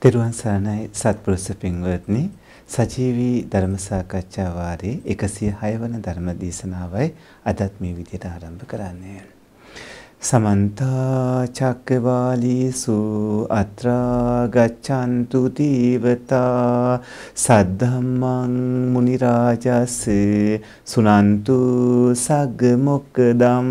තෙරුවන් සරණයි සත්පුරුෂ පින්වත්නි සජීවී ධර්ම සාකච්ඡා වාරයේ 106 වන ධර්ම දේශනාවයි අදත් මේ විදිහට ආරම්භ කරන්නේ. සමන්ත චක්කවාලීසු අත්‍රා ගච්ඡන්තු දීවතා සද්ධම්මං මුනි රාජස් සුනන්තු සග්ග මොක්කදම්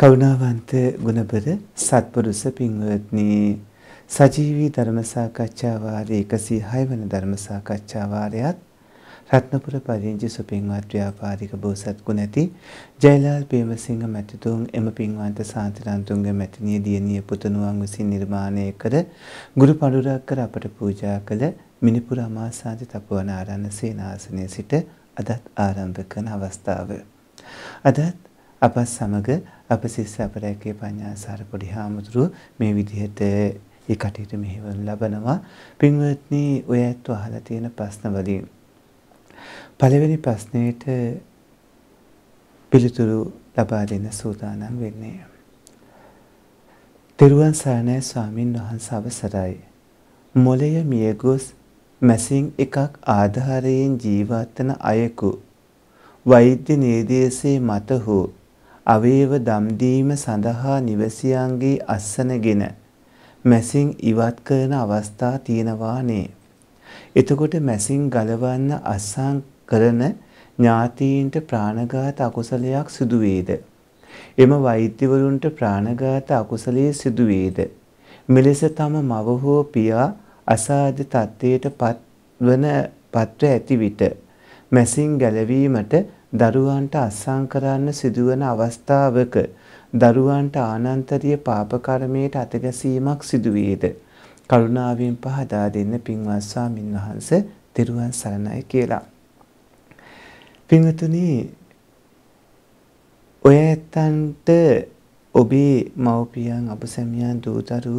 කරුණාවන්ත ගුණබර සත්පුරුෂ පින්වත්නි සජීවී ධර්ම සාකච්ඡා වාරයේ 106 වන ධර්ම සාකච්ඡා වාරයත් රත්නපුර පරිංචි සුපින්වත් ව්‍යාපාරික බෝසත් ගුණති ජයලාල් ප්‍රේමසිංහ මැතිතුන් එම පින්වන්ත සාන්තිරන්තුංග මැතිණිය දියණිය පුතණුවන් විසින් නිර්මාණය කර ගුරු පඬුරක් කර අපට පූජා කළ මිනිපුර අමාසාන්ති තපවනාරණ සේනාසනයේ සිට අදත් ආරම්භ කරන අවස්ථාව අදත් අප සමග අප ශිෂ්‍ය අපරැකේ පඤ්ඤාසාර පොඩි හාමුදුරු මේ විදිහට ඒ කටයුතු මෙහෙවනු ලබනවා. පින්වත්නි ඔය ඇත්ත අහලා තියෙන ප්‍රශ්න වලින් පළවෙනි ප්‍රශ්නෙට පිළිතුරු ලබා දෙන්න සූදානම් වෙන්නේ. තෙරුවන් සරණයි ස්වාමින් වහන්සේ අවසරයි. මොළය මියගොස් මැසින් එකක් ආධාරයෙන් ජීවත්වන අයෙකු වෛද්‍ය නිර්දේශයේ මත හෝ අවේව දම් දීම සඳහා නිවසියන්ගේ අස්සනගෙන මැසින් ඉවත් කරන අවස්ථා තියෙනවා නේ. එතකොට මැසින් ගලවන්න අස්සම් කරන ඥාතීන්ට ප්‍රාණඝාත අකුසලයක් සිදු වේද? එම වෛද්‍යවරුන්ට ප්‍රාණඝාත අකුසලයේ සිදු වේද? මෙලෙස තම මව හෝ පියා අසාධ්‍ය තත්ත්වයට පත්වන පත්ව ඇති විට මැසින් ගැලවීමට දරුවන්ට අත්සන් කරන්න සිදුවන අවස්ථාවක දරුවන්ට ආනන්තරීය පාප කර්මයට අතගැසීමක් සිදුවේද කරුණාවෙන් පහදා දෙන්න පින්වත් ස්වාමින් වහන්සේ තෙරුවන් සරණයි කියලා. පින්වතුනි ඔය ඇත්තන්ට ඔබේ මව්පියන් අපසැමියන් දූතරුව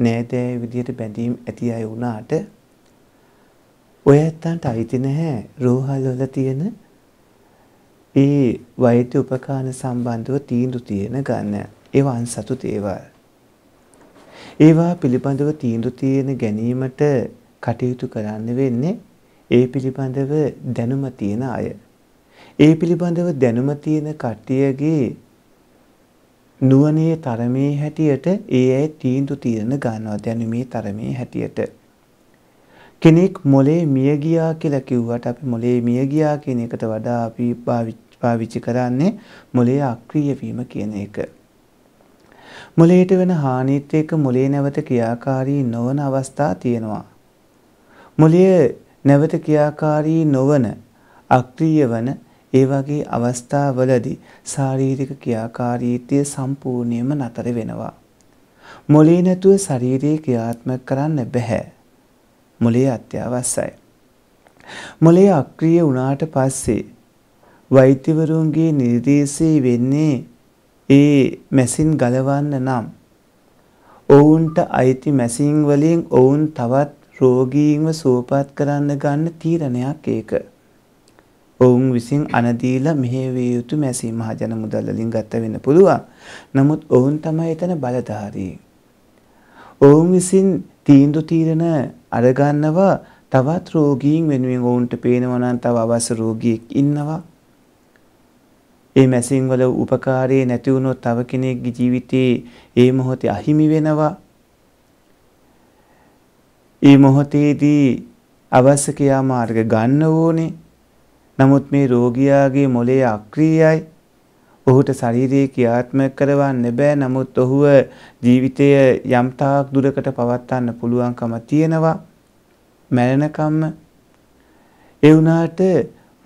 නෑදෑ විදියට බැඳීම් ඇති අය වුණාට ඔය ඇත්තන්ට අයිති නැහැ රෝහල්වල තියෙන ඒ වෛද්‍ය උපකාරණ සම්බන්ධව තීන්දුව තියෙන ගන්න. ඒවා අන්සතු දේවල්. ඒවා පිළිබඳව තීන්දුව තියෙන ගැනීමට කටයුතු කරන්න වෙන්නේ ඒ පිළිබඳව දැනුම තියෙන අය. ඒ පිළිබඳව දැනුම තියෙන කට්ටියගේ නුවණේ තරමේ හැටියට ඒ අය තීන්දුව తీරන ගන්නවා දැනුමේ තරමේ හැටියට. කෙනෙක් මොලේ මිය ගියා කියලා කිව්වට අපි මොලේ මිය ගියා කියන එකට වඩා අපි භාවිතා පාවිච්චි කරන්නේ මොලේ අක්‍රීය වීම කියන එක. මොලේට වෙන හානිත් එක්ක මොලේ නැවත ක්‍රියාකාරී නොවන අවස්ථා තියෙනවා. මොලේ නැවත ක්‍රියාකාරී නොවන අක්‍රීය වන ඒ වගේ අවස්ථාවලදී ශාරීරික ක්‍රියාකාරීත්වය සම්පූර්ණයෙන්ම නතර වෙනවා. මොලේ නැතුව ශරීරය ක්‍රියාත්මක කරන්න බෑ. මොලේ අත්‍යවශ්‍යයි. මොලේ අක්‍රිය වුණාට පස්සේ වෛද්‍යවරුන්ගේ නිර්දේශය වෙන්නේ ඒ මැසින් ගලවන්න නම් ඔවුන්ට අයිති මැසින් වලින් ඔවුන් තවත් රෝගීන්ව සුවපත් කරන්න ගන්න තීරණයක් ඒක. ඔවුන් විසින් අනදීලා මෙහෙවිය යුතු මැසි මහජන මුදල් වලින් ගත වෙන්න පුළුවන්. නමුත් ඔවුන් තමයි එතන බලධාරී. ඔවුන් විසින් තීන්දුව තීරණ අරගන්නවා තවත් රෝගීන් වෙනුවෙන් ඔවුන්ට පේනවා නම් තව අවශ්‍ය රෝගියෙක් ඉන්නවා. ඒ මැසින් වල උපකාරයේ නැති වුණොත් තව කෙනෙක්ගේ ජීවිතේ ඒ මොහොතේ අහිමි වෙනවා. ඒ මොහොතේදී අවශ්‍ය ක්‍රියා මාර්ග ගන්න ඕනේ. නමුත් මේ රෝගියාගේ මොළය අක්‍රීයයි. ඔහුට ශරීරයේ ක්‍රියාත්මක කරවන්න බෑ. නමුත් ඔහුව ජීවිතය යම් තාක් දුරකට පවත්වන්න පුළුවන්කම තියෙනවා. මැරෙනකම්ම ඒ වුණාට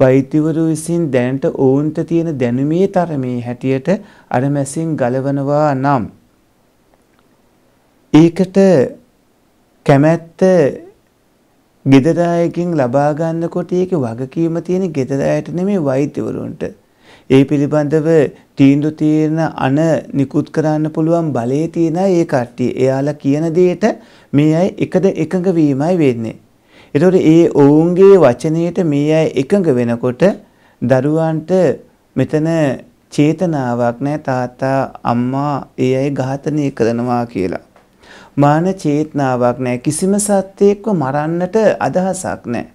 වෛද්‍යවරු විසින් දැනට ඔවුන්ට තියෙන දැනුමේ තරමේ හැටියට අර මැසින් ගලවනවා නම් ඒකට කැමැත්ත ගෙදර අයකින් ලබා ගන්නකොට ඒකේ වගකීම තියෙන ගෙදර අයට නෙමෙයි වෛද්‍යවරුන්ට. ඒ පිළිබඳව තීන්දුව తీරන අන නිකුත් කරන්න පුළුවන් බලයේ තියෙන ඒ කට්ටිය. එයාලා කියන දෙයට මේ අය එකද එකඟ වීමයි වෙන්නේ. ඒතකොට ඒ ඔවුන්ගේ වචනයට මේ අය එකඟ වෙනකොට දරුවන්ට මෙතන චේතනාවක් නැහැ තාත්තා අම්මා ඒ අය ඝාතනය කරනවා කියලා. මාන චේතනාවක් නැහැ කිසිම සත්‍යයක්ව මරන්නට අදහසක් නැහැ.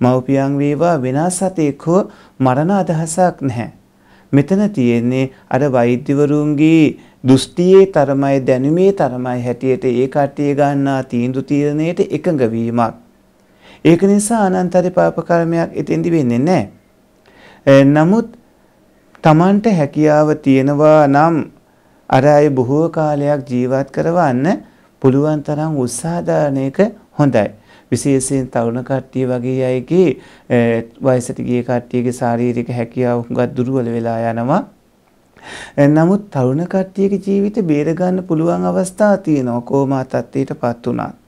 මව්පියන් වේවා වෙනස් සතෙක් හෝ මරණ අදහසක් නැහැ. මෙතන තියෙන්නේ අර වෛද්‍යවරුන්ගේ දෘෂ්ටියේ තරමයි දැනුමේ තරමයි හැටියට ඒ කට්ටිය ගන්නා තීන්දුව තීරණයට එකඟ වීමක්. ඒක නිසා අනන්තරි පාප කර්මයක් එතෙන්දි වෙන්නේ නැහැ. නමුත් Tamanට හැකියාව තියෙනවා නම් අර අය බොහෝ කාලයක් ජීවත් කරවන්න පුළුවන් තරම් උත්සාහ දාන එක හොඳයි. විශේෂයෙන් තරුණ කට්ටිය වගේ අයගේ වයසට ගිය කට්ටියගේ ශාරීරික හැකියාව හුඟක් දුර්වල වෙලා යනවා. නමුත් තරුණ කට්ටියගේ ජීවිත බේර ගන්න පුළුවන් අවස්ථා තියෙනවා කොමාතත්ත්වයටපත් උනත්.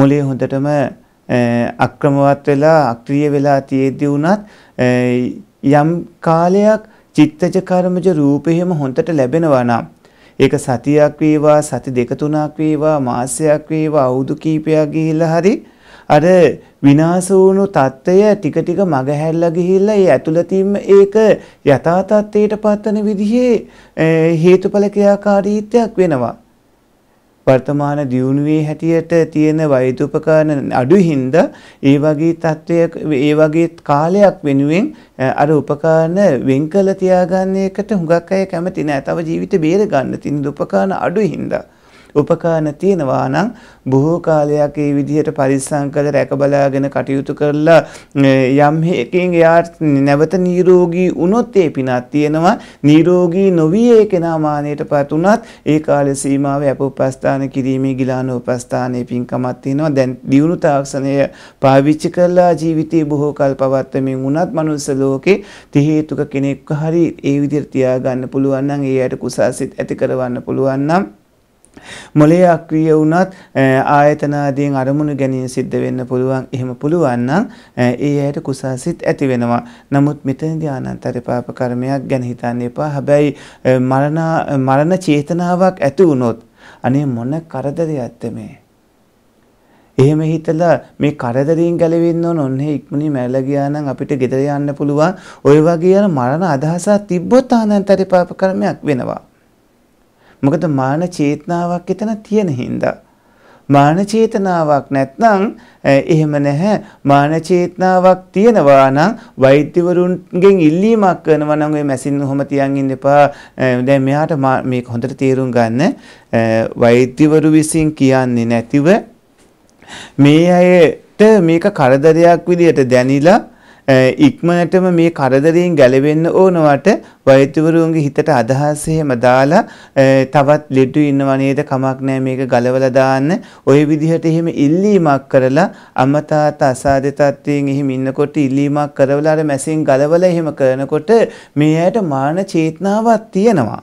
මොලේ හොඳටම අක්‍රමවත් වෙලා අක්‍රීය වෙලා තියෙද්දී වුණත් යම් කාලයක් චිත්තජ කර්මජ රූපෙහිම හොඳට ලැබෙනවා නම් ඒක සතියක් වේවා සති දෙක තුනක් වේවා මාසයක් වේවා අවුරුදු කීපයක් ගිහිල්ලා හරි අර විනාශ වුණු தත්ත්වය ටික ටික මගහැරලා ගිහිල්ලා ඒ ඇතුළතින්ම ඒක යථා තත්ත්වයට පත්වන විදිහේ හේතුඵල ක්‍රියාකාරීත්වයක් වෙනවා වර්තමාන දියුණුවේ හැටියට තියෙන වෛද්‍යපකරණ අඩු හින්දා ඒ වගේ තත්වයක ඒ වගේ කාලයක් වෙනුවෙන් අර උපකරණ වෙන් කළ තියාගන්න එකට හුඟක් අය කැමති නැහැ. තව ජීවිත බේර ගන්න තියෙන උපකරණ අඩු හින්දා. උපකරණ තියෙනවා නම් බොහෝ කාලයක් ඒ විදිහට පරිස්සම් කළ රැක බලාගෙන කටයුතු කරලා යම් හේකින් එයා නැවත නිරෝගී වුණොත් ඒ පිනක් තියෙනවා නිරෝගී නොවි ඒ කෙනා මානයටපත් උනත් ඒ කාල සීමාව අප උපස්ථාන කිරීමේ ගිලාන උපස්ථානයේ පින්කමක් තියෙනවා දැන් දියුණු තාක්ෂණය පාවිච්චි කරලා ජීවිතේ බොහෝ කල් පවත්වමින් උනත් මනුස්ස ලෝකේ තිහේතුක කෙනෙක් හරි ඒ විදිහට තියාගන්න පුළුවන් නම් ඒ අයට කුසල්සිත ඇති කරවන්න පුළුවන් නම් මොලේ අක්‍රිය වුණත් ආයතන ආදීන් අරමුණු ගැනීම සිද්ධ වෙන්න පුළුවන්. එහෙම පුළුවන් නම් ඒ ඇයට කුසාසිත ඇති වෙනවා. නමුත් මෙතනදී ආනන්තර පාප කර්මයක් ගැන හිතන්න එපා. හැබැයි මරණ මරණ චේතනාවක් ඇති වුණොත් අනේ මොන කරදරයක්ද මේ? එහෙම හිතලා මේ කරදරින් ගැලවෙන්න ඕන ඔන්නේ ඉක්මනින් මැරලා ගියා නම් අපිට ගෙදර යන්න පුළුවන්. ওই වගේ යන මරණ අදහසක් තිබ්බොත් ආනන්තරි පාප කර්මයක් වෙනවා. මොකද මාන චේතනාවක් එතන තියෙන හින්දා. මාන චේතනාවක් නැත්නම් එහෙම නැහැ මාන චේතනාවක් තියනවා නම් වෛද්‍යවරුන්ගෙන් ඉල්ලීමක් කරනවා නම් ওই මැෂින් ඔහොම තියන් ඉන්න එපා දැන් මෙයාට මේක හොඳට තේරුම් ගන්න වෛද්‍යවරු විසින් කියන්නේ නැතිව මේ අයට මේක කරදරයක් විදියට දැනිලා ඉක්මනටම මේ කරදරයෙන් ගැලවෙන්න ඕනවට වෛද්‍යවරුන්ගේ හිතට අදහස් එහෙම දාලා තවත් ලෙඩු ඉන්නව නේද කමක් නැහැ මේක ගලවලා දාන්න ওই විදිහට එහෙම ඉල්ලීමක් කරලා අම්මා තාත්තා අසාධ්‍ය තත්ත්වයෙන් එහෙම ඉන්නකොට ඉල්ලීමක් කරවලා අර මැසින් ගලවලා එහෙම කරනකොට මේ ඇයට මාන චේතනාවක් තියෙනවා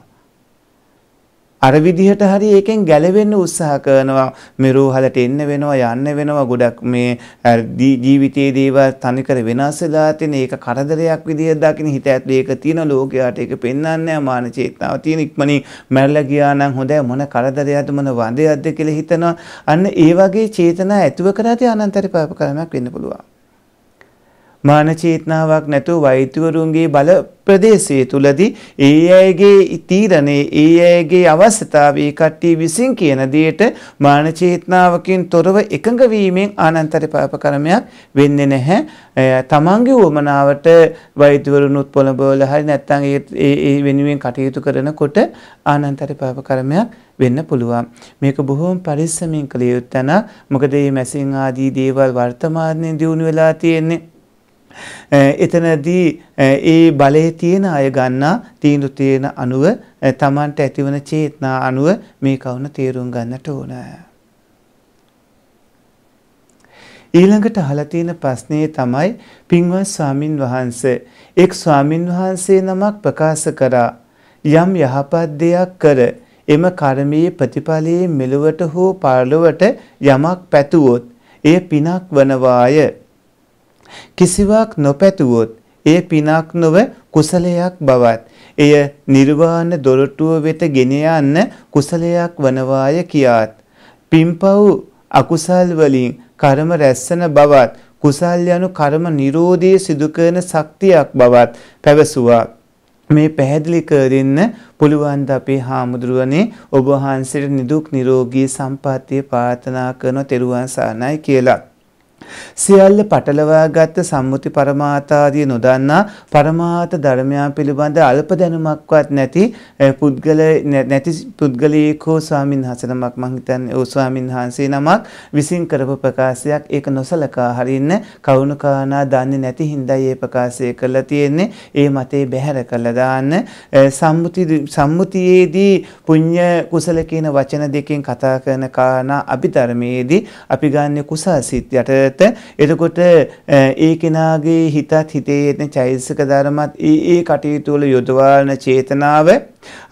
අර විදිහට හරි ඒකෙන් ගැලවෙන්න උත්සාහ කරනවා මෙරෝහලට එන්න වෙනවා යන්න වෙනවා ගොඩක් මේ ජීවිතයේ දේවල් තනිකර වෙනස් වෙලා තියෙන ඒක කරදරයක් විදිහට දකින්න හිත ඇතුලේ ඒක තියෙන ලෝකයට ඒක පෙන්වන්නේ මානසිකතාව තියෙන ඉක්මනින් මැරලා ගියා නම් හොඳයි මොන කරදරයක්ද මොන වඳයක්ද කියලා හිතනවා අන්න ඒ වගේ චේතනා ඇතුව කරාදී අනන්තරිපාප කරමක් වෙන්න පුළුවන් මානචේතනාවක් නැතුව වෛද්‍යවරුන්ගේ බල ප්‍රදේශයේ තුලදී ඒ අයගේ තීරණේ ඒ අයගේ අවස්ථාවේ කට්ටිය විසින් කියන දෙයට මානචේතනාවකින් තොරව එකඟ වීමෙන් ආනන්තර පාප කර්මයක් වෙන්නේ නැහැ තමන්ගේ උවමනාවට වෛද්‍යවරුනුත් පොළඹවල හරි නැත්නම් ඒ වෙනුවෙන් කටයුතු කරනකොට ආනන්තර පාප කර්මයක් වෙන්න පුළුවන් මේක බොහොම පරිස්සමින් කළ යුත්තන මොකද මේ මැසින් ආදී දේවල් වර්තමානයේ දියුණු වෙලා තියෙන්නේ එතනදී ඒ බලයේ තියෙන අය ගන්නා තීන්දුව තියෙන අනුව Tamanට ඇතිවන චේතනා අනුව මේ කවුන තීරුම් ගන්නට ඕන. ඊළඟට අහලා තියෙන ප්‍රශ්නේ තමයි පින්වත් ස්වාමින් වහන්සේ එක් ස්වාමින් වහන්සේ නමක් ප්‍රකාශ කරා යම් යහපත් දෙයක් කර එම කර්මයේ ප්‍රතිඵලයේ මෙලොවට හෝ පරලොවට යමක් පැතුවොත් එය පිනක් වනවාය කිසිවක් නොපැතුවොත් එය පිනක් නොව කුසලයක් බවත් එය නිර්වාණ දොරටුව වෙත ගෙන යන්න කුසලයක් වනවාය කියාත් පින්පව් අකුසල් වලින් කර්ම රැස්සන බවත් කුසල් යනු කර්ම නිරෝධයේ සිදු කරන ශක්තියක් බවත් පැවසුවා මේ පැහැදිලි කර දෙන්න පුළුවන් ද අපේ හාමුදුරුවනේ ඔබ වහන්සේට නිදුක් නිරෝගී සම්පන්නිය ප්‍රාර්ථනා කරන තෙරුවන් සරණයි කියලා සියල්ල පටලවාගත් සම්මුති පරමාතාදී නොදන්නා පරමාත ධර්මයන් පිළිබඳ අල්ප දැනුමක්වත් නැති පුද්ගල නැති පුද්ගලයෙක් හෝ ස්වාමින් හසනමක් මං හිතන්නේ ඔව් ස්වාමින් වහන්සේ නමක් විසින් කරපු ප්‍රකාශයක් ඒක නොසලකා හරින්න කවුණු කාණා දන්නේ නැති හින්දායි මේ ප්‍රකාශය කළා තියෙන්නේ ඒ මතේ බැහැර කළා දාන්න සම්මුති සම්මුතියේදී පුඤ්ඤ කුසල කියන වචන දෙකෙන් කතා කරන කාරණා අභිධර්මයේදී අපි ගන්න කුසල් සිත් යටතේ පැත්ත. එතකොට ඒ කෙනාගේ හිතත් හිතේ එන චෛතසික ධර්මත් ඒ ඒ කටයුතු වල යොදවාන චේතනාව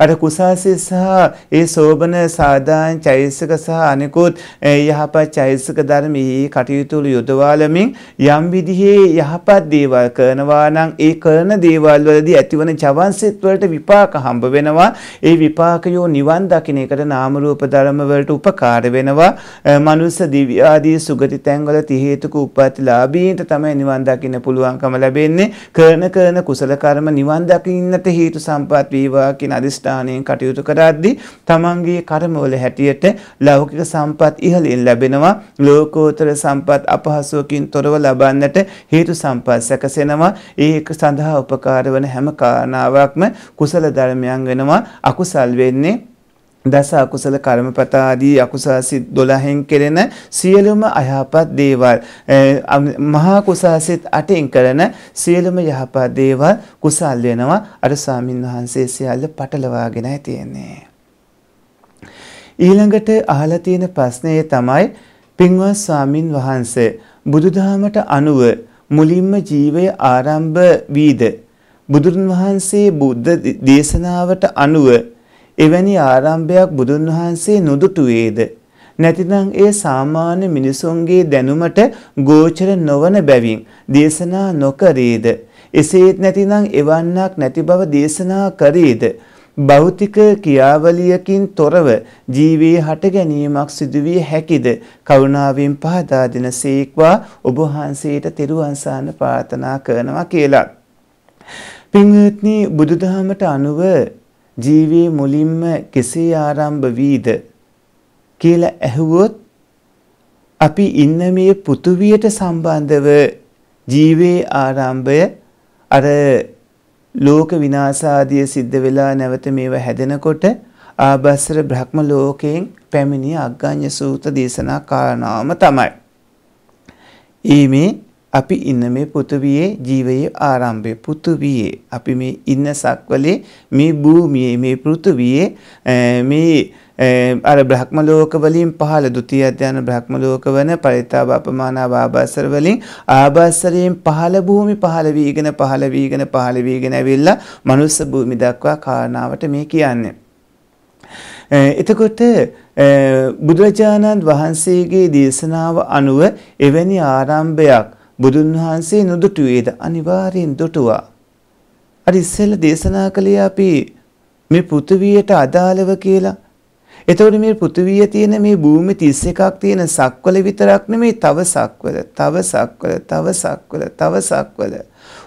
අර කුසාසය සහ ඒ සෝබන සාධාන් චෛතසික සහ අනිකුත් යහපත් චෛතසික ධර්ම ඒ කටයුතු වල යොදවාලමින් යම් විදිහේ යහපත් දේවල් කරනවා නම් ඒ කරන දේවල් වලදී ඇතිවන චවන්සෙත් වලට විපාක හම්බ වෙනවා ඒ විපාකයෝ නිවන් දකින එකට නාම රූප ධර්ම වලට උපකාර වෙනවා මනුස්ස දිව්‍ය ආදී සුගති තැන්වල තිහේ හේතුක උප්පත්තිලාභීන්ට තමයි නිවන් දකින්න පුළුවන්කම ලැබෙන්නේ. කරන කරන කුසල කර්ම නිවන් දකින්නට හේතු සම්පත් වේවා කියන අදිෂ්ඨානයෙන් කටයුතු කරද්දී තමන්ගේ කර්මවල හැටියට ලෞකික සම්පත් ඉහළින් ලැබෙනවා. ලෝකෝත්තර සම්පත් අපහසුවකින් තොරව ලබන්නට හේතු සම්පත් සැකසෙනවා. ඒක සඳහා උපකාර වන හැම කාරණාවක්ම කුසල ධර්මයන් වෙනවා. අකුසල් වෙන්නේ දස අකුසල කර්මපත ආදී අකුසාසිත 12න් කෙරෙන සියලුම අයහපත් දේවල් මහා කුසාසිත 8න් කරන සියලුම යහපත් දේවල් කුසල් වෙනවා අර ස්වාමින් වහන්සේ සියල්ල පටලවාගෙනයි තියෙන්නේ ඊළඟට අහලා තියෙන ප්‍රශ්නය තමයි පින්වත් ස්වාමින් වහන්සේ බුදුදහමට අනුව මුලින්ම ජීවය ආරම්භ වීද බුදුන් වහන්සේ බුද්ධ දේශනාවට අනුව එවැනි ආරම්භයක් බුදුන් වහන්සේ නොදුටුවේද නැතිනම් ඒ සාමාන්‍ය මිනිසුන්ගේ දැනුමට ගෝචර නොවන බැවින් දේශනා නොකරේද එසේත් නැතිනම් එවන්නක් නැති බව දේශනා කරේද භෞතික ක්‍රියාවලියකින් තොරව ජීවයේ හට ගැනීමක් සිදුවිය හැකිද කරුණාවෙන් පහදා දෙන සීක්වා ඔබ වහන්සේට තෙරුවන් ප්‍රාර්ථනා කරනවා කියලා. පින්වත්නි බුදුදහමට අනුව ජීවයේ මුලින්ම කෙසේ ආරම්භ වීද කියලා ඇහුවොත් අපි ඉන්න මේ පෘථුවියට සම්බන්ධව ජීවයේ ආරම්භය අර ලෝක විනාශාදිය සිද්ධ වෙලා නැවත මේව හැදෙනකොට ආබස්සර බ්‍රහ්ම ලෝකයෙන් පැමිණි අග්ගඤ්‍ය සූත දේශනා කාරණාවම තමයි. ඊමේ අපි ඉන්න මේ පෘථුවියේ ජීවයේ ආරම්භය පෘථුවියේ අපි මේ ඉන්න සක්වලේ මේ භූමියේ මේ පෘථුවියේ මේ අර බ්‍රහ්ම ලෝක වලින් පහළ ဒုတိ ය ධාන බ්‍රහ්ම ලෝක වන පරිතාව අපමාන ආභාසර වලින් ආභාසරයෙන් පහළ භූමි පහළ වීගෙන පහළ වීගෙන පහළ වීගෙන ඇවිල්ලා මනුස්ස භූමි දක්වා කාරණාවට මේ කියන්නේ එතකොට බුදුරජාණන් වහන්සේගේ දේශනාව අනුව එවැනි ආරම්භයක් බුදුන් වහන්සේ නොදුටුවේද අනිවාර්යෙන් දුටුවා. අර ඉස්සෙල්ලා දේශනා කළේ අපි මේ පෘථිවියට අදාළව කියලා. එතකොට මේ පෘථිවිය තියෙන මේ භූමි 31ක් තියෙන සක්වල විතරක් නෙමේ තව සක්වල, තව සක්වල, තව සක්වල, තව සක්වල.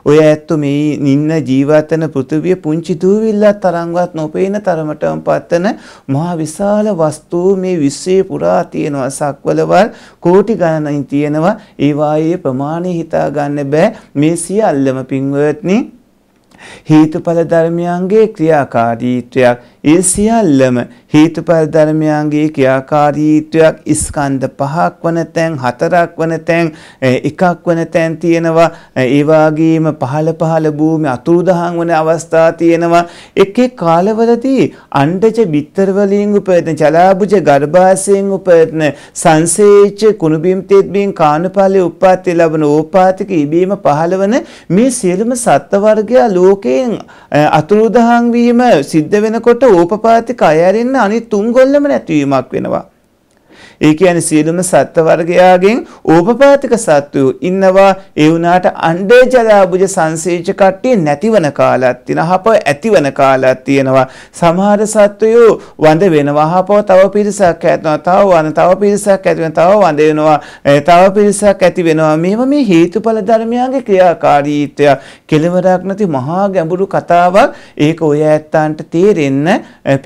ඔය ඇත්ත මේ නින්න ජීවතන පෘථිවිය පුංචි දූවිල්ලක් තරම්වත් නොපේන තරමටම පත්තන මහා විශාල වස්තු මේ විශ්වයේ පුරා තියෙනවා සක්වලවල් කෝටි ගණනින් තියෙනවා ඒ වායේ ප්‍රමාණය හිතා ගන්න බෑ මේ සියල්ලම පින්වත්නි හේතුඵල ධර්මයන්ගේ ක්‍රියාකාරීත්වයක් ඒ සියල්ලම හේතුඵල ධර්මයන්ගේ ක්‍රියාකාරීත්වයක් ස්කන්ධ පහක් වන තැන් හතරක් වන තැන් එකක් වන තැන් තියෙනවා ඒ වගේම පහළ පහළ භූමි අතුරුදහන් වන අවස්ථා තියෙනවා එකේ කාලවලදී අණ්ඩජ බිත්තර වලින් උපයන ජලාබුජ ගර්භාෂයෙන් උපයන සංසේච කුණුබිම් තෙත්බිම් කානුපල්ලේ උපාත්ති ලැබෙන ඕපාතික ඉබීම පහළවන මේ සියලුම සත්ත්ව වර්ගයා ලෝකයෙන් අතුරුදහන් වීම සිද්ධ වෙනකොට රූපපාතික අය ඇරෙන්න අනිත් තුන් ගොල්ලම නැතිවීමක් වෙනවා. ඒ කියන්නේ සියලුම සත්ත්ව වර්ගයාගෙන් ඕපපාතික සත්වයෝ ඉන්නවා ඒ වුණාට අණ්ඩේ ජලාබුජ සංසේච කට්ටිය නැතිවන කාලයක් තියෙනවා හප ඇතිවන කාලයක් තියෙනවා සමහර සත්වයෝ වඳ වෙනවා හපව තව පිරිසක් ඇතනවා තව වඳ තව පිරිසක් ඇති වෙනවා තව වඳ වෙනවා තව පිරිසක් ඇති වෙනවා මේවා මේ හේතුඵල ධර්මයන්ගේ ක්‍රියාකාරීත්වය කෙලවරක් නැති මහා ගැඹුරු කතාවක් ඒක ඔය ඇත්තන්ට තේරෙන්න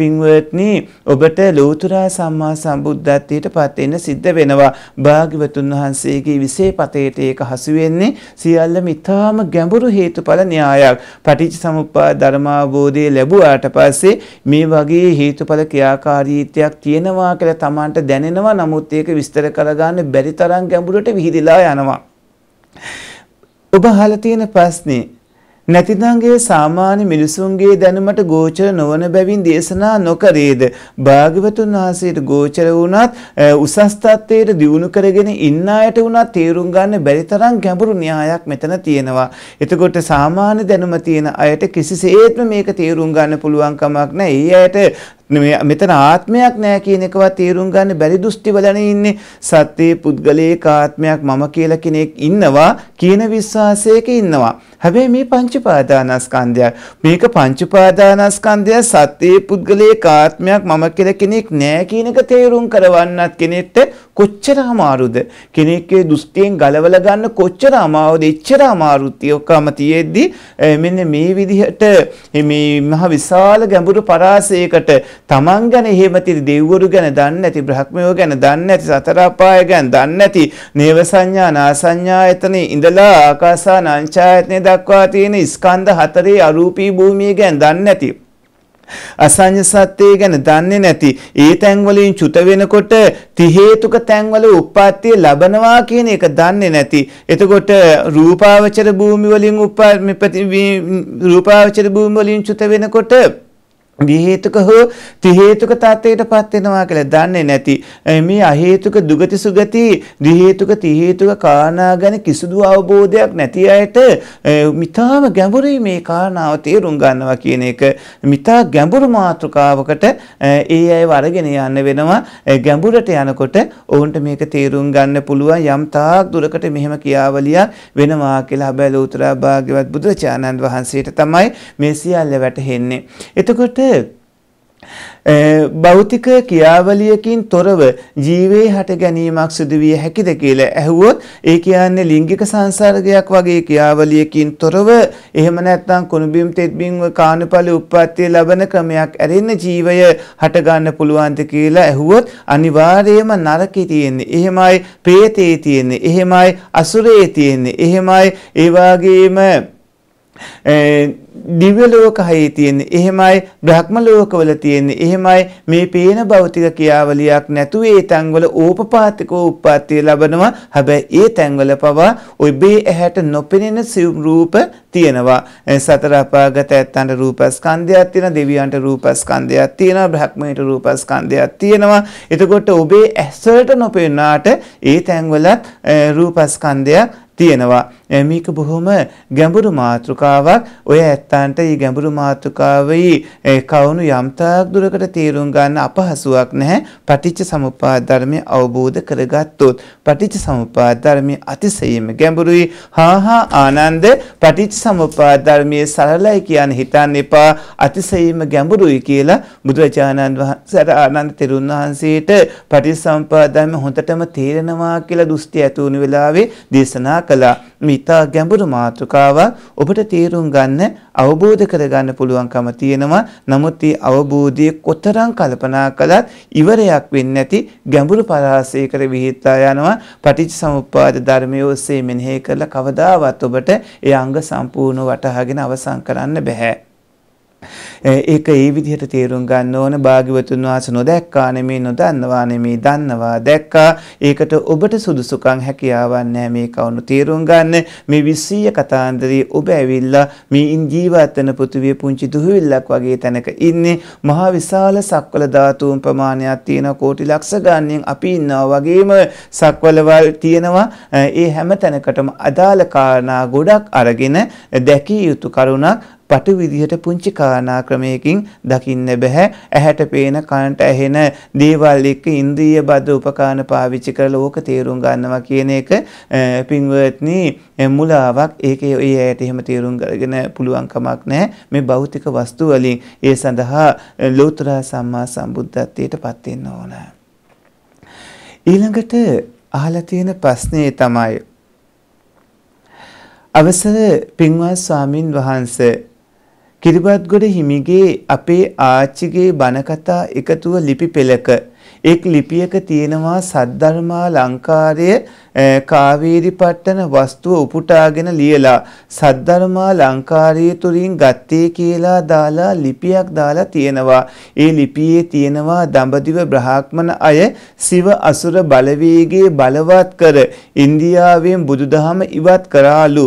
පින්වත්නි ඔබට ලෝතුරා සම්මා සම්බුද්ධත්වයට පත් වෙන්න සිද්ධ වෙනවා. භාග්‍යවතුන් වහන්සේගේ විසේ පතේට ඒක හසු වෙන්නේ සියල්ලම ඊටාම ගැඹුරු හේතුඵල න්‍යායක්. පටිච්චසමුප්පාද ධර්මාවබෝධය ලැබුවාට පස්සේ මේ වගේ හේතුඵල ක්‍රියාකාරීත්වයක් තියෙනවා කියලා Tamanට දැනෙනවා. නමුත් ඒක විස්තර කරගන්න බැරි තරම් ගැඹුරට විහිදලා යනවා. ඔබ අහලා තියෙන ප්‍රශ්නේ නැතිදන්ගේ සාමාන්‍ය මිනිසුන්ගේ දැනුමට ගෝචර නොවන බැවින් දේශනා නොකරේද භාග්‍යවතුන් වහන්සේට ගෝචර වුණත් උසස් තත්ත්වයට දියුණු කරගෙන ඉන්න අයට වුණත් තේරුම් ගන්න බැරි තරම් ගැඹුරු න්‍යායක් මෙතන තියෙනවා. එතකොට සාමාන්‍ය දැනුම තියෙන අයට කිසිසේත්ම මේක තේරුම් ගන්න පුළුවන් කමක් නැහැ. ඒ අයට මෙතන ආත්මයක් නෑ කියන එකවත් තේරුම් ගන්න බැරි දෘෂ්ටිවලනේ ඉන්නේ සත්‍යයේ පුද්ගලයේ ආත්මයක් මම කියලා කෙනෙක් ඉන්නවා කියන විශ්වාසයක ඉන්නවා හැබැයි මේ පංචපාදානස්කන්ධය මේක පංචපාදානස්කන්ධය සත්‍යයේ පුද්ගලයේ ආත්මයක් මම කියලා කෙනෙක් නෑ කියන එක තේරුම් කරවන්නත් කෙනෙක්ට කොච්චර අමාරුද කෙනෙක්ගේ දෘෂ්ටියෙන් ගලවලා ගන්න කොච්චර අමාරුද එච්චර අමාරුතියකම තියෙද්දි මෙන්න මේ විදිහට මේ මහ විශාල ගැඹුරු පරාසයකට තමන් ගැන එහෙම තිරි දෙව්වරු ගැන දන්නේ නැති බ්‍රහ්මයෝ ගැන දන්නේ නැති සතර අපාය ගැන දන්නේ නැති නේව සංඥා නාසඤ්ඤායතන ඉඳලා ආකාසාන අංචායතනෙ දක්වා තියෙන ස්කන්ධ හතරේ අරූපී භූමිය ගැන දන්නේ නැති අසඤ්ඤ සත්‍යය ගැන දන්නේ නැති ඒ තැන් වලින් චුත වෙනකොට ති හේතුක තැන් වල උප්පත්තිය ලබනවා කියන එක දන්නේ නැති එතකොට රූපාවචර භූමි වලින් උප්පත් රූපාවචර භූමි වලින් චුත වෙනකොට විහේතුක හෝ තිහේතුක තත්ත්වයට පත් වෙනවා කියලා දන්නේ නැති මේ අහේතුක දුගති සුගති දිහේතුක තිහේතුක කාරණා ගැන කිසිදු අවබෝධයක් නැති අයට මිතාම ගැඹුරුයි මේ කාරණාව තේරුම් ගන්නවා කියන එක මිතා ගැඹුරු මාතෘකාවකට ඒ අයව අරගෙන යන්න වෙනවා ගැඹුරට යනකොට ඔවුන්ට මේක තේරුම් ගන්න පුළුවන් යම් තාක් දුරකට මෙහෙම කියාවලියක් වෙනවා කියලා හැබැයි ලෝතර භාග්‍යවත් බුදුරජාණන් වහන්සේට තමයි මේ සියල්ල වැටහෙන්නේ එතකොට භෞතික ක්‍රියාවලියකින් තොරව ජීවේ හට ගැනීමක් සිදුවිය හැකිද කියලා ඇහුවොත් ඒ කියන්නේ ලිංගික සංසර්ගයක් වගේ ක්‍රියාවලියකින් තොරව එහෙම නැත්නම් කුණුබිම් තෙත්බිම් කාණුපල උප්පත්තිය ලබන ක්‍රමයක් ඇරෙන්න ජීවය හට ගන්න පුළුවන්ද කියලා ඇහුවොත් අනිවාර්යයෙන්ම නරකේ තියෙන්නේ. එහෙමයි ප්‍රේතේ තියෙන්නේ. එහෙමයි අසුරේ තියෙන්නේ. එහෙමයි ඒ දිව්‍ය ලෝක හයේ තියෙන්නේ එහෙමයි බ්‍රහ්ම ලෝකවල තියෙන්නේ එහෙමයි මේ පේන භෞතික කියාවලියක් නැතුව ඒ තැන්වල ඕපපාතිකෝ උප්පත්තිය ලබනවා හැබැයි ඒ තැන්වල පවා ඔබේ ඇහැට නොපෙනෙන සිව් රූප තියෙනවා සතර අපාගත ඇත්තන්ට රූපස්කන්ධයක් තියෙනවා දෙවියන්ට රූපස්කන්ධයක් තියෙනවා බ්‍රහ්මයට රූපස්කන්ධයක් තියෙනවා එතකොට ඔබේ ඇස් වලට නොපෙනාට ඒ තැන්වලත් රූපස්කන්ධයක් තියෙනවා. මේක බොහොම ගැඹුරු මාතෘකාවක්. ඔය ඇත්තන්ට මේ ගැඹුරු මාතෘකාවේ කවුණු යම්තාක් දුරකට තේරුම් ගන්න අපහසුාවක් නැහැ. පටිච්ච සමුප්පාද ධර්මය අවබෝධ කරගත්තොත් පටිච්ච සමුප්පාද ධර්මයේ අතිශයින්ම ගැඹුරුයි. හා හා ආනන්ද පටිච්ච සමුප්පාද ධර්මයේ සරලයි කියන හිතන්න එපා. අතිශයින්ම ගැඹුරුයි කියලා බුදුරජාණන් වහන්සේට ආනන්ද තෙරුන් වහන්සේට පටිච්ච සමුප්පාද ධර්ම හොඳටම තේරෙනවා කියලා දෘෂ්ටි ඇති වුණු වෙලාවේ දේශනා කළා. මිතා ගැඹුරු මාතෘකාවක් ඔබට තේරුම් ගන්න අවබෝධ කරගන්න පුළුවන්කම තියෙනවා. නමුත් මේ අවබෝධය කොතරම් කල්පනා කළත් ඉවරයක් වෙන්නේ නැති ගැඹුරු පරාසයකට විහිත්ලා යනවා. පටිච්චසමුප්පාද ධර්මයේ ඔස්සේ මෙනෙහි කරලා කවදාවත් ඔබට ඒ අංග සම්පූර්ණ වටහාගෙන අවසන් කරන්න බෑ. ඒක ඒ විදිහට තේරුම් ගන්න ඕන භාග්‍යවතුන් වහන්සේ නොදැක්කා නෙමේ නොදන්නවා නෙමේ දන්නවා දැක්කා ඒකට ඔබට සුදුසුකම් හැකියාවක් නැහැ මේ කවුණු තේරුම් ගන්න මේ විශ්ීය කතාන්දරේ ඔබ ඇවිල්ලා මේ ජීවත් වෙන පෘථිවිය පුංචි දුහවිල්ලක් වගේ තැනක ඉන්නේ මහා විශාල සක්වල ධාතුන් ප්‍රමාණයක් තියෙන කෝටි ලක්ෂ ගණන් අපි ඉන්නවා වගේම සක්වලවල් තියෙනවා ඒ හැම තැනකටම අදාළ කාරණා ගොඩක් අරගෙන දැකිය යුතු කරුණක් පටු විදිහට පුංචි කාරණා ක්‍රමයකින් දකින්න බෑ ඇහැට පේන කනට ඇහෙන දේවල් එක්ක ඉන්ද්‍රිය බද්ධ උපකරණ පාවිච්චි කරලා ඕක තේරුම් ගන්නවා කියන එක පින්වත්නි මුලාවක් ඒකේ ඒ ඇයට එහෙම තේරුම් ගන්න පුළුවන් කමක් නැහැ මේ භෞතික වස්තු වලින් ඒ සඳහා ලෝතර සම්මා සම්බුද්ධත්වයට පත් වෙන්න ඕන ඊළඟට අහලා තියෙන ප්‍රශ්නේ තමයි අවසර පින්වත් ස්වාමින් වහන්සේ කිරිබත්ගොඩ හිමිගේ අපේ ආච්චිගේ බණකතා එකතුව ලිපි පෙළක එක් ලිපියක තියෙනවා සද්ධර්මා ලංකාරයේ කාවේරි පට්ටන වස්තුව උපුටාගෙන ලියලා සද්ධර්මා ලංකාරයේ තුරින් ගත්තේ කියලා දාලා ලිපියක් දාලා තියෙනවා. ඒ ලිපියේ තියෙනවා දඹදිව බ්‍රහ්මණ අය සිව අසුර බලවේගයේ බලවත් කර ඉන්දියාවෙන් බුදුදහම ඉවත් කරාලු.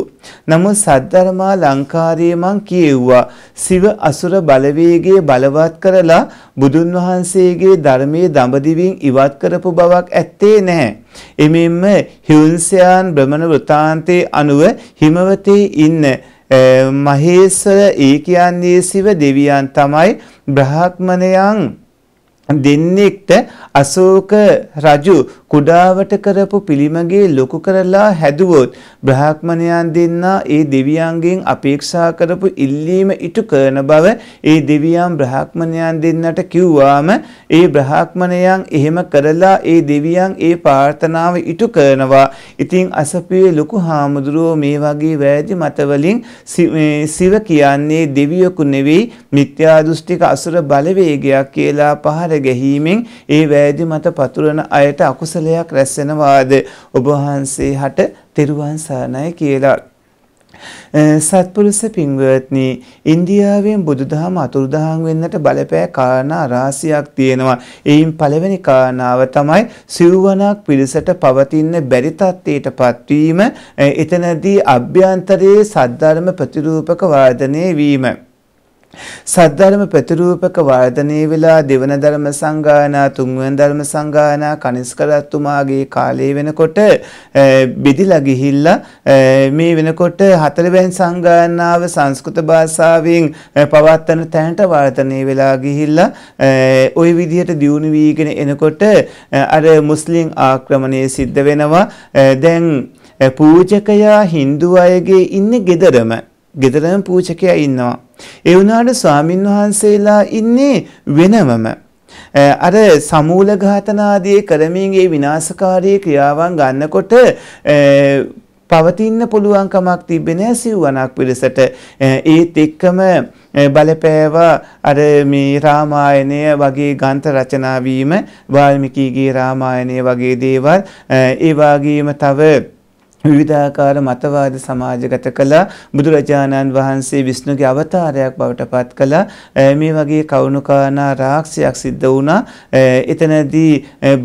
නමුත් සද්ධර්මා ලංකාරයේ මං කියෙව්වා සිව අසුර බලවේගයේ බලවත් කරලා බුදුන් වහන්සේගේ ධර්මයේ දඹදිවින් ඉවත් කරපු බවක් ඇත්තේ නැහැ. එමෙන්ම හිංසයන් බ්‍රමණ වෘතාන්තයේ අනුව හිමවතේ ඉන්න මහේසර ඒ කියන්නේ සිව දෙවියන් තමයි බ්‍රහ්මණයන් දෙන්නෙක්ට අශෝක රජු කුඩාවට කරපු පිළිමගේ ලොකු කරලා හැදුවොත් බ්‍රහ්මණයන් දෙන්නා ඒ දෙවියන්ගෙන් අපේක්ෂා කරපු ඉල්ලීම ඉටු කරන බව ඒ දෙවියන් බ්‍රහ්මණයන් දෙන්නට කිව්වාම ඒ බ්‍රහ්මණයන් එහෙම කරලා ඒ දෙවියන් ඒ ප්‍රාර්ථනාව ඉටු කරනවා. ඉතින් අසපුවේ ලොකු හාමුදුරුවෝ මේ වගේ වැරදි මතවලින් සිව කියන්නේ දෙවියෙකු නෙවෙයි මිත්‍යා දෘෂ්ටික අසුර බලවේගයක් කියලා පහර ගැහිීමෙන් ඒ වෑදි මත පතුරන අයට අකුසලයක් රැස්වෙනවාද ඔබ වහන්සේ හට තෙරුවන් සරණයි කියලා සත්පුරුෂ පින්වත්නි ඉන්දියාවෙන් බුදුදහම අතුරුදහන් වෙන්නට බලපෑ කාරණා රාශියක් තියෙනවා. එයින් පළවෙනි කාරණාව තමයි සිව්වණක් පිරිසට පවතින බැරි තත්ත්වයට පත්වීම. එතනදී අභ්‍යන්තරයේ සද්ධර්ම ප්‍රතිරූපක වාදනය වීම. සද්ධර්ම ප්‍රතිරූපක වර්ධනය වෙලා දෙවන ධර්ම සංගායනා තුන්වන ධර්ම සංගායනා කනිස්ක රත්තුමාගේ කාලේ වෙනකොට බෙදිලා ගිහිල්ලා මේ වෙනකොට හතරවෙනි සංගායනාව සංස්කෘත භාෂාවෙන් පවත්වන තැනට වර්ධනය වෙලා ගිහිල්ලා ওই විදිහට දියුණු වීගෙන එනකොට අර මුස්ලිම් ආක්‍රමණය සිද්ධ වෙනවා දැන් පූජකයා Hindu අයගේ ඉන්නේ gederama gederama පූජකයා ඉන්නවා ඒ වුණාට ස්වාමින් වහන්සේලා ඉන්නේ වෙනමම. අර සමූල ඝාතන ආදී කරමින් ඒ විනාශකාරී ක්‍රියාවන් ගන්නකොට පවතින්න පුළුවන් කමක් තිබෙන්නේ නැහැ සිව්වණක් පිළිසට ඒත් එක්කම බලපෑවා අර මේ රාමායනය වගේ ග්‍රන්ථ රචනා වීම වාල්මීකිගේ රාමායනය වගේ දේවල් ඒ වගේම තව විවිධාකාර මතවාද සමාජගත කළා බුදුරජාණන් වහන්සේ විෂ්ණුගේ අවතාරයක් බවට පත් කළා මේ වගේ කවුණුකානා රාක්ෂයක් සිද්ධ වුණා එතනදී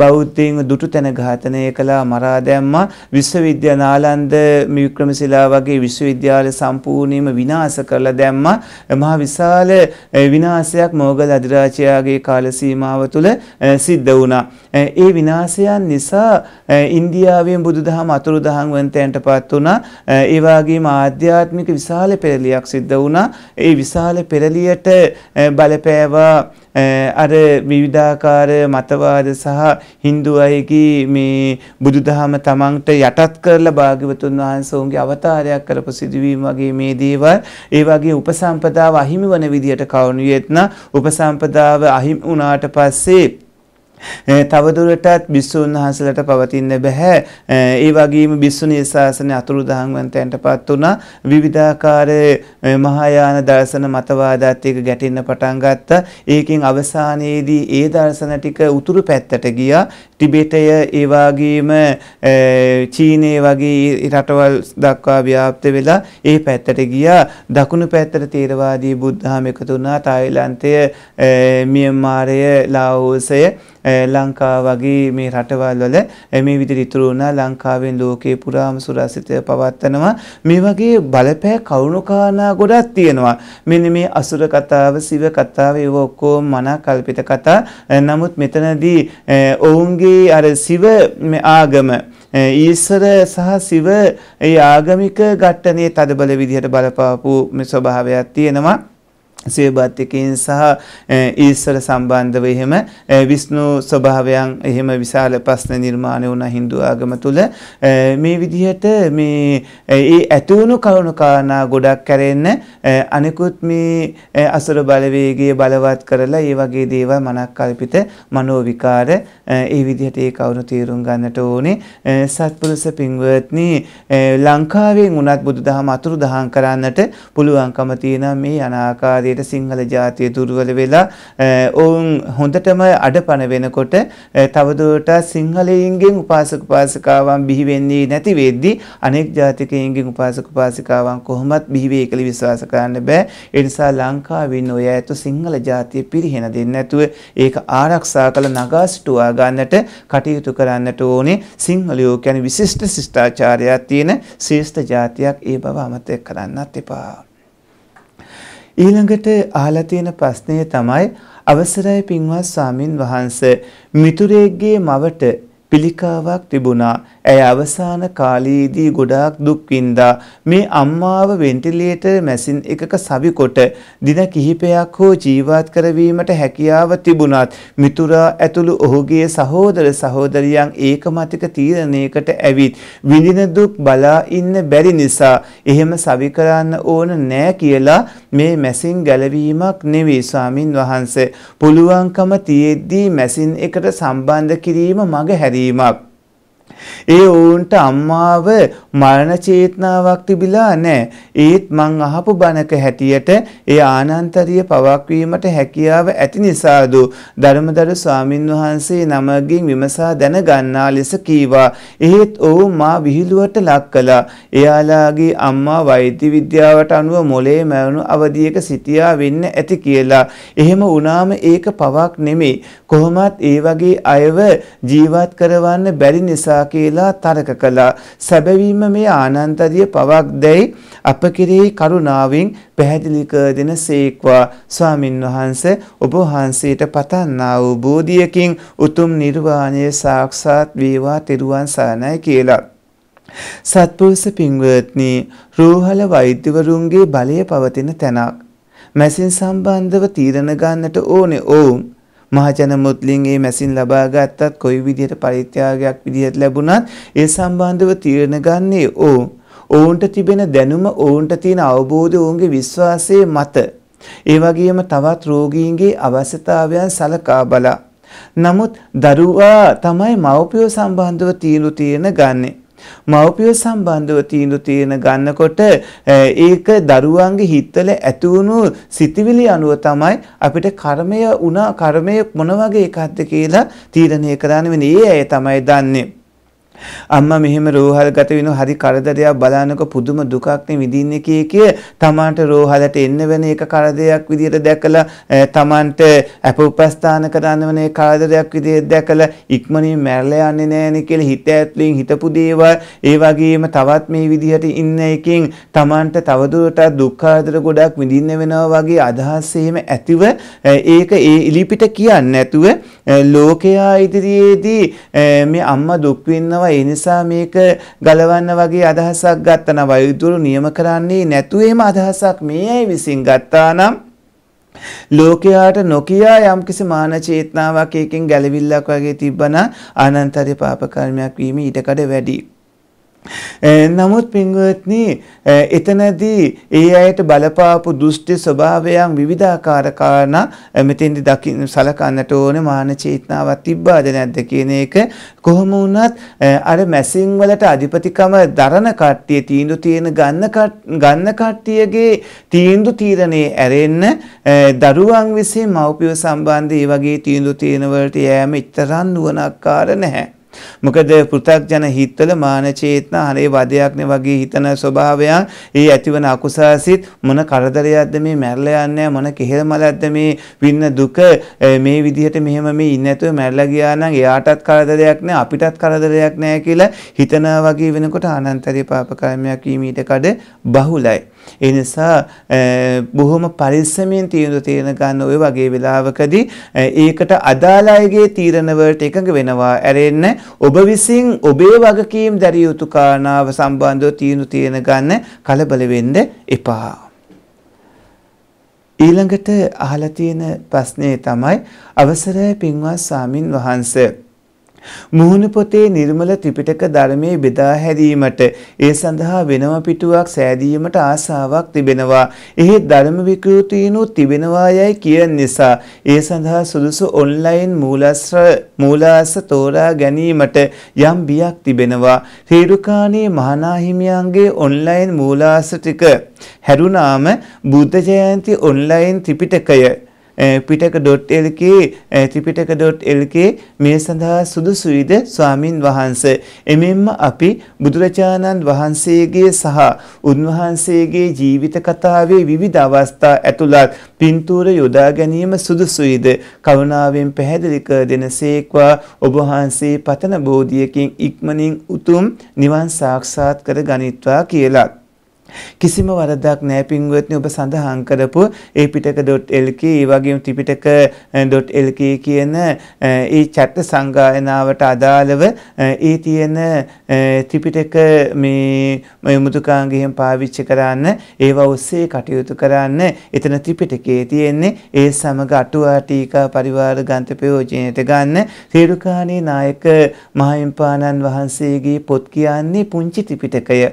බෞද්ධයින් දුටු තැන ඝාතනය කළා මරා දැම්මා විශ්වවිද්‍යා නාලන්ද වික්‍රමශිලා වගේ විශ්වවිද්‍යාල සම්පූර්ණයෙන්ම විනාශ කරලා දැම්මා මහා විශාල විනාශයක් මොගල් අධිරාජයාගේ කාල සීමාව තුළ සිද්ධ වුණා ඒ විනාශයන් නිසා ඉන්දියාවෙන් බුදුදහම අතුරුදහන් වන ශ්‍රාවන්තයන්ටපත් වුණා. ඒ වගේම ආධ්‍යාත්මික විශාල පෙරලියක් සිද්ධ වුණා. ඒ විශාල පෙරලියට බලපෑවා අර විවිධාකාර මතවාද සහ Hindu අයගේ මේ බුදුදහම තමන්ට යටත් කරලා භාග්‍යවතුන් වහන්සේගේ අවතාරයක් කරපු සිදුවීම් වගේ මේ දේවල් ඒ වගේ උපසම්පදාව අහිමි වන විදියට කවුණුවෙත්න උපසම්පදාව අහිමි වුණාට පස්සේ තවදුරටත් භික්ෂුන් වහන්සේලාට පවතින්න බෑ. ඒ වගේම භික්ෂුණී ශාසනය අතුරුදහන් වන්තයන්ටපත් වුණා. විවිධාකාර මහායාන දර්ශන මතවාදات එක්ක ගැටෙන්න පටන් ගත්තා. ඒකෙන් අවසානයේදී ඒ දර්ශන ටික උතුරු පැත්තට ගියා. ටිබෙටය ඒ වගේම චීනය වගේ රටවල් දක්වා ව්‍යාප්ත වෙලා ඒ පැත්තට ගියා. දකුණු පැත්තට තේරවාදී බුද්ධාම එකතු වුණා. තායිලන්තය, මියන්මාරය, ලාඕසය ලංකාව වගේ මේ රටවල් වල මේ විදිහට ඉතුරු වුණා ලංකාවෙන් ලෝකේ පුරාම සුරසිතය පවත්නවා මේ වගේ බලපෑ කවුණුකානා ගොඩක් තියෙනවා මෙන්න මේ අසුර කතාව සිව කතාව ඒව ඔක්කොම මනා කල්පිත කතා නමුත් මෙතනදී ඔවුන්ගේ අර සිව ආගම ඊස්සර සහ සිව ඒ ආගමික ඝට්ටනේ තදබල විදිහට බලපාපු මේ ස්වභාවයක් තියෙනවා සේභාත්‍යකයින් සහ ඊස්සර සම්බන්ධව එහෙම විස්්ණු ස්වභාවයන් එහෙම විශාල ප්‍රශ්න නිර්මාණය වුණ හින්දු ආගම තුළ මේ විදිහට මේ ඒ ඇතිවුණු කරුණු කාරණා ගොඩක් කැරෙන්න අනෙකුත් මේ අසුර බලවේගේ බලවත් කරලා ඒ වගේ දේවල් මනක් කල්පිත මනෝවිකාර ඒ විදිහට ඒ කවුරු තේරුම් ගන්නට ඕනේ සත්පුරුස පින්වත්නි ලංකාවෙන් උනත් බුදු දහම අතුරු දහන් කරන්නට පුළුවන්කම තියෙන මේ අනාකාරය විදියට සිංහල ජාතිය දුර්වල වෙලා ඔවුන් හොඳටම අඩපණ වෙනකොට තවදුරටත් සිංහලයින්ගෙන් උපාසක උපාසිකාවන් බිහි වෙන්නේ නැති වෙද්දී අනෙක් ජාතිකයින්ගෙන් උපාසක උපාසිකාවන් කොහොමත් බිහි වෙයි කියලා විශ්වාස කරන්න බෑ. ඒ නිසා ලංකාවෙන් ඔය ඇතු සිංහල ජාතිය පිරිහෙන දෙන්නේ නැතුව ඒක ආරක්ෂා කළ නගා සිටුවා ගන්නට කටයුතු කරන්නට ඕනේ. සිංහලයෝ කියන්නේ විශිෂ්ට ශිෂ්ටාචාරයක් තියෙන ශ්‍රේෂ්ඨ ජාතියක් ඒ බව අමතක කරන්නත් එපා. ඊළඟට අහලා තියෙන ප්‍රශ්නය තමයි අවසරයි පින්වත් ස්වාමින් වහන්සේ මිතුරෙක්ගේ මවට පිළිකාවක් තිබුණා. ඇය අවසාන කාලයේදී ගොඩාක් දුක් වින්දා. මේ අම්මාව වෙන්ටිලේටර් මැෂින් එකක සවිකොට දින කිහිපයක් හෝ ජීවත් කරවීමට හැකියාව තිබුණත් මිතුරා ඇතුළු ඔහුගේ සහෝදර සහෝදරියන් ඒකමතික තීරණයකට ඇවිත් විඳින දුක් බලා ඉන්න බැරි නිසා එහෙම සවි කරන්න ඕන නෑ කියලා මේ මැෂින් ගැලවීමක් නෙවෙයි ස්වාමින් වහන්සේ. පුළුවන්කම තියෙද්දී මැෂින් එකට සම්බන්ධ කිරීම මග හැරී beam ඒ ඔවුන්ට අම්මාව මරණ චේතනාවක් තිබිලා නැහැ. ඒත් මං අහපු බණක හැටියට ඒ ආනන්තරිය පවක්වීමට හැකියාව ඇති නිසාද ධර්මදරු ස්වාමින් වහන්සේ නමගින් විමසා දැනගන්නා ලෙස කීවා. එහෙත් ඔහු මා විහිළුවට ලක් කළා. එයාලාගේ අම්මා වෛද්‍ය විද්‍යාවට අනුව මොලේ මැවුණු අවධියක සිටියා වෙන්න ඇති කියලා. එහෙම වුණාම ඒක පවක් නෙමෙයි. කොහොමත් ඒ වගේ අයව ජීවත් කරවන්න බැරි නිසා කළා කියලා තරක කළා. සැබවීම මේ ආනන්තරිය පවක් දැයි අප කෙරෙහි කරුණාවෙන් පැහැදිලි කර දෙන සේක්වා ස්වාමින් වහන්සේ ඔබ වහන්සේට පතන්නා වූ බෝධියකින් උතුම් නිර්වාණය සාක්ෂාත් වේවා තෙරුවන් සරණයි කියලා. සත්පුරුෂ පින්වත්නි රෝහල වෛද්‍යවරුන්ගේ බලය පවතින තැනක් මැසින් සම්බන්ධව තීරණ ගන්නට ඕනේ ඔවුන් මහජන මුත්ලින් ඒ මැසින් ලබා ගත්තත් කොයි විදිහට පරිත්‍යාගයක් විදිහට ලැබුණත් ඒ සම්බන්ධව තීරණ ගන්නේ ඔවුන්. ඔවුන්ට තිබෙන දැනුම ඔවුන්ට තියෙන අවබෝධය ඔවුන්ගේ විශ්වාසයේ මත. ඒ වගේම තවත් රෝගීන්ගේ අවශ්‍යතාවයන් සලකා බලා. නමුත් දරුවා තමයි මව්පියෝ සම්බන්ධව තීරු තීරණ ගන්නේ. මව්පිය සම්බන්ධව තීන්දුව තියෙන ගන්නකොට ඒක දරුවන්ගේ හිතවල ඇති වුණු සිතිවිලි අනුව තමයි අපිට කර්මය උනා කර්මය මොන වගේ එකක්ද කියලා තීරණය කරන්න වෙන්නේ. ඒ අය තමයි දන්නේ. අම්මා මෙහෙම රෝහල් ගත වෙන හරි කරදරයක් බලන්නකො පුදුම දුකක් නේ විඳින්නේ කිය කිය තමාන්ට රෝහලට එන්න වෙන එක කරදරයක් විදියට දැකලා තමාන්ට අප උපස්ථාන කරන්න වෙන ඒ කරදරයක් විදියට දැකලා ඉක්මනින් මැරලා යන්නේ නැහෙනේ කියලා හිත ඇතුලින් හිතපු දේවල් ඒ වගේම තවත් මේ විදියට ඉන්න එකෙන් තමාන්ට තවදුරටත් දුක් කරදර ගොඩක් විඳින්න වෙනවා වගේ අදහස් එහෙම ඇතිව ඒක ඒ ඉලිපිට කියන්නේ නැතුව ලෝකයා ඉදිරියේදී මේ අම්මා දුක් විඳනවා ඒ නිසා මේක ගලවන්න වගේ අදහසක් ගත්තන වෛදුරු නියම කරන්නේ නැතුවේම අදහසක් මේ අය විසින් ගත්තා නම් ලෝකයාට නොකියා යම්කිසි මාන චේතනාවක් එකකින් ගැලවිල්ලක් වගේ තිබ්බනම් අනන්තරිය පාප කර්මයක් වීම ඊටකඩ වැඩි නමුත් පින්වත්නි එතනදී ඒ අයට බලපාපු දුෂ්ටි ස්වභාවයන් විවිධාකාර කාරණා මෙතෙන්දි දකින් සලකන්නට ඕනේ මාන චේතනාවක් තිබ්බාද නැද්ද කියන එක කොහොම වුණත් අර මැසින් වලට අධිපතිකම දරන කට්ටිය තීන්දුව තියෙන ගන්න ගන්න කට්ටියගේ තීන්දුව තීරණේ ඇරෙන්න දරුවන් විසින් මව්පිය සම්බන්ධ ඒ වගේ තීන්දුව තියෙන වලට යෑම ඉතරම් නුවණක්කාර නැහැ මොකද පෘථග්ජන හිත්වල මාන චේතනා හරේ වදයක්නේ වගේ හිතන ස්වභාවයන් ඒ ඇතිවන අකුසාසිත මොන කරදරයක්ද මේ මැරලා යන්නේ මොන කෙහෙල් මලක්ද මේ වින්න දුක මේ විදිහට මෙහෙම මේ ඉන්නේ නැතුව මැරලා ගියා නම් එයාටත් කරදරයක් නෑ අපිටත් කරදරයක් නෑ කියලා හිතනා වගේ වෙනකොට අනන්තරිය පාප කර්මයක් වීමීට කඩ බහුලයි ඒ නිසා බොහොම පරිස්සමෙන් තීරණ තීරණ ගන්න ওই වගේ වෙලාවකදී ඒකට අදාළ අයගේ තීරණ වලට එකඟ වෙනවා ඇරෙන්න ඔබ විසින් ඔබේ වගකීම් දැරිය යුතු කාරණාව සම්බන්ධව තීරණ තීරණ ගන්න කලබල වෙන්න එපා. ඊළඟට අහලා තියෙන ප්‍රශ්නේ තමයි අවසරයි පින්වත් සාමින් වහන්සේ මුහුණු පොතේ නිර්මල ත්‍රිපිටක ධර්මයේ බෙදා හැරීමට ඒ සඳහා වෙනම පිටුවක් සෑදීමට ආසාවක් තිබෙනවා. එහි ධර්ම විකෘතිනුත් තිබෙනවා යයි කියන නිසා ඒ සඳහා සුදුසු ඔන්ලයින් මූලාශ්‍ර මූලාශ්‍ර තෝරා ගැනීමට යම් බියක් තිබෙනවා. ශ්‍රීරුකාණී මහනාහිමියන්ගේ ඔන්ලයින් මූලාශ්‍ර ටික හැරුණාම බුද්ධ ජයන්ති ඔන්ලයින් ත්‍රිපිටකය පිටක.lk eh, ත්‍රිපිටක.lk eh, මේ සඳහා සුදුසුයිද ස්වාමින් වහන්සේ එමෙන්ම අපි බුදුරජාණන් වහන්සේගේ සහ උන්වහන්සේගේ ජීවිත කතාවේ විවිධ අවස්ථා ඇතුළත් පින්තූර යොදා ගැනීම සුදුසුයිද කරුණාවෙන් පැහැදිලි කර දෙනසේක්වා ඔබ වහන්සේ පතන බෝධියකින් ඉක්මනින් උතුම් නිවන් සාක්ෂාත් කර ගනිත්වා කියලා කිසිම වරදක් නැහැ පින්වත්නි ඔබ සඳහන් කරපු epitaka.lk ඒ වගේම eh, tipitaka.lk කියන eh, ඒ චත්ත සංගායනාවට අදාළව eh, ඒ තියෙන ත්‍රිපිටක මේ මුදුකාංගයෙන් පාවිච්චි කරන්න ඒවා ඔස්සේ කටයුතු කරන්න එතන ත්‍රිපිටකේ තියෙන්නේ ඒ සමග අටුවා ටීකා පරිවාර ග්‍රන්ථ ප්‍රයෝජනයට ගන්න තේරුකාණී නායක මහින්පාණන් වහන්සේගේ පොත් කියන්නේ පුංචි ත්‍රිපිටකය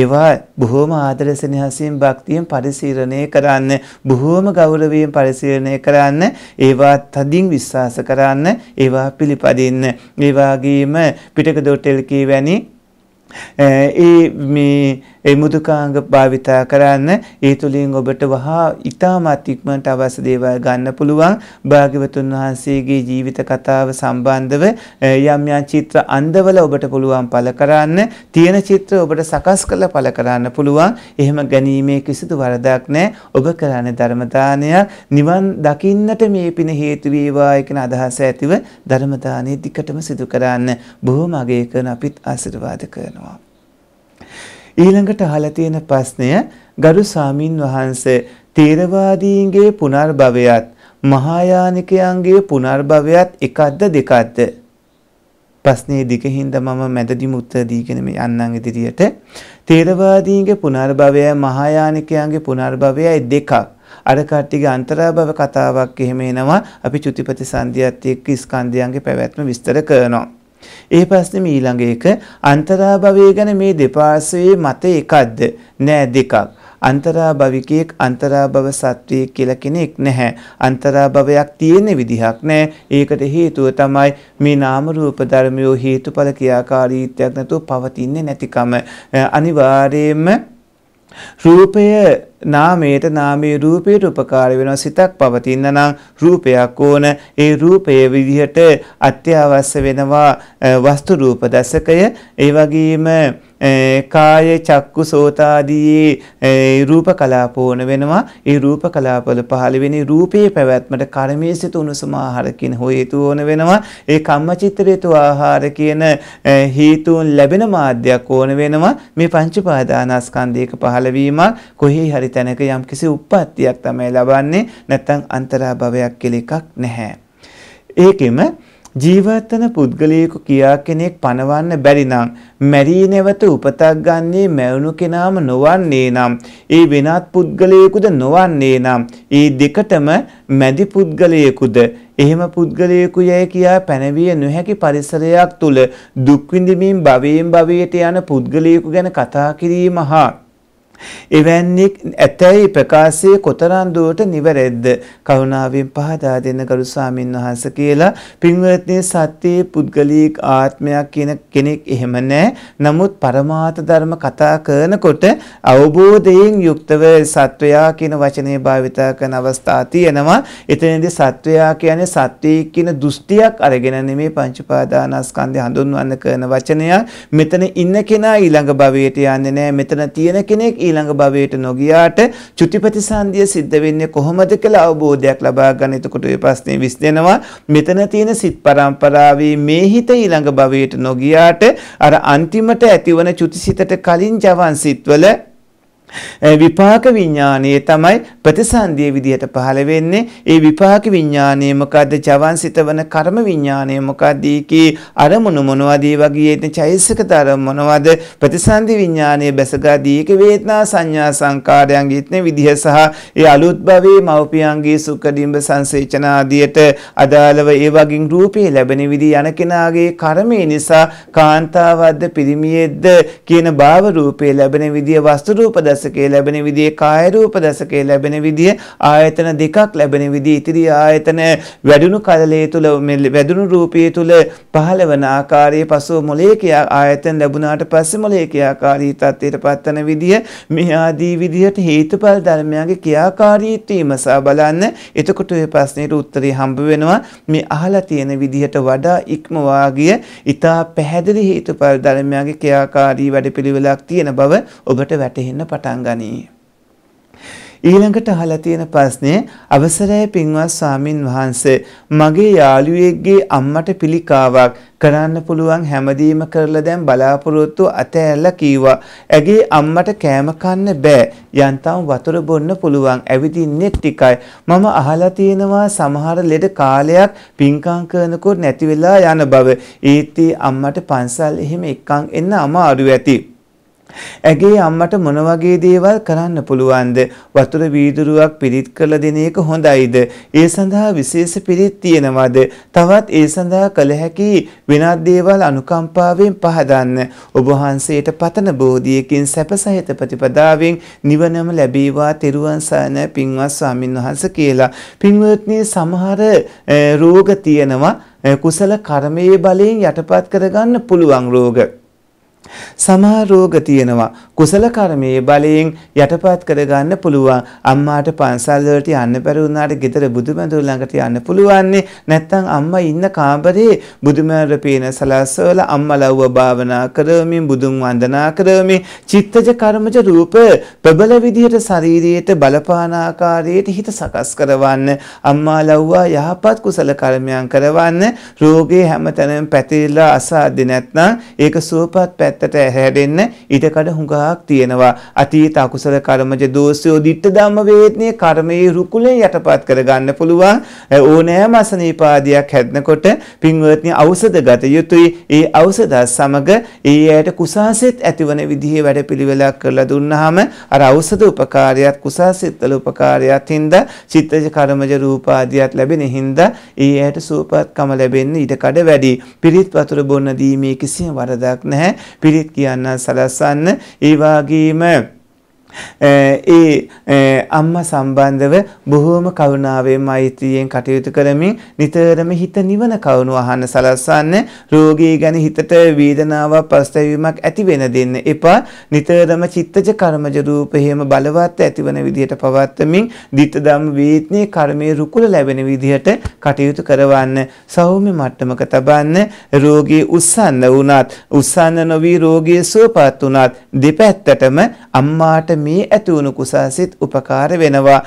ඒවා බොහෝම ආදර සෙනෙහසින් භක්තියෙන් පරිශීලනය කරන්න බොහෝම ගෞරවයෙන් පරිශීලනය කරන්න ඒවා තදින් විශ්වාස කරන්න ඒවා පිළිපදින්න ඒ වගේම පිටක දොටෙල් කී වැනි ඒ මේ ඒ මෘදුකාංග භාවිතා කරන්න ඒ තුලින් ඔබට වහා ඉතාමත් ඉක්මනට අවශ්‍ය දේවල් ගන්න පුළුවන් භාග්‍යවතුන් වහන්සේගේ ජීවිත කතාව සම්බන්ධව යම් යම් චිත්‍ර අන්දවල ඔබට පුළුවන් පළ කරන්න තියෙන චිත්‍ර ඔබට සකස් කරලා පළ කරන්න පුළුවන් එහෙම ගැනීමේ කිසිදු වරදක් නැහැ ඔබ කරන්නේ ධර්ම නිවන් දකින්නට මේ පින හේතු වේවා කියන අදහස ඇතිව ධර්ම දානයේ දිකටම සිදු කරන්න බොහොම අගය කරන අපිත් ආශිර්වාද කරනවා ඊළඟට අහලා තියෙන ප්‍රශ්නය ගරු සාමින් වහන්සේ තේරවාදීන්ගේ පුනර්භවයත් මහායානිකයන්ගේ පුනර්භවයත් එකක්ද දෙකක්ද? ප්‍රශ්නේ දිගින්ද මම මැදදිම උත්තර දීගෙන මේ අන්නම් ඉදිරියට තේරවාදීන්ගේ පුනර්භවය මහායානිකයන්ගේ පුනර්භවයයි දෙකක්. අර කට්ටියගේ අන්තරාභව කතාවක් එහෙම එනවා අපි චුතිපති සන්ධියත් එක්ක ස්කන්ධයන්ගේ පැවැත්ම විස්තර කරනවා. ඒ ප්‍රශ්නේ ඊළඟ එක අන්තරාභවය ගැන මේ දෙපාර්ශවයේ මත එකක්ද? නෑ දෙකක්. අන්තරාභවිකයෙක් අන්තරාභව සත්වයෙක් කියලා කෙනෙක් නැහැ. අන්තරාභවයක් තියෙන විදිහක් නැහැ. ඒකට හේතුව තමයි මේ නාම රූප ධර්මයෝ හේතුඵල ක්‍රියාකාරීත්වයක් නැතුව පවතින්නේ නැතිකම. අනිවාර්යයෙන්ම රූපය නාමයට නාමයේ රූපයට උපකාර වෙනවා සිතක් පවතින නම් රූපයක් ඕන ඒ රූපයේ විදිහට අත්‍යවශ්‍ය වෙනවා වස්තු රූප දසකය ඒ වගේම කාය චක්කු සෝතාදී රූප කලාපෝන වෙනවා. ඒ රූප කලාපවල පහළ වෙන රූපේ පැවැත්මට කර්මයේ සිට උණුසුම ආහාර කියන හේතු ඕන වෙනවා. ඒ කම්මචිත්ත ඍතු ආහාර කියන හේතුන් ලැබෙන මාධ්‍යයක් ඕන වෙනවා. මේ පංච පාදානස්කන්ධයක පහළ වීමක් කොහේ හරි තැනක යම්කිසි උප්පත්තියක් තමයි ලබන්නේ. නැත්නම් අන්තරා භවයක් කියලා එකක් නැහැ. ඒකෙම ජීවත්වන පුද්ගලයෙකු කියා කෙනෙක් පණවන්න බැරි නම් මැරී නැවත උපතක් ගන්නේ මැවුණු කෙනාම නොවන්නේ නම් ඒ වෙනත් පුද්ගලයෙකුද නොවන්නේ නම් ඒ දෙකටම මැදි පුද්ගලයෙකුද එහෙම පුද්ගලයෙකු යැයි කියා පැනවිය නොහැකි පරිසරයක් තුල දුක් විඳමින් භවයෙන් භවයට යන පුද්ගලයෙකු ගැන කතා කිරීම හා එවැන්නේ ඇතැයි ප්‍රකාශයේ කොතරම් දුරට නිවැරැද්ද කරුණාවෙන් පහදා දෙන ගරු ස්වාමීන් වහන්සේ කියලා පින්වත්නි සත්‍යයේ පුද්ගලික ආත්මයක් කියන කෙනෙක් එහෙම නැහැ. නමුත් පරමාර්ථ ධර්ම කතා කරනකොට අවබෝධයෙන් යුක්තව සත්වයා කියන වචනේ භාවිත කරන අවස්ථා තියෙනවා. එතනදී සත්වයා කියන්නේ සත්‍යයේ කියන දෘෂ්ටියක් අරගෙන නෙමෙයි පංචපාදානස්කන්ධය හඳුන්වන්න කරන වචනය. මෙතන ඉන්න කෙනා ඊළඟ භවයට යන්නේ නැහැ. මෙතන තියෙන කෙනෙක් ඊළඟ භවයට නොගියාට චුතිපති සංදිය සිද්ධ වෙන්නේ කොහොමද කියලා අවබෝධයක් ලබා ගන්න. එතකොට මේ ප්‍රශ්නේ විසඳෙනවා. මෙතන තියෙන සිත් පරම්පරාවේ මේ හිත ඊළඟ භවයට නොගියාට අර අන්තිමට ඇතිවන චුතිසිතට කලින් ජවන් සිත්වල විපාක විඥානයේ තමයි ප්‍රතිසන්දිය විදිහට පහළ වෙන්නේ. ඒ විපාක විඥානයේ මොකද්ද? චවන්සිතවන කර්ම විඥානයේ මොකද්ද? ඒකේ අරමුණු මොනවද? වගේ එන චෛසික තරම් මොනවද? ප්‍රතිසන්දි විඥානයේ බැසගාදී ඒක වේදනා සංඥා සංකාරයන්ගේ ඉන්න විදිහ සහ ඒ අලුත් භවයේ මව්පියන්ගේ සුඛ දිඹ සංසේචන ආදියට අදාළව ඒ වගින් රූපේ ලැබෙන විදිහ යන කෙනාගේ කර්මය නිසා කාන්තාවද්ද පිරිමියෙද්ද කියන භාව රූපේ ලැබෙන විදිහ වස්තු රූප දස දශකයේ ලැබෙන විදිය කාය රූප දශකයේ ලැබෙන විදිය ආයතන දෙකක් ලැබෙන විදිය ඉතිරි ආයතන වැඩුණු කලලයේ තුල වැඩුණු රූපයේ තුල පහළ වන ආකාරයේ පසුව මොලේකිය ආයතන ලැබුණාට පස්සේ මොලේකිය ආකාරී තත්ත්වයට පත්වන විදිය මේ ආදී විදියට හේතුඵල ධර්මයන්ගේ ක්‍රියාකාරීත්වය මසා බලන්න එතකොට ඔය ප්‍රශ්නෙට උත්තරේ හම්බ වෙනවා මේ අහලා තියෙන විදියට වඩා ඉක්මවා ගිය ඊටා පැහැදිලි හේතුඵල ධර්මයන්ගේ ක්‍රියාකාරී වැඩපිළිවෙලක් තියෙන බව ඔබට වැටහෙන්න පටන් පටන් ගනී. ඊළඟට අහලා තියෙන ප්‍රශ්නේ අවසරයි පින්වත් ස්වාමින් වහන්සේ මගේ යාළුවෙක්ගේ අම්මට පිළිකාවක් කරන්න පුළුවන් හැමදීම කරලා දැන් බලාපොරොත්තු අතෑරලා කීවා. ඇගේ අම්මට කෑම කන්න බෑ. යන්තම් වතුර බොන්න පුළුවන්. ඇවිදින්නේ ටිකයි. මම අහලා තියෙනවා සමහර ලෙඩ කාලයක් පින්කම් කරනකොට නැති වෙලා යන බව. ඒත් අම්මට පන්සල් එහෙම එක්කන් එන්න අමාරු ඇති. ඇගේ අම්මට මොන වගේ දේවල් කරන්න පුළුවන්ද? වතුර වීදුරුවක් පිරිත් කළ දෙන එක හොඳයිද? ඒ සඳහා විශේෂ පිරිත් තියනවද? තවත් ඒ සඳහා කළ හැකි වෙනත් දේවල් අනුකම්පාවෙන් පහදන්න. ඔබ වහන්සේට පතන බෝධියකින් සැපසහිත ප්‍රතිපදාවෙන් නිවනම ලැබීවා තෙරුවන් සරණ පින්වත් ස්වාමින්වහන්සේ කියලා. පින්වත්නි සමහර රෝග තියෙනවා කුසල කර්මයේ බලයෙන් යටපත් කරගන්න පුළුවන් රෝග. සමා රෝග තියෙනවා කුසල කර්මයේ බලයෙන් යටපත් කරගන්න පුළුවන්. අම්මාට පන්සල් වලට යන්න බැරි වුණාට ගෙදර බුදුමැදුර ළඟට යන්න පුළුවන්නේ. නැත්නම් අම්මා ඉන්න කාමරේ බුදුමැදුර පේන සලස්වල අම්මලව්ව භාවනා කරමින් බුදුන් වන්දනා කරමින් චිත්තජ කර්මජ රූප ප්‍රබල විදියට ශරීරයට බලපාන ආකාරයට හිත සකස් කරවන්න. අම්මාලව්වා යහපත් කුසල කර්මයන් කරවන්න. රෝගේ හැමතැනම පැතිරලා අසාධ්‍ය නැත්නම් ඒක සුවපත් පැත්තට හැරෙන්න ඊට කඩ හුඟා ගොඩාක් තියෙනවා අතීත අකුසල කර්මජ දෝෂය දිට්ඨ ධම්ම වේදනේ කර්මයේ රුකුලෙන් යටපත් කරගන්න පුළුවන් ඕනෑම අසනීපාදියක් හැදනකොට පින්වත්නි ඖෂධ ගත යුතුයි ඒ ඖෂධ සමග ඒ ඇයට කුසාසෙත් ඇතිවන විදිහේ වැඩපිළිවෙලක් කරලා දුන්නාම අර ඖෂධ උපකාරයත් කුසාසෙත්වල උපකාරයත් හින්දා චිත්තජ කර්මජ රූපාදියත් ලැබෙන හින්දා ඒ ඇයට සූපත්කම ලැබෙන්න ඊට කඩ වැඩි පිරිත් වතුර බොන්න දීමේ කිසිම වරදක් නැහැ පිරිත් කියන්න සලස්සන්න ඒ ඒ වගේම ඒ අම්මා සම්බන්ධව බොහෝම කරුණාවෙන් මෛත්‍රියෙන් කටයුතු කරමින් නිතරම හිත නිවන කවුණු අහන්න සලස්වන්න රෝගී ගැන හිතට වේදනාවක් පස්තැවීමක් ඇති වෙන දෙන්න එපා නිතරම චිත්තජ කර්මජ රූප එහෙම බලවත් ඇතිවන විදිහට පවත්වමින් ditthadam වේත්නේ කර්මයේ රුකුල ලැබෙන විදිහට කටයුතු කරවන්න සෞම්‍ය මට්ටමක තබන්න රෝගී උස්සන්න වුණත් උස්සන්න නොවි රෝගී සුවපත් වුණත් දෙපැත්තටම අම්මාට මේ ඇති වුණු කුසල්සිත උපකාර වෙනවා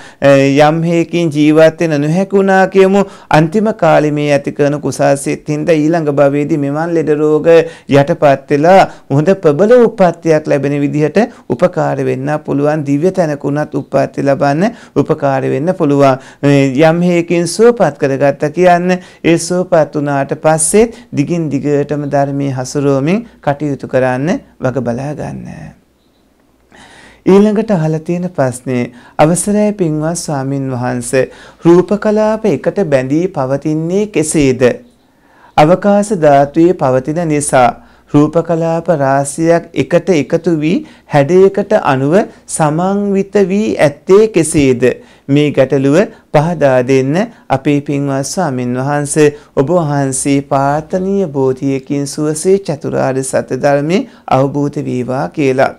යම් හේකින් ජීවත් වෙන නොහැකුණා කියමු අන්තිම කාලේ මේ ඇති කරන කුසල්සිත හින්ද ඊළඟ භවයේදී මෙවන් ලෙඩ රෝග යටපත් වෙලා හොඳ ප්‍රබල උප්පත්තියක් ලැබෙන විදිහට උපකාර වෙන්න පුළුවන් දිව්‍ය තැනකුණත් උප්පත්ති ලබන්න උපකාර වෙන්න පුළුවන් යම් හේකින් සුවපත් කරගත්ත කියන්නේ ඒ සුවපත් වුණාට පස්සේ දිගින් දිගටම ධර්මයේ හසුරුවමින් කටයුතු කරන්න වග බලා ගන්න. ඊළඟට අහලා තියෙන ප්‍රශ්නේ අවසරයි පින්වත් ස්වාමින් වහන්සේ රූපකලාප එකට බැඳී පවතින්නේ කෙසේද? අවකාශ ධාතුවේ පවතින නිසා රූපකලාප රාශියක් එකට එකතු වී හැඩයකට අනුව සමන්විත වී ඇත්තේ කෙසේද? මේ ගැටලුව පහදා දෙන්න අපේ පින්වත් ස්වාමින් වහන්සේ ඔබ වහන්සේ පාතනීය බෝධියකින් සුවසේ චතුරාර්ය සත්‍ය ධර්මයේ අවබෝධ වේවා කියලා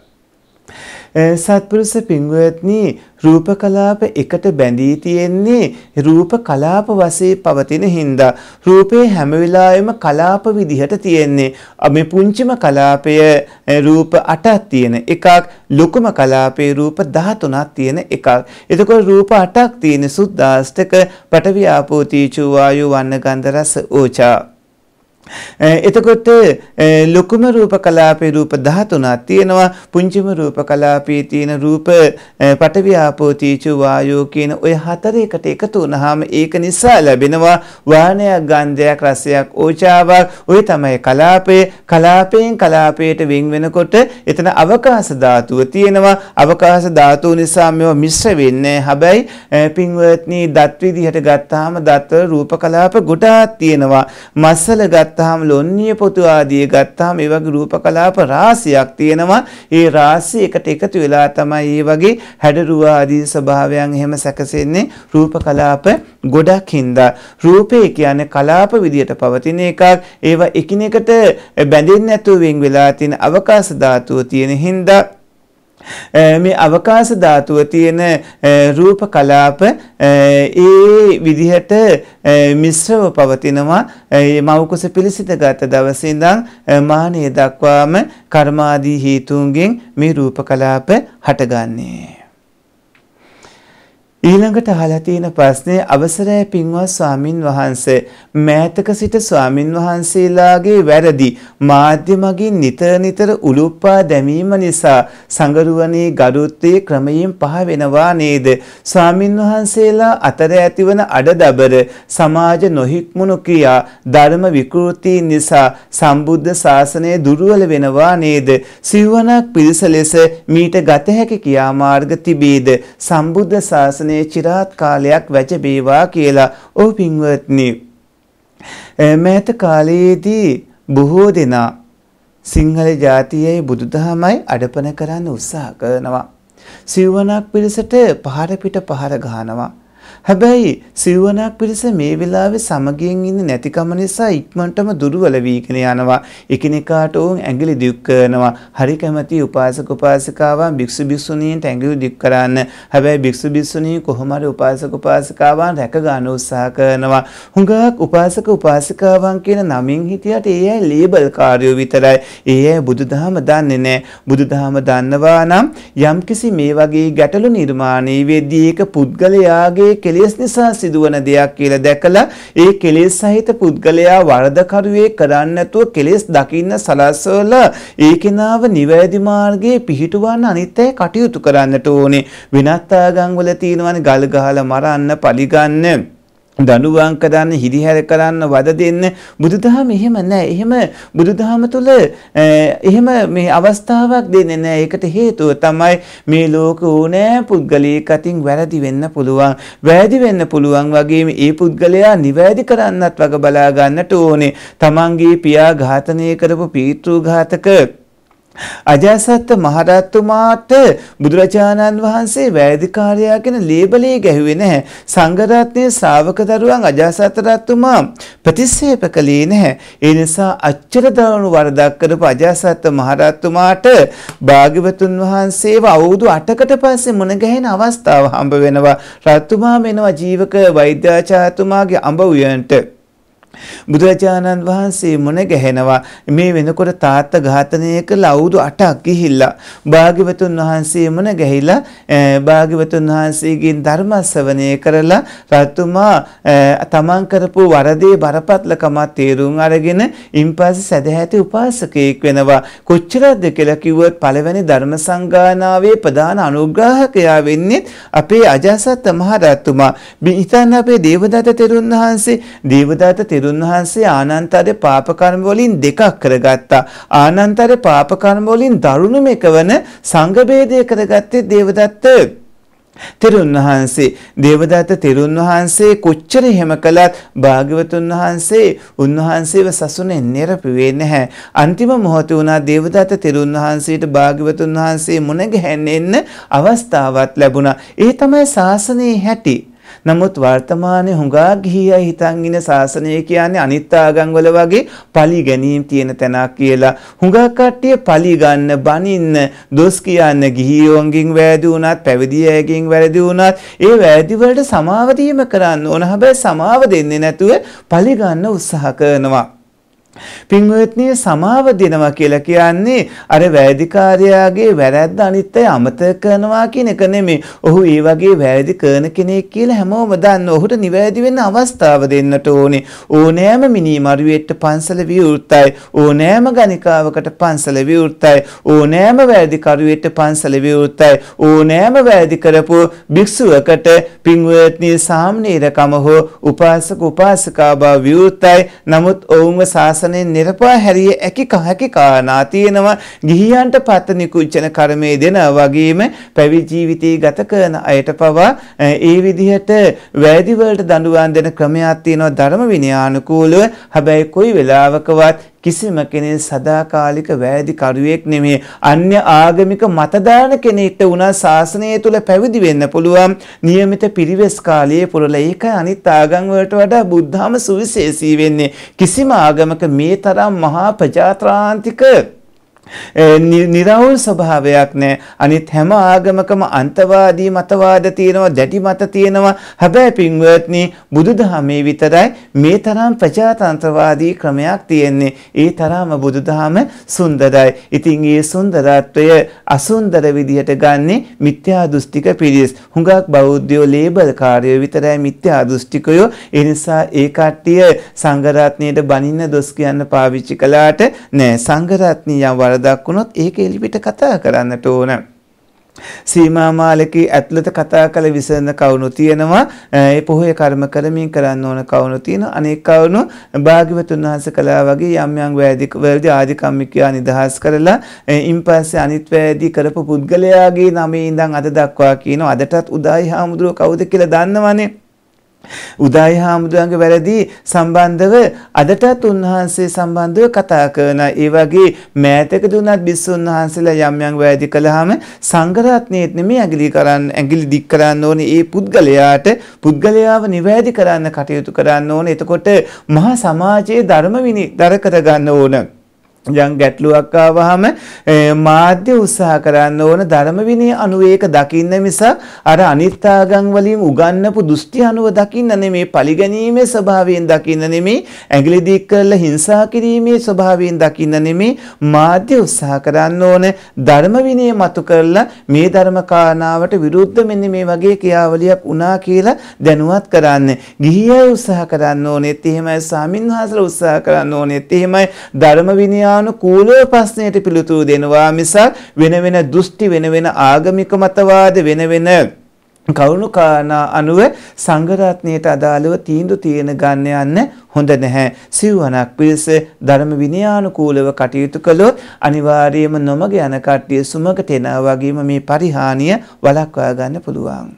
සත්පුරුෂ පින්වත්නි රූප කලාප එකට බැඳී තියෙන්නේ රූප කලාප වශයෙන් පවතින හින්දා රූපේ හැම වෙලාවෙම කලාප විදිහට තියෙන්නේ මේ පුංචිම කලාපය රූප 8ක් තියෙන එකක් ලොකුම කලාපේ රූප 13ක් තියෙන එකක් එතකොට රූප 8ක් තියෙන සුද්දාස්තක පටවියාපෝ තීචෝ වායු වන්න ගන්ධ රස ඕචා Eh, එතකොට eh, ලොකුම රූප කලාපේ රූප 13ක් තියෙනවා පුංචිම රූප කලාපේ තියෙන රූප eh, පඨවි ආපෝ තීචු වායෝ කියන ওই හතරේකට එකතු වුනහම ඒක නිසා ලැබෙනවා වාණයක් ගන්ධයක් රසයක් ඕචාවක් ওই තමයි කලාපය කලාපයෙන් කලාපයට වෙන් වෙනකොට එතන අවකාශ ධාතුව තියෙනවා අවකාශ ධාතුව නිසා මේව මිශ්‍ර වෙන්නේ හැබැයි පින්වත්නි දත් විදිහට ගත්තාම දත්වල රූප කලාප ගොඩාක් තියෙනවා මස්සල ගත්ත ගත්තාම ලොන්නිය පොතු ආදී ගත්තාම ඒ වගේ රූප කලාප රාශියක් තියෙනවා. ඒ රාශි එකට එකතු වෙලා තමයි මේ වගේ හැඩරුව ආදී ස්වභාවයන් එහෙම සැකසෙන්නේ රූප කලාප ගොඩක් හින්දා රූපේ කියන්නේ කලාප විදියට පවතින එකක් ඒවා එකිනෙකට බැඳෙන්නේ නැතුව වෙන් වෙලා තියෙන අවකාශ ධාතුව තියෙන හින්දා Eh, මේ අවකාශ ධාතුව තියෙන eh, රූප කලාප eh, ඒ විදිහට මිශ්‍රව පවතිනවා මවකුස පිළිසිත ගත දවසේ ඉඳන් මානිය දක්වාම කර්මාදී හේතුන්ගෙන් මේ රූප කලාප හටගන්නේ ඊළඟට අහලා තියෙන ප්‍රශ්නේ අවසරයි පින්වත් ස්වාමින් වහන්සේ මෑතක සිට ස්වාමින් වහන්සේලාගේ වැරදි මාධ්‍ය මගින් නිතර නිතර උලුප්පා දැමීම නිසා සංගරුවනේ ගරුත්වයේ ක්‍රමයෙන් පහ වෙනවා නේද ස්වාමින් වහන්සේලා අතර ඇතිවන අඩදබර සමාජ නොහික්මුණු ක්‍රියා ධර්ම විකෘති නිසා සම්බුද්ධ ශාසනය දුර්වල වෙනවා නේද සිවණක් පිරිස ලෙස මීට ගත හැකි ක්‍රියාමාර්ග තිබේද සම්බුද්ධ ශාසනය ශාසනයේ চিරාත් කාලයක් වැජබේවා කියලා. ඔව් පින්වත්නි. මෑත කාලයේදී බොහෝ දෙනා සිංහල ජාතියේ බුදුදහමයි අඩපණ කරන්න උත්සාහ කරනවා. සිව්වනක් පිරිසට පහර පිට පහර ගහනවා. හැබැයි සිව්වනක් පිරිස මේ වෙලාවේ සමගියෙන් ඉන්නේ නැතිකම නිසා ඉක්මනටම දුර්වල වීගෙන යනවා. එකිනෙකාට උන් ඇඟිලි දික් කරනවා. හරි කැමැති උපාසක උපාසිකාවන් භික්ෂු භික්ෂුණීන්ට ඇඟිලි දික් කරන්න. හැබැයි භික්ෂු භික්ෂුණී කොහොම හරි උපාසක උපාසිකාවන් රැක ගන්න උත්සාහ කරනවා. හුඟක් උපාසක උපාසිකාවන් කියන නමින් හිටියට ඒ අය ලේබල් කාරයෝ විතරයි. ඒ අය බුදුදහම දන්නේ නැහැ. බුදුදහම දන්නවා නම් යම්කිසි මේ වගේ ගැටලු නිර්මාණයේ වෙදී ඒක පුද්ගලයාගේ කෙල කෙලෙස් නිසා සිදුවන දෙයක් කියලා දැකලා ඒ කෙලෙස් සහිත පුද්ගලයා වරදකරුවේ කරන්නේ නැතුව කෙලෙස් දකින්න සලස්වල ඒ කෙනාව නිවැරදි මාර්ගයේ පිහිටුවන්න අනිත් අය කටයුතු කරන්නට ඕනේ වෙනත් ආගම් වල තියෙනවනේ ගල් ගහලා මරන්න පලිගන්න දඬුවම් කරන්න හිරිහැර කරන්න වද දෙන්න බුදුදහම එහෙම නැහැ. එහෙම බුදුදහම තුල එහෙම මේ අවස්ථාවක් දෙන්නේ නැහැ. ඒකට හේතුව තමයි මේ ලෝක ඕනෑ පුද්ගලයෙක් අතින් වැරදි වෙන්න පුළුවන්. වැරදි වෙන්න පුළුවන් වගේම ඒ පුද්ගලයා නිවැරදි කරන්නත් වග බලා ගන්නට ඕනේ. තමන්ගේ පියා ඝාතනය කරපු පීතෘ ඝාතක අජාසත්ත මහරත්තුමාට බුදුරජාණන් වහන්සේ වැයදිකාරයා කියන ලේබලේ ගැහුවේ නැහැ. සංඝරත්නයේ ශ්‍රාවක දරුවන් අජාසත්ත රත්තුමා ප්‍රතික්ෂේප කළේ නැහැ. ඒ නිසා අච්චර දරුණු වරදක් කරපු අජාසත්ත මහරත්තුමාට භාග්‍යවතුන් වහන්සේව අවුරුදු 8කට පස්සේ මුණ ගැහෙන අවස්ථාව හම්බ වෙනවා. රත්තුමා වෙනවා ජීවක වෛද්‍යාචාර්යතුමාගේ අඹ උයන්ට. බුදුරජාණන් වහන්සේ මොන ගැහෙනවා මේ වෙනකොට තාත්ත ඝාතනය කළ අවුරුදු 8ක් ගිහිල්ලා භාග්‍යවතුන් වහන්සේ මොන ගැහිලා භාග්‍යවතුන් වහන්සේගෙන් ධර්ම ශ්‍රවණය කරලා රතුමා තමන් කරපු වරදේ බරපතලකම තේරුම් අරගෙන ඉන්පස්සේ සදහැති උපාසකයෙක් වෙනවා කොච්චරද කියලා කිව්වොත් පළවෙනි ධර්ම සංගායනාවේ ප්‍රධාන අනුග්‍රාහකයා වෙන්නේ අපේ අජාසත් මහ රහතුමා. හිතන්න අපේ දේවදත්ත තෙරුන් වහන්සේ දේවදත්ත තෙරුන් බුදුන් වහන්සේ ආනන්තර පාප කර්ම වලින් දෙකක් කරගත්තා. ආනන්තර පාප කර්ම වලින් දරුණුම එකවන සංඝ ભેදය කරගත්තේ දේවදත්ත තෙරුන් වහන්සේ දේවදත්ත තෙරුන් වහන්සේ කොච්චර හිම කළත් භාග්‍යවතුන් වහන්සේ උන්වහන්සේව සසුනේ නිරපුවේ නැහැ අන්තිම මොහොතේ උනා දේවදත්ත තෙරුන් වහන්සේට භාග්‍යවතුන් වහන්සේ මුණ ගැහෙන්න අවස්ථාවක් ලැබුණා ඒ තමයි ශාසනයේ හැටි නමුත් වර්තමානයේ හුඟා ගිහියයි හිතන් ඉන සාසනය කියන්නේ අනිත් ආගම්වල වගේ පලි ගැනීම තියෙන තැනක් කියලා. හුඟා කට්ටිය පලි ගන්න, බනින්න, දොස් කියන්න ගිහියෝන්ගෙන් වැරදි වුණත්, පැවිදි අයගෙන් වැරදි වුණත්, ඒ වැරදි වලට සමාව දීම කරන්න ඕන. හැබැයි සමාව දෙන්නේ නැතුව පලි ගන්න උත්සාහ කරනවා. පින්වත්නි සමාව දෙනවා කියලා කියන්නේ අර වැරදිකාරයාගේ වැරැද්ද අනිත් අය අමතක කරනවා කියන එක නෙමෙයි. ඔහු ඒ වගේ වැරදි කරන කෙනෙක් කියලා හැමෝම දන්න. ඔහුට නිවැරදි වෙන්න අවස්ථාව දෙන්නට ඕනේ. ඕනෑම මිනී මරුවෙට පන්සල විවෘතයි. ඕනෑම ගණිකාවකට පන්සල විවෘතයි. ඕනෑම වැරදිකරුවෙට පන්සල විවෘතයි. ඕනෑම වැරදි කරපු භික්ෂුවකට පින්වත්නි සාමනීරකම හෝ උපාසක උපාසිකා බව විවෘතයි. නමුත් ඔවුන්ව සාසන ශාසනය නිර්පා හැරිය හැකි කහැකි කාරණා තියෙනවා ගිහියන්ට පත නිකුච්චන කර්මය දෙන වගේම පැවිදි ජීවිතය ගත කරන අයට පවා ඒ විදිහට වැරදි වලට දඬුවම් දෙන ක්‍රමයක් තියෙනවා ධර්ම විනයානුකූලව. හැබැයි කොයි වෙලාවකවත් කිසිම කෙනෙක් සදාකාලික වැයදිකරුවෙක් නෙමේ අන්‍ය ආගමික මතදාන කෙනෙක්ට උනා ශාසනය තුල පැවිදි වෙන්න පුළුවන් નિયમિત පිරිවෙස් කාලයේ පුරල ඒක අනිත් ආගම් වලට වඩා බුද්ධාම සුවිශේෂී වෙන්නේ කිසිම ආගමක මේ තරම් මහා ප්‍රජාත්‍රාන්තික නිරවුල් ස්වභාවයක් නෑ අනිත් හැම ආගමකම අන්තවාදී මතවාද තියෙනවා දැඩි මත තියෙනවා හැබැයි පින්වත්නි බුදුදහමේ විතරයි මේ තරම් ප්‍රජාතන්ත්‍රවාදී ක්‍රමයක් තියෙන්නේ ඒ තරම බුදුදහම සුන්දරයි ඉතින් ඒ සුන්දරත්වය අසුන්දර විදිහට ගන්නෙ මිත්‍යා දෘෂ්ටික පිරිස් හුඟක් බෞද්ධයෝ ලේබල් කාර්යය විතරයි මිත්‍යා දෘෂ්ටිකයෝ ඒ නිසා ඒ කට්ටිය සංඝරත්නයේ බණින්න දොස් කියන්න පාවිච්චි කළාට නෑ සංඝරත්නියව වරදක් වුණොත් ඒක එළිපිට කතා කරන්නට ඕන. සීමා මාලකී ඇතුළත කතා කළ විසඳන කවුණු තියෙනවා ඒ පොහොය කර්ම කරමින් කරන්න ඕන කවුණු තියෙනවා අනෙක් කවුණු භාග්‍යවතුන් වහන්සේ කළා වගේ යම් යම් වැදී වැරදි ආධිකම්මිකයා නිදහස් කරලා ඉන් පස්සේ අනිත් වැදී කරපු පුද්ගලයාගේ නමේ ඉඳන් අද දක්වා කියනවා අදටත් උදායි හාමුදුරුව කවුද කියලා දන්නවනේ උදායි හාමුදුරන්ගේ වැරදි සම්බන්ධව අදටත් උන්වහන්සේ සම්බන්ධව කතා කරන ඒ වගේ මෑතකදී උනත් බිස්සුන් වහන්සේලා යම් යම් වැරදි කළාම සංඝරත්නයේත් නෙමෙයි ඇඟිලි කරන්න ඇඟිලි දික් කරන්න ඕනේ ඒ පුද්ගලයාට පුද්ගලයාව නිවැරදි කරන්න කටයුතු කරන්න ඕනේ එතකොට මහා සමාජයේ ධර්ම විනි දර කරගන්න ඕනේ යම් ගැටලුවක් ආවහම මාධ්‍ය උත්සාහ කරන්න ඕන ධර්ම විනය අනුව ඒක දකින්න මිස අර අනිත් ආගම් වලින් උගන්වපු දෘෂ්ටි අනුව දකින්න නෙමේ පරිගැනීමේ ස්වභාවයෙන් දකින්න නෙමේ ඇඟිලි දික් කරලා හිංසා කිරීමේ ස්වභාවයෙන් දකින්න නෙමේ මාධ්‍ය උත්සාහ කරන්න ඕන ධර්ම විනය මතු කරලා මේ ධර්ම කාරණාවට විරුද්ධ මෙන්න මේ වගේ ක්‍රියාවලියක් වුණා කියලා දැනුවත් කරන්න. ගිහියයි උත්සාහ කරන්න ඕනෙත් එහෙමයි සාමින්හාසල උත්සාහ කරන්න ඕනෙත් එහෙමයි ධර්ම විනය ධර්මතානුකූලව ප්‍රශ්නයට පිළිතුරු දෙනවා මිසක් වෙන වෙන දෘෂ්ටි වෙන වෙන ආගමික මතවාද වෙන වෙන කවුණු කාරණා අනුව සංඝරත්නයට අදාළව තීන්දුව තියෙන ගන්න යන්න හොඳ නැහැ. සිව්වනක් පිරිස ධර්ම විනයානුකූලව කටයුතු කළොත් අනිවාර්යයෙන්ම නොමග යන කට්ටිය සුමකට එනවා වගේම මේ පරිහානිය වළක්වා ගන්න පුළුවන්.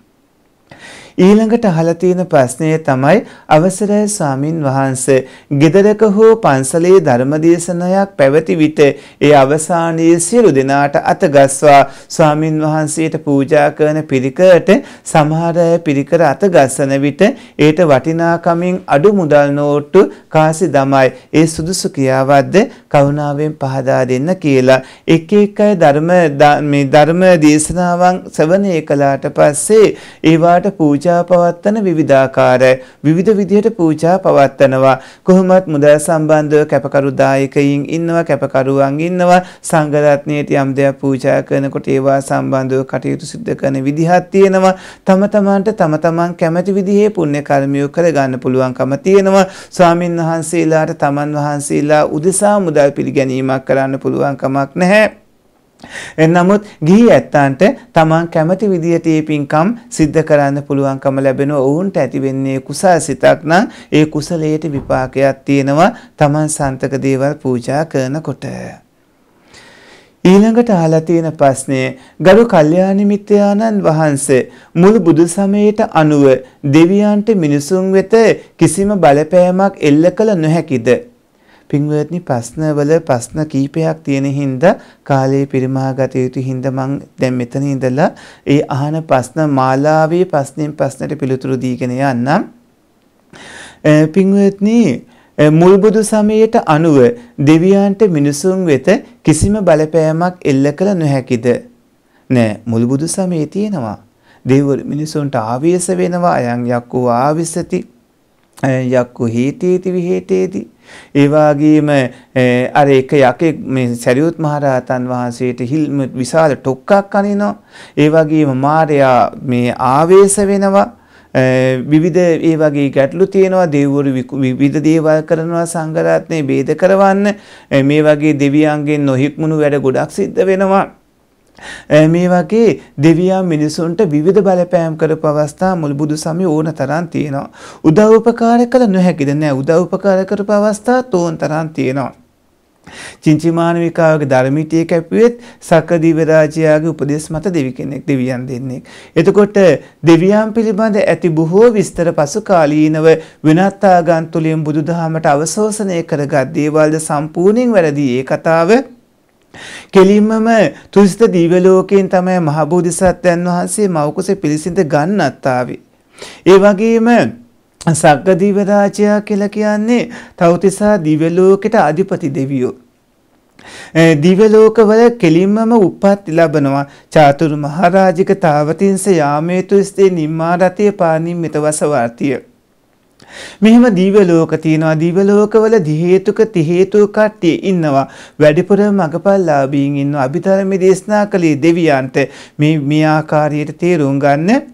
ඊළඟට අහලා තියෙන ප්‍රශ්නය තමයි අවසරයි ස්වාමින් වහන්සේ ගෙදරක හෝ පන්සලේ ධර්මදේශනයක් පැවති විට ඒ අවසානයේ සියලු දෙනාට අතගස්වා ස්වාමින් වහන්සේට පූජා කරන පිරිකරට සමහර අය පිරිකර අතගස්සන විට ඒට වටිනාකමින් අඩු මුදල් නෝට්ටු කාසි දමයි ඒ සුදුසු ක්‍රියාවද්ද කරුණාවෙන් පහදා දෙන්න කියලා එක එක අය ධර්ම මේ ධර්ම දේශනාවන් ශ්‍රවණය කළාට පස්සේ ඒවාට පූජා පූජා පවත්වන විවිධාකාර විවිධ විදිහට පූජා පවත්වනවා කොහොමත් මුදල් සම්බන්ධව කැපකරු දායකයින් ඉන්නවා කැපකරුවන් ඉන්නවා සංඝරත්නයට යම් දෙයක් පූජා කරනකොට ඒවා සම්බන්ධව කටයුතු සිදු කරන විදිහක් තියෙනවා තම තමාන්ට තම තමන් කැමති විදිහේ පුණ්‍ය කර්මිය කරගන්න පුළුවන්කම තියෙනවා ස්වාමින් වහන්සේලාට තමන් වහන්සේලා උදෙසා මුදල් පිළිගැනීමක් කරන්න පුළුවන් කමක් නැහැ නමුත් ගිහි ඇත්තන්ට තමන් කැමති විදිහට ඒ පින්කම් සිද්ධ කරන්න පුළුවන්කම ලැබෙන ඔවුන්ට ඇතිවෙන්නේ කුසල් සිතක් නම් ඒ කුසලයට විපාකයක් තියෙනවා තමන් සන්තක දේවල් පූජා කරනකොට. ඊළඟට අහලා තියෙන ප්‍රශ්නේ ගරු කල්යාණ මිත්‍රාණන් වහන්සේ මුළු බුදු සමයට අනුව දෙවියන්ට මිනිසුන් වෙත කිසිම බලපෑමක් එල්ල කළ නොහැකිද පින්වත්නි ප්‍රශ්නවල ප්‍රශ්න කීපයක් තියෙන හින්දා කාලය පරිමහා ගත යුතු හින්දා මම දැන් මෙතන ඉඳලා ඒ අහන ප්‍රශ්න මාලාවේ ප්‍රශ්නෙන් ප්‍රශ්නට පිළිතුරු දීගෙන යන්නම්. පින්වත්නි මුල්බුදු සමයට අනුව දෙවියන්ට මිනිසුන් වෙත කිසිම බලපෑමක් එල්ල කළ නොහැකිද? නෑ මුල්බුදු සමයේ තියෙනවා. දෙව් මිනිසුන්ට ආවේශ වෙනවා අයන් යක්කෝ ආවිසති යක්කෝ හේතේති විහෙතේති ඒ වගේම අර එක යකෙක් මේ සරියුත් මහරහතන් වහන්සේට හිල් විශාල ටොක්කක් අනිනවා. ඒ වගේම මාර්යා මේ ආවේශ වෙනවා. විවිධ ඒ වගේ ගැටලු තියෙනවා දෙව්වරු විවිධ දේවල් කරනවා සංඝරත්නය ભેද කරවන්න මේ වගේ දෙවියන්ගෙන් නොහික්මුණු වැඩ ගොඩක් සිද්ධ වෙනවා මේ වගේ දෙවියන් මිනිසුන්ට විවිධ බලපෑම් කරපු අවස්ථා මුල් බුදු සමය ඕන තරම් තියෙනවා. උදව් උපකාර කළ නොහැකිද නැහැ. උදව් උපකාර කරපු අවස්ථා තෝන් තරම් තියෙනවා. චිංචිමානවිකාවගේ ධර්මීතිය කැපුවෙත් සක්‍රදීව රාජයාගේ උපදෙස් මත දෙවි කෙනෙක් දෙවියන් දෙන්නේ. එතකොට දෙවියන් පිළිබඳ ඇති බොහෝ විස්තර පසු කාලීනව වෙනත් ආගම් තුලින් බුදුදහමට අවශෝෂණය කරගත් දේවල්ද සම්පූර්ණයෙන් වැරදි ඒ කතාව කෙලින්මම තුසිත දිව්‍ය ලෝකයෙන් තමයි මහබෝධිසත්වයන් වහන්සේ මවකුසේ පිළිසිඳ ගන්නත් ආවේ. ඒ වගේම සග්ග දිව්‍ය රාජයා කියලා කියන්නේ තවතිසා දිව්‍ය ලෝකෙට අධිපති දෙවියෝ. දිව්‍ය ලෝකවල කෙලින්මම උප්පත් ලැබනවා චාතුරු මහරජික තාවතින්ස යාමේතු ස්තේ නිම්මාරතේ පානිම් මෙතවස වාර්තිය මෙහෙම දිව ලෝක තියෙනවා දිව ලෝකවල දි හේතුක ති හේතු කට්ටිය ඉන්නවා වැඩිපුර මගපල්ලාභීන් ඉන්නවා අභිධර්මයේ දේශනා කළේ දෙවියන්ට මේ මේ ආකාරයට තේරුම් ගන්න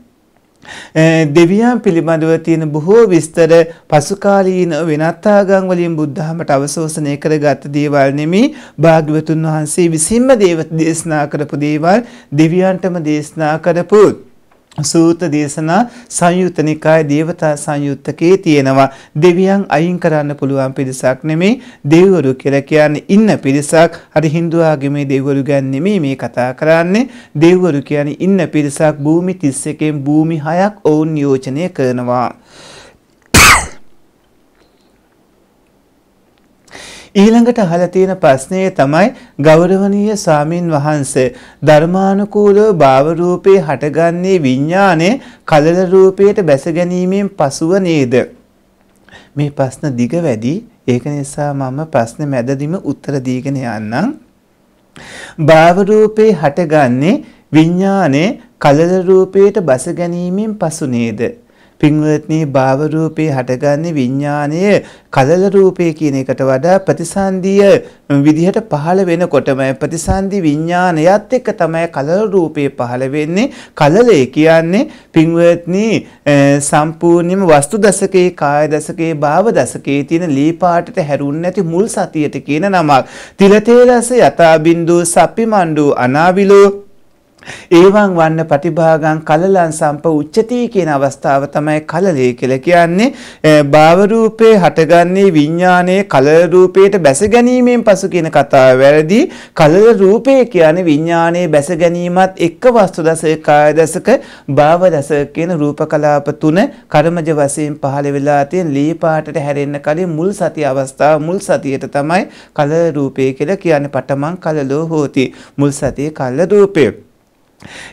දෙවියන් පිළිබඳව තියෙන බොහෝ විස්තර පසුකාලීන වෙනත් ආගම් වලින් බුද්ධහමට අවශෝෂණය කරගත් දේවල් නෙමේ භාග්‍යවතුන් වහන්සේ විසින්ම දේව දේශනා කරපු දේවල් දෙවියන්ටම දේශනා කරපුත් සූත්‍ර දේශනා සංයුත්ත නිකාය දේවතා සංයුත්තකේ තියෙනවා දෙවියන් අයින් කරන්න පුළුවන් පිරිසක් නෙමේ දෙවිවරු කියලා කියන්නේ ඉන්න පිරිසක් හරි Hindu ආගමේ දෙවිවරු ගැන නෙමේ මේ කතා කරන්නේ දෙවිවරු කියන්නේ ඉන්න පිරිසක් භූමි 31කින් භූමි 6ක් ඔවුන් නියෝජනය කරනවා ඊළඟට අහලා තියෙන ප්‍රශ්නේ තමයි ගෞරවනීය සාමින් වහන්සේ ධර්මානුකූලව භාව රූපේ හටගන්නේ විඥානයේ කලල රූපයට බැස ගැනීමෙන් පසුව නේද මේ ප්‍රශ්න දිග වැඩි ඒක නිසා මම ප්‍රශ්නේ මැදදිම උත්තර දීගෙන යන්නම් භාව රූපේ හටගන්නේ විඥානයේ කලල රූපයට බැස ගැනීමෙන් පසු නේද පින්වත්නි භාව රූපේ හටගන්නේ විඥානයේ කලල රූපේ කියන එකට වඩා ප්‍රතිසන්දිය විදිහට පහළ වෙනකොටම ප්‍රතිසන්දි විඥානයත් එක්ක තමයි කලල රූපේ පහළ වෙන්නේ කලලේ කියන්නේ පින්වත්නි සම්පූර්ණම වස්තු දශකේ කාය දශකේ භාව දශකේ තියෙන ලී පාටට හැරුන්නේ නැති මුල් සතියට කියන නමක් තිල තේරස යථා බින්දු සප්පි මණ්ඩු අනාවිලෝ ඒවන් වන්න පටිභාගං කලලං සම්ප උච්චති කියන අවස්ථාව තමයි කලලේ කියලා කියන්නේ භාව රූපේ හටගන්නේ විඥානයේ කලල රූපයට බැස ගැනීමෙන් පසු කියන කතාව වැරදි කලල රූපේ කියන්නේ විඥානයේ බැස ගැනීමත් එක්ක වස්තු දසක කාය දසක භාව දසක කියන රූප කලාප තුන කර්මජ වශයෙන් පහළ වෙලා තියෙන ලී පාටට හැරෙන්න කලින් මුල් සති අවස්ථාව මුල් සතියට තමයි කලල රූපේ කියලා කියන්නේ පටමන් කලලෝ හෝති මුල් සතියේ කලල රූපේ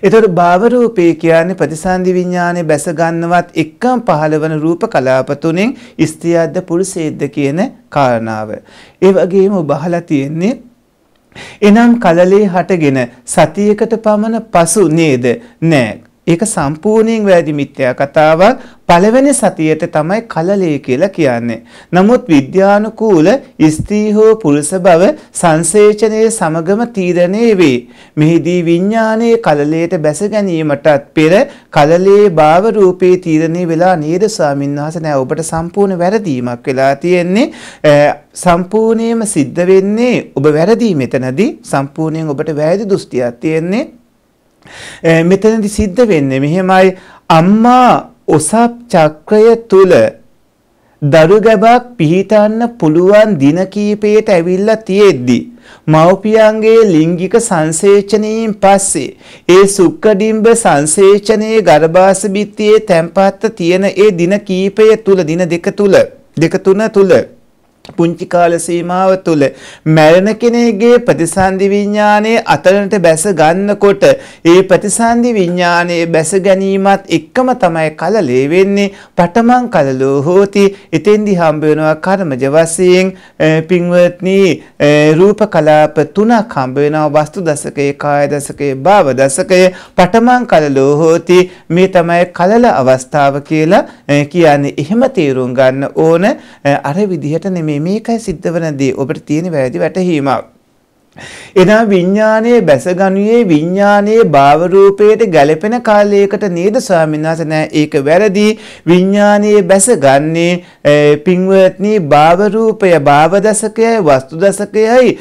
එතකොට භාව රූපේ කියන්නේ ප්‍රතිසන්දි විඥානේ බැස ගන්නවත් එක්කම පහළවන රූප කලාප තුනෙන් ස්ත්‍රියද්ද පුරුෂයද්ද කියන කාරණාව. ඒ වගේම බහලා තියෙන්නේ එනම් කලලේ හටගෙන සතියකට පමණ පසු නේද? නෑ. ඒක සම්පූර්ණයෙන් වැරදි මිත්‍යා කතාවක්. පළවෙනි සතියේට තමයි කලලේ කියලා කියන්නේ. නමුත් විද්‍යානුකූල ස්ත්‍රී හෝ පුරුෂ බව සංසේචනයේ සමගම තීරණය වේ. මෙහිදී විඥානයේ කලලයට බැස ගැනීමටත් පෙර කලලේ භාව රූපේ තීරණය වෙලා නේද ස්වාමීන් වහන්සේ නෑ ඔබට සම්පූර්ණ වැරදීමක් වෙලා තියෙන්නේ. සම්පූර්ණයෙන්ම සිද්ධ වෙන්නේ ඔබ වැරදි මෙතනදී සම්පූර්ණයෙන් ඔබට වැරදි දෘෂ්ටියක් තියෙන්නේ Eh, මෙතනදි සිද්ධ වෙන්නේ මෙහෙමයි අම්මා ඔසප් චක්‍රය තුල දරු ගැබක් පිහිටන්න පුළුවන් දින කීපයට ඇවිල්ලා තියෙද්දි මව්පියන්ගේ ලිංගික සංසේචනයෙන් පස්සේ ඒ සුක්කඩිම්බ සංසේචනයේ ගර්භාෂ බිත්තියේ තැම්පත්ත තියෙන ඒ දින කීපය තුල දින දෙක තුල දෙක තුන තුල පුංචි කාල සීමාව තුළ මැරෙන කෙනෙකුගේ ප්‍රතිසන්දි විඥානයේ අතලනට බැස ගන්නකොට ඒ ප්‍රතිසන්දි විඥානයේ බැස ගැනීමත් එක්කම තමයි කලලේ වෙන්නේ පටමන් කලලෝ හෝති එතෙන්දි හම්බ වෙනවා කර්මජ වශයෙන් පින්වත්නි රූප කලාප තුනක් හම්බ වෙනවා වස්තු දශකයේ කාය දශකයේ භාව දශකයේ පටමන් කලලෝ හෝති මේ තමයි කලල අවස්ථාව කියලා කියන්නේ එහෙම තේරුම් ගන්න ඕන අර විදිහට නෙමෙයි මේකයි සිද්ධවනදී ඔබට තියෙන වැරදි වැටහීමක්. එනම් විඥානයේ බැසගනුවේ විඥානයේ භාව රූපයට ගැලපෙන කාලයකට නේද ස්වාමීන් වහන්සේ නෑ ඒක වැරදි විඥානයේ බැසගන්නේ පින්වත්නි භාව රූපය භාව දශකයයි වස්තු දශකයයි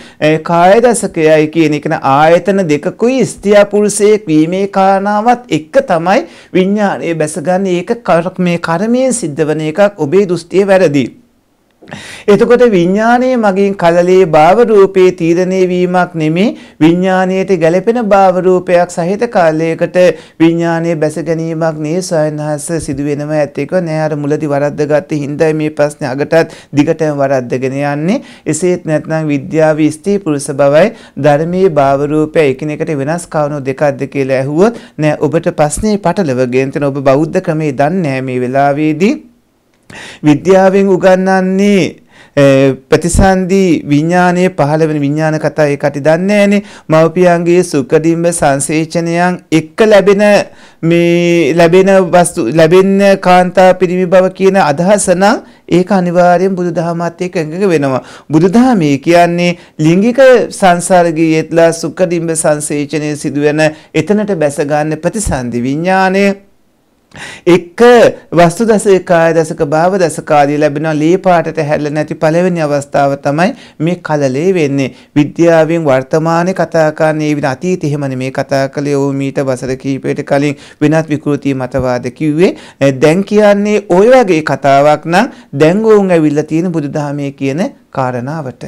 කාය දශකයයි කියන එකන ආයතන දෙකකුයි ස්ත්‍රිය පුරුෂයේ වීමේ කාරණාවත් එක තමයි විඥානයේ බැසගන්නේ ඒක මේ කර්මයෙන් සිද්ධවන එකක් ඔබේ දෘෂ්ටිය වැරදි එතකොට විඥානයේ මගින් කලලේ භාව රූපේ තීරණය වීමක් නෙමේ විඥානයට ගැළපෙන භාව රූපයක් සහිත කාලයකට විඥානයේ බැස ගැනීමක් නේ සයන්හස සිදු වෙනව ඇත්තේක නෑ අර මුලදී වරද්දගත්තේ හින්දා මේ ප්‍රශ්නේ අගටත් දිගටම වරද්දගෙන යන්නේ එසේත් නැත්නම් විද්‍යාව ස්ත්‍රී පුරුෂ බවයි ධර්මයේ භාව රූපය එකිනෙකට වෙනස් කවනෝ දෙකක්ද කියලා ඇහුවොත් නෑ ඔබට ප්‍රශ්නේ පටලවගෙන තන ඔබ බෞද්ධ ක්‍රමේ දන්නේ නෑ මේ වෙලාවේදී විද්‍යාවෙන් උගන්වන්නේ ප්‍රතිසන්දි විඥානයේ 15 වෙනි විඥාන කතා ඒකට දන්නේ නැහනේ මව්පියන්ගේ සුඛදිම්බ සංසේචනයන් එක්ක ලැබෙන මේ ලැබෙන වස්තු ලැබෙන කාන්තා පිරිමි බව කියන අදහස නම් ඒක අනිවාර්යෙන් බුදුදහමත් එක්ක එකඟ වෙනවා. බුදුදහමේ කියන්නේ ලිංගික සංසර්ගීයත්ලා සුඛදිම්බ සංසේචනයේ සිදුවෙන එතනට බැස ගන්න ප්‍රතිසන්දි විඥානයේ එක වස්තු දසක කාය දසක භාව දසක ආදී ලැබෙන ලී පාටට හැරලා නැති පළවෙනි අවස්ථාව තමයි මේ කලලේ වෙන්නේ විද්‍යාවෙන් වර්තමානයේ කතා කරන ඒ විදිහ අතීතය එහෙම නෙමේ කතා කළේ ඕ මීට වසර කිහිපයකට කලින් වෙනත් විකෘති මතවාද කිව්වේ දැන් කියන්නේ ওই වගේ කතාවක් නම් දැන් වුන් ඇවිල්ලා තියෙන බුදුදහමේ කියන කාරණාවට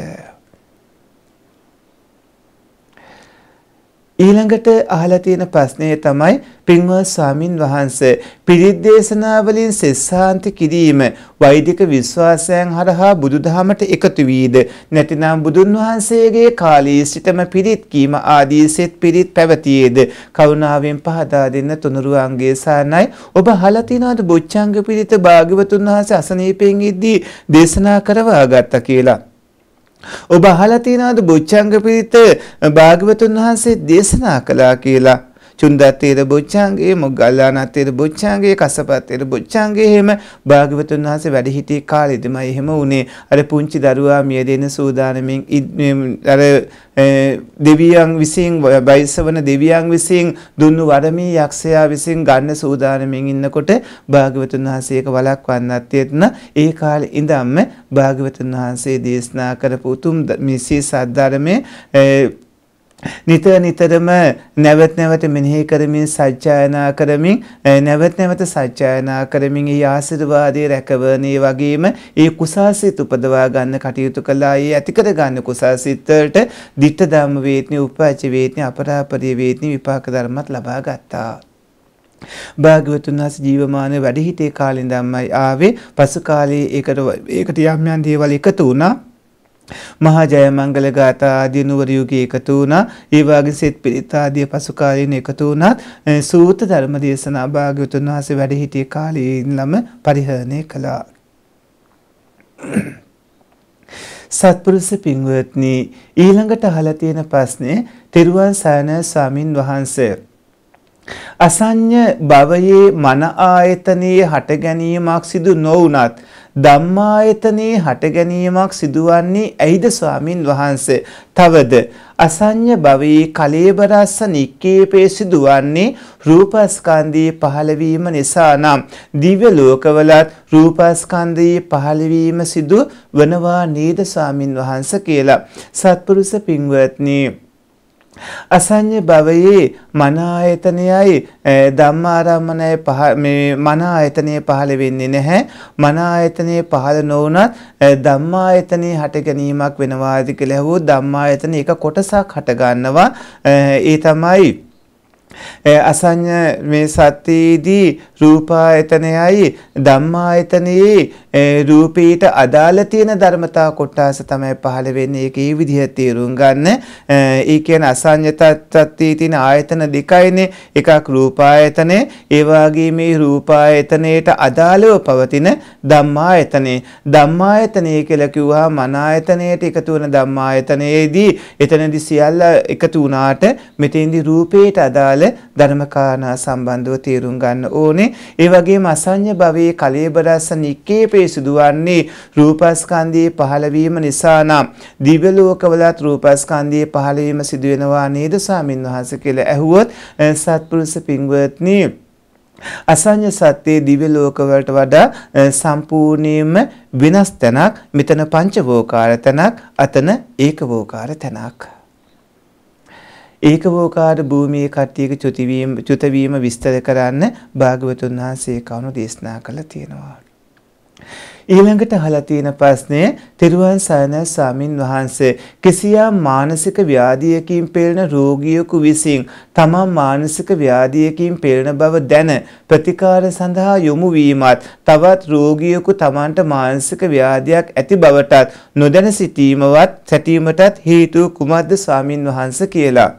ඊළඟට අහලා තියෙන ප්‍රශ්නය තමයි පින්වත් ස්වාමින් වහන්සේ පිරිත් දේශනාවලින් සෙස්සාන්ත කිරීම වෛදික විශ්වාසයන් හරහා බුදුදහමට එකතු වීද නැතිනම් බුදුන් වහන්සේගේ කාලයේ සිටම පිරිත් කීම ආදී සෙත් පිරිත් පැවතියේද කරුණාවෙන් පහදා දෙන්න තුනුරුවන්ගේ සානයි ඔබ අහලා තිනාද බොච්චංග පිරිත භාග්‍යවතුන් වහන්සේ අසනීපයෙන් ඉද්දී දේශනා කරවා ගත්තා කියලා ඔබ අහලා තියනවාද බුච්චංග පිරිත භාග්‍යවතුන් වහන්සේ දේශනා කළා කියලා? චුන්දත්තේද බොච්චාන්ගේ මොග්ගල්ලානත්තේද බොච්චාන්ගේ කස්සපත්තේද බොච්චාන්ගේ එහෙම භාග්‍යවතුන් වහන්සේ වැඩ සිටි කාලෙදිම එහෙම උනේ අර පුංචි දරුවා මියදෙන සූදානමින් අර දෙවියන් විසින් බයිසවන දෙවියන් විසින් දුන්නු වරමී යක්ෂයා විසින් ගන්න සූදානමින් ඉන්නකොට භාග්‍යවතුන් වහන්සේ ඒක වළක්වන්නත් යෙත්න ඒ කාලේ ඉඳන්ම භාග්‍යවතුන් වහන්සේ දේශනා කරපු උතුම් මේ සී සද්ධර්මයේ නිතර නිතරම නැවත නැවත මෙනෙහි කරමින් සත්‍යයනා කරමින් නැවත නැවත සත්‍යයනා කරමින් ඒ ආශිර්වාදයේ රැකවරණේ වගේම ඒ කුසාසිත උපදවා ගන්න කටයුතු කළා ඒ ඇති කර ගන්න කුසාසිත වලට ditta ධම්ම වේතනි උපපච්ච වේතනි අපරාපරිය වේතනි විපාක ධර්මත් ලබා ගත්තා භාග්‍යවතුන් වහන්සේ ජීවමාන වැඩ හිටේ කාලේ ඉඳන්මයි ආවේ පසු කාලේ ඒකට ඒකට යම් යම් දේවල් එකතු වුණා මහා ජයමංගල ගාථා ආදී නුවර යුගයේ එකතු වුණා. ඒ වගේ සෙත් පිළිත් ආදී පසු කාලීන එකතු වුණත් සූත ධර්ම දේශනා භාග්‍යවතුන් වහන්සේ වැඩ සිටියේ කාලේ ඉඳලම පරිහරණය කළා. සත්පුරුෂ පින්වත්නි ඊළඟට අහලා තියෙන ප්‍රශ්නේ තෙරුවන් සරණ ස්වාමින් වහන්සේ අසඤ්ඤ භවයේ මන ආයතනයේ හට ගැනීමක් සිදු නොවුනත් ධම්මායතනයේ හට ගැනීමක් සිදුවන්නේ ඇයිද ස්වාමින් වහන්සේ? තවද අසඤ්ඤ භවයේ කලේබරස්ස නික්කේපේ සිදුවන්නේ රූපස්කන්ධයේ පහළවීම නිසානම් දිව්‍ය ලෝකවලත් රූපස්කන්ධයේ පහළවීම සිදු වනවා නේද ස්වාමින් වහන්සේ කියලා. සත්පුරුෂ පින්වත්නි අසඤ්ඤ භවයේ මන ආයතනයයි ධම්මාරම්මණය පහ මේ මන ආයතනය පහළ වෙන්නේ නැහැ මන ආයතනය පහළ නොවුනත් ධම්මායතනෙ හට ගැනීමක් වෙනවාද කියලා හෝ ධම්මායතන එක කොටසක් හට ගන්නවා ඒ තමයි අසඤ්ඤ මේ සත්‍යයේදී රූපායතනයයි ධම්මායතනයේ රූපීට අදාළ තියෙන ධර්මතා කොටස තමයි පහළ වෙන්නේ ඒකේ විදිහ තේරුම් ගන්න. ඒ කියන්නේ අසඤ්ඤ තත්ත්වයේ තියෙන ආයතන දෙකයිනේ. එකක් රූපායතනය, ඒ වගේ මේ රූපායතනයට අදාළව පවතින ධම්මායතනය. ධම්මායතනය කියලා කිව්වහම මන ආයතනයට එකතු වෙන ධම්මායතනයේදී එතනදී සියල්ල එකතු වුණාට මෙතෙන්දී රූපේට අදාළ සියල්ල ධර්මකාරණා සම්බන්ධව තේරුම් ගන්න ඕනේ. ඒ වගේම අසඤ්ඤ භවයේ කලෙබරස නික්කේපේ සිදුවන්නේ රූපස්කන්ධයේ පහළවීම නිසා නම් දිව්‍ය ලෝකවලත් රූපස්කන්ධයේ පහළවීම සිදු වෙනවා නේද ස්වාමින්වහන්සේ කියලා ඇහුවොත් සත්පුරුෂ පින්වත්නි අසඤ්ඤ සත්‍යයේ දිව්‍ය ලෝක වලට වඩා සම්පූර්ණයෙන්ම වෙනස් තැනක් මෙතන පංචවෝකාර තැනක් අතන ඒකවෝකාර තැනක් ඒකවෝකාර භූමියේ කට්ටියක චුතිවීම චුතවීම විස්තර කරන්න භාගවතුන් වහන්සේ කවුරු දේශනා කළා තියෙනවා. ඊළඟට අහලා තියෙන ප්‍රශ්නය තිරුවන් සරණ ස්වාමින් වහන්සේ කිසියම් මානසික ව්‍යාධියකින් පෙළෙන රෝගියෙකු විසින් තමන් මානසික ව්‍යාධියකින් පෙළෙන බව දැන ප්‍රතිකාර සඳහා යොමු වීමත් තවත් රෝගියෙකු තමන්ට මානසික ව්‍යාධියක් ඇති බවටත් නොදැන සිටීමවත් සැටීමටත් හේතු කුමක්ද ස්වාමින් වහන්සේ කියලා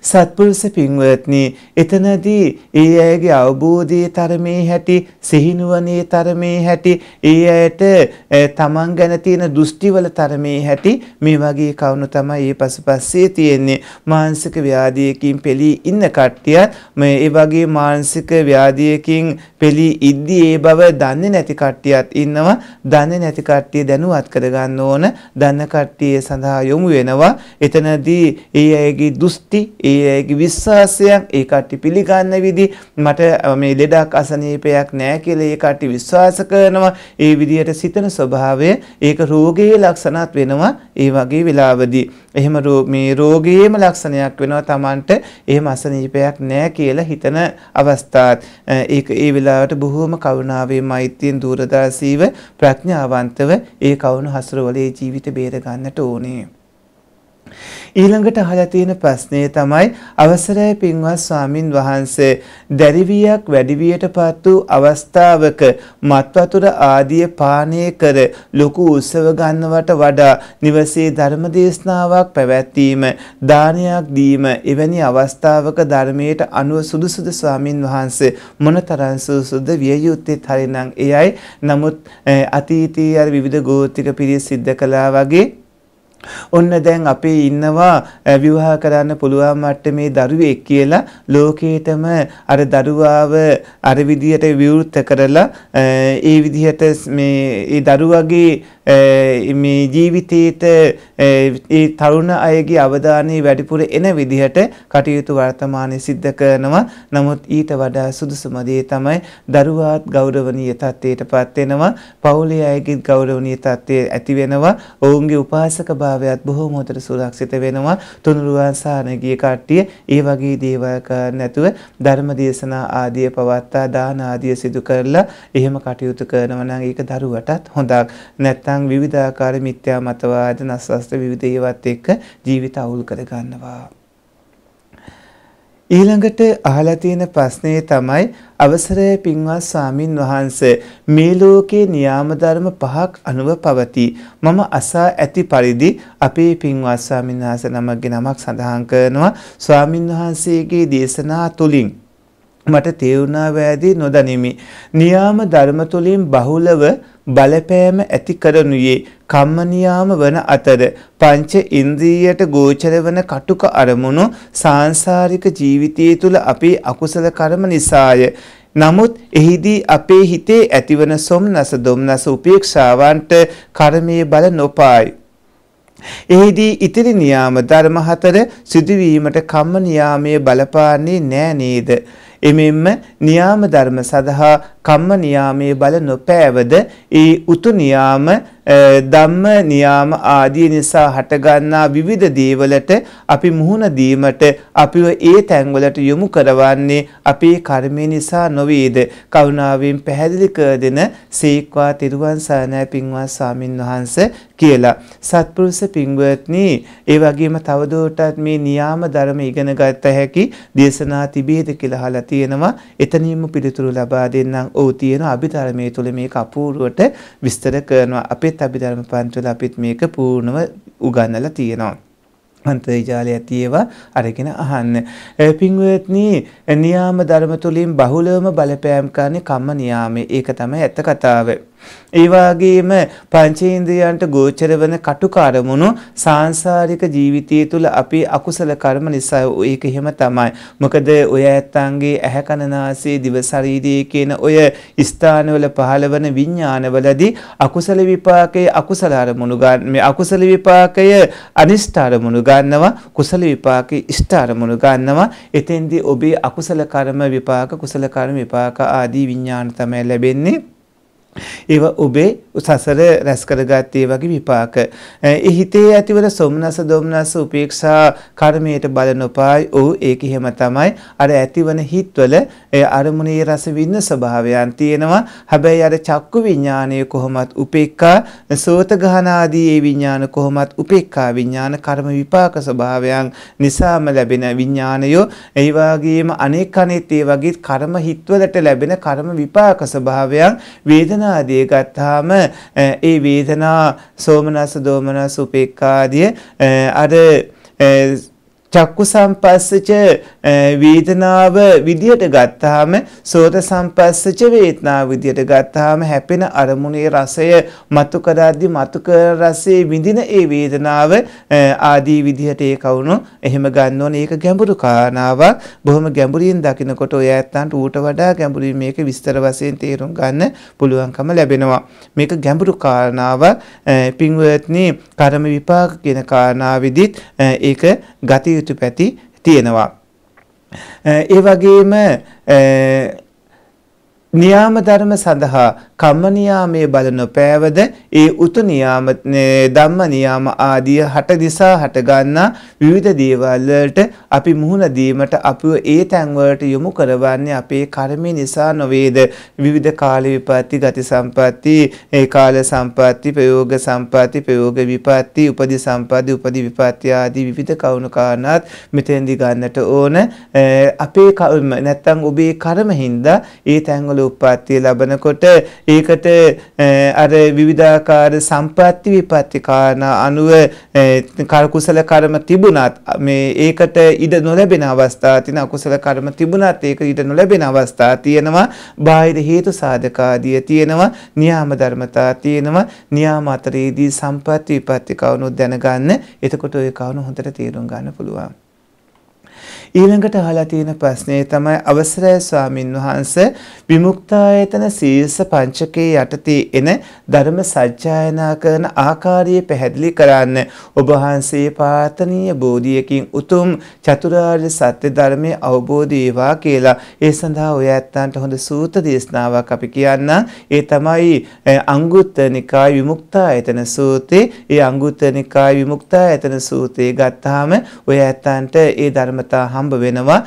සත්පුරුෂ පින්වත්නි එතනදී ඒ අයගේ අවබෝධයේ තරමේ හැටි සිහිනුවනේ තරමේ හැටි ඒ අයට තමන් ගැන තියෙන දෘෂ්ටිවල තරමේ හැටි මේ වගේ කවුණු තමයි ඒ පසුපස්සේ තියෙන්නේ මානසික ව්‍යාධියකින් පෙළී ඉන්න කට්ටියත් මේ ඒ වගේ මානසික ව්‍යාධියකින් පෙළී ඉද්දී ඒ බව දන්නේ නැති කට්ටියත් ඉන්නවා දන්නේ නැති කට්ටිය දැනුවත් කරගන්න ඕන දන්න කට්ටිය සඳහා යොමු වෙනවා එතනදී ඒ අයගේ දෘෂ්ටි ඒ අයගේ විශ්වාසයක් ඒ කට්ටිය පිළිගන්න විදි මට මේ ලෙඩක් අසනීපයක් නෑ කියලා ඒ කට්ටිය විශ්වාස කරනවා ඒ විදියට සිතන ස්වභාවය ඒක රෝගයේ ලක්ෂණත් වෙනවා ඒ වගේ වෙලාවදී එහෙම මේ රෝගයේම ලක්ෂණයක් වෙනවා Tamanට එහෙම අසනීපයක් නෑ කියලා හිතන අවස්ථාත් ඒක ඒ වෙලාවට බොහෝම කරුණාවෙන් මෛත්‍රියෙන් දූරදර්ශීව ප්‍රඥාවන්තව ඒ කවුණු හසුරවලේ ජීවිත බේර ගන්නට ඕනේ ඊළඟට අහලා තියෙන ප්‍රශ්නේ තමයි අවසරයි පින්වත් ස්වාමින් වහන්සේ දැරිවියක් වැඩිවියටපත් වූ අවස්ථාවක මත්වතුර ආදිය පානය කර ලොකු උත්සව ගන්නවට වඩා නිවසේ ධර්ම දේශනාවක් පැවැත්වීම දානයක් දීම එවැනි අවස්ථාවක ධර්මයට අනුව සුදුසුද ස්වාමින් වහන්සේ මොනතරම් සුදුසුද විය යුත්තේ හරිනම් එයයි නමුත් අතීතයේ අර විවිධ ගෝත්‍රික පිරිස් සිද්ධ කළා වගේ ඔන්න දැන් අපේ ඉන්නවා විවාහ කරන්න පුළුවන් මට්ටමේ දරුවෙක් කියලා ලෝකේටම අර දරුවාව අර විදියට විවෘත කරලා ඒ විදියට මේ ඒ දරුවගේ මේ ජීවිතීත ඒ තරුණ අයගේ අවධානය වැඩිපුර එන විදිහට කටයුතු වර්තමානය සිද්ධ කරනවා. නමුත් ඊට වඩා සුදුසුම දේ තමයි දරුවාත් ගෞරවනීය තත්ත්වයට පත් වෙනවා. පවුලේ අයගේ ගෞරවනීය තත්ත්වය ඇති වෙනවා. ඔවුන්ගේ උපාසකභාවයත් බොහෝම උතර සුරක්ෂිත වෙනවා. තුනුරුවන් සානගිය කට්ටිය ඒ වගේ දේවල් නැතුව ධර්ම දේශනා ආදිය පවත්තා දාන ආදිය සිදු කරලා එහෙම කටයුතු කරනවා නම් ඒක දරුවටත් හොඳක්. නැත්නම් නැත්නම් විවිධාකාර මිත්‍යා මතවාද නස්සස්ත විවිධ ඒවත් එක්ක ජීවිත අවුල් කර ගන්නවා. ඊළඟට අහලා තියෙන ප්‍රශ්නේ තමයි අවසරය පින්වත් ස්වාමින් වහන්සේ මේ ලෝකේ න්‍යාම ධර්ම පහක් අනුව පවතී මම අසා ඇති පරිදි අපේ පින්වත් ස්වාමින් වහන්සේ නමක්ගේ නමක් සඳහන් කරනවා ස්වාමින් වහන්සේගේ දේශනා තුලින් මට තේරුණා වැදී නොදනිමි න්‍යාම ධර්ම තුලින් බහුලව බලපෑම ඇති කරනුයේ කම්මනියාම වන අතර පංච ඉන්ද්‍රියට ගෝචර වන කටුක අරමුණු සාංශාරික ජීවිතය තුළ අපේ අකුසල කර්ම නිසාය. නමුත් එහිදී අපේ හිතේ ඇතිවන සොම්නස දොම්නස උපේක්ෂාවන්ට කර්මයේ බල නොපායි. එහිදී ඉතිරි නියාම ධර්ම හතර සිදුවීමට කම්ම නියාමයේ බලපාන්නේ නෑ නේද? එමෙන්ම නියාම ධර්ම සඳහා කම්ම නියාමයේ බල නොපෑවද ඒ උතු නියාම ධම්ම නියාම ආදී නිසා හටගන්නා විවිධ දේවලට අපි මුහුණ දීමට අපිව ඒ තැන්වලට යොමු කරවන්නේ අපේ කර්මය නිසා නොවේද කරුණාවෙන් පැහැදිලි කර දෙන සීක්වා තිරුවන් සරණයි පින්වත් ස්වාමින් වහන්සේ කියලා සත්පුරුෂ පින්වත්නි ඒ වගේම තවදුරටත් මේ නියාම ධර්ම ඉගෙන ගත හැකි දේශනා තිබේද කියලා අහලා තියෙනවා එතනින්ම පිළිතුරු ලබා දෙන්නම් ඔව් තියෙන අභිධර්මයේ තුල මේක අපූර්වට විස්තර කරනවා. අපිත් අභිධර්ම පන්තිවල අපිත් මේක පූර්ණව උගන්වලා තියෙනවා. අන්තර්ජාලය ඇතිේවා අරගෙන අහන්න. පින්වත්නි නියාම ධර්ම තුලින් බහුලවම බලපෑම් කරන්නේ කම්ම නියාමයේ. ඒක තමයි ඇත්ත කතාව. ඒ වගේම පංචේන්ද්‍රයන්ට ගෝචර වන කටුකරමුණු සාංශාරික ජීවිතය තුළ අපි අකුසල කර්ම නිසා ඒක එහෙම තමයි. මොකද ඔය ඇත්තන්ගේ ඇහැ කන නාසය දිව ශරීරය කියන ඔය ස්ථානවල පහළවන විඥානවලදී අකුසල විපාකයේ අකුසල අරමුණු ගන්න මේ අකුසල විපාකය අනිෂ්ඨ අරමුණු ගන්නවා කුසල විපාකයේ ඉෂ්ඨ අරමුණු ගන්නවා. එතෙන්දී ඔබේ අකුසල කර්ම විපාක කුසල කර්ම විපාක ආදී විඥාන තමයි ලැබෙන්නේ. ඒව ඔබේ සසර රැස් කරගත් ඒ වගේ විපාක. ඒ හිතේ ඇතිවන සොම්නස දොම්නස උපේක්ෂා කර්මයට බල නොපායි. ඔව් ඒක එහෙම තමයි. අර ඇතිවන හිත්වල ඒ අරමුණේ රස විඳ ස්වභාවයන් තියෙනවා. හැබැයි අර චක්කු විඥානය කොහොමත් උපේක්ඛා, සෝත ගහනාදී ඒ විඥාන කොහොමත් උපේක්ඛා විඥාන කර්ම විපාක ස්වභාවයන් නිසාම ලැබෙන විඥානයෝ ඒ වගේම අනේක අනේත් ඒ වගේ කර්ම හිත්වලට ලැබෙන කර්ම විපාක ස්වභාවයන් වේදනා ආදිය ගත්තාම ඒ වේදනා සෝමනස්ස දෝමනස්ස උපේක්ඛාදිය අර චක්කු සම්පස්සච වේදනාව විදියට ගත්තාම සෝත සම්පස්සච වේදනාව විදියට ගත්තාම හැපෙන අරමුණේ රසය මතු කරද්දි මතු කර රසයේ විඳින ඒ වේදනාව ආදී විදියට ඒ කවුණු එහෙම ගන්න ඕනේ ඒක ගැඹුරු කාරණාවක් බොහොම ගැඹුරින් දකිනකොට ඔය ඇත්තන්ට ඌට වඩා ගැඹුරින් මේක විස්තර වශයෙන් තේරුම් ගන්න පුළුවන්කම ලැබෙනවා මේක ගැඹුරු කාරණාව පින්වත්නි කර්ම විපාක කියන කාරණාවෙදිත් ඒක ගතිය යුතු පැති තියෙනවා. ඒ වගේම න්‍යාම ධර්ම සඳහා කම්ම නියාමයේ බලන පෑවද ඒ උතු නියාම ධම්ම නියාම ආදී හට දිසා හට ගන්නා විවිධ දේවල් වලට අපි මුහුණ දීමට අපිව ඒ තැන් වලට යොමු කරවන්නේ අපේ කර්මය නිසා නොවේද විවිධ කාල විපatti ගති සම්පatti ඒ කාල සම්පatti ප්‍රයෝග සම්පatti ප්‍රයෝග විපatti උපදි සම්පatti උපදි විපatti ආදී විවිධ කවුණු කාරණාත් මෙතෙන්දි ගන්නට ඕන අපේ නැත්තම් ඔබේ කර්ම හින්දා ඒ තැන් වල උප්පත්තිය ලැබනකොට ඒකට අර විවිධාකාර සම්පත්‍ති විපත්ති කාරණා අනුව කල්කුසල කර්ම තිබුණත් මේ ඒකට ඉඩ නොලැබෙන අවස්ථා තියෙන අකුසල කර්ම තිබුණත් ඒක ඉඩ නොලැබෙන අවස්ථා තියෙනවා බාහිර හේතු සාධකාදිය තියෙනවා න්‍යාම ධර්මතා තියෙනවා න්‍යාම අතරේදී සම්පත්‍ති විපත්ති කවුණු දැනගන්න එතකොට ඔය කවුණු හොඳට තේරුම් ගන්න පුළුවන් ඊළඟට අහලා තියෙන ප්‍රශ්නේ තමයි අවසරයි ස්වාමින් වහන්සේ විමුක්තායතන සීස පංචකයේ යටතේ එන ධර්ම සත්‍යයනා කරන ආකාරය පැහැදිලි කරන්න ඔබ වහන්සේ පාතනීය බෝධියකින් උතුම් චතුරාර්ය සත්‍ය ධර්මයේ අවබෝධ වේවා කියලා ඒ සඳහා ඔය ඇත්තන්ට හොඳ සූත්‍ර දේශනාවක් අපි කියන්න ඒ තමයි අංගුත්තර නිකාය විමුක්තායතන සූත්‍රයේ ඒ අංගුත්තර නිකාය විමුක්තායතන සූත්‍රයේ ගත්තාම ඔය ඇත්තන්ට ඒ ධර්මතා හම්බ වෙනවා.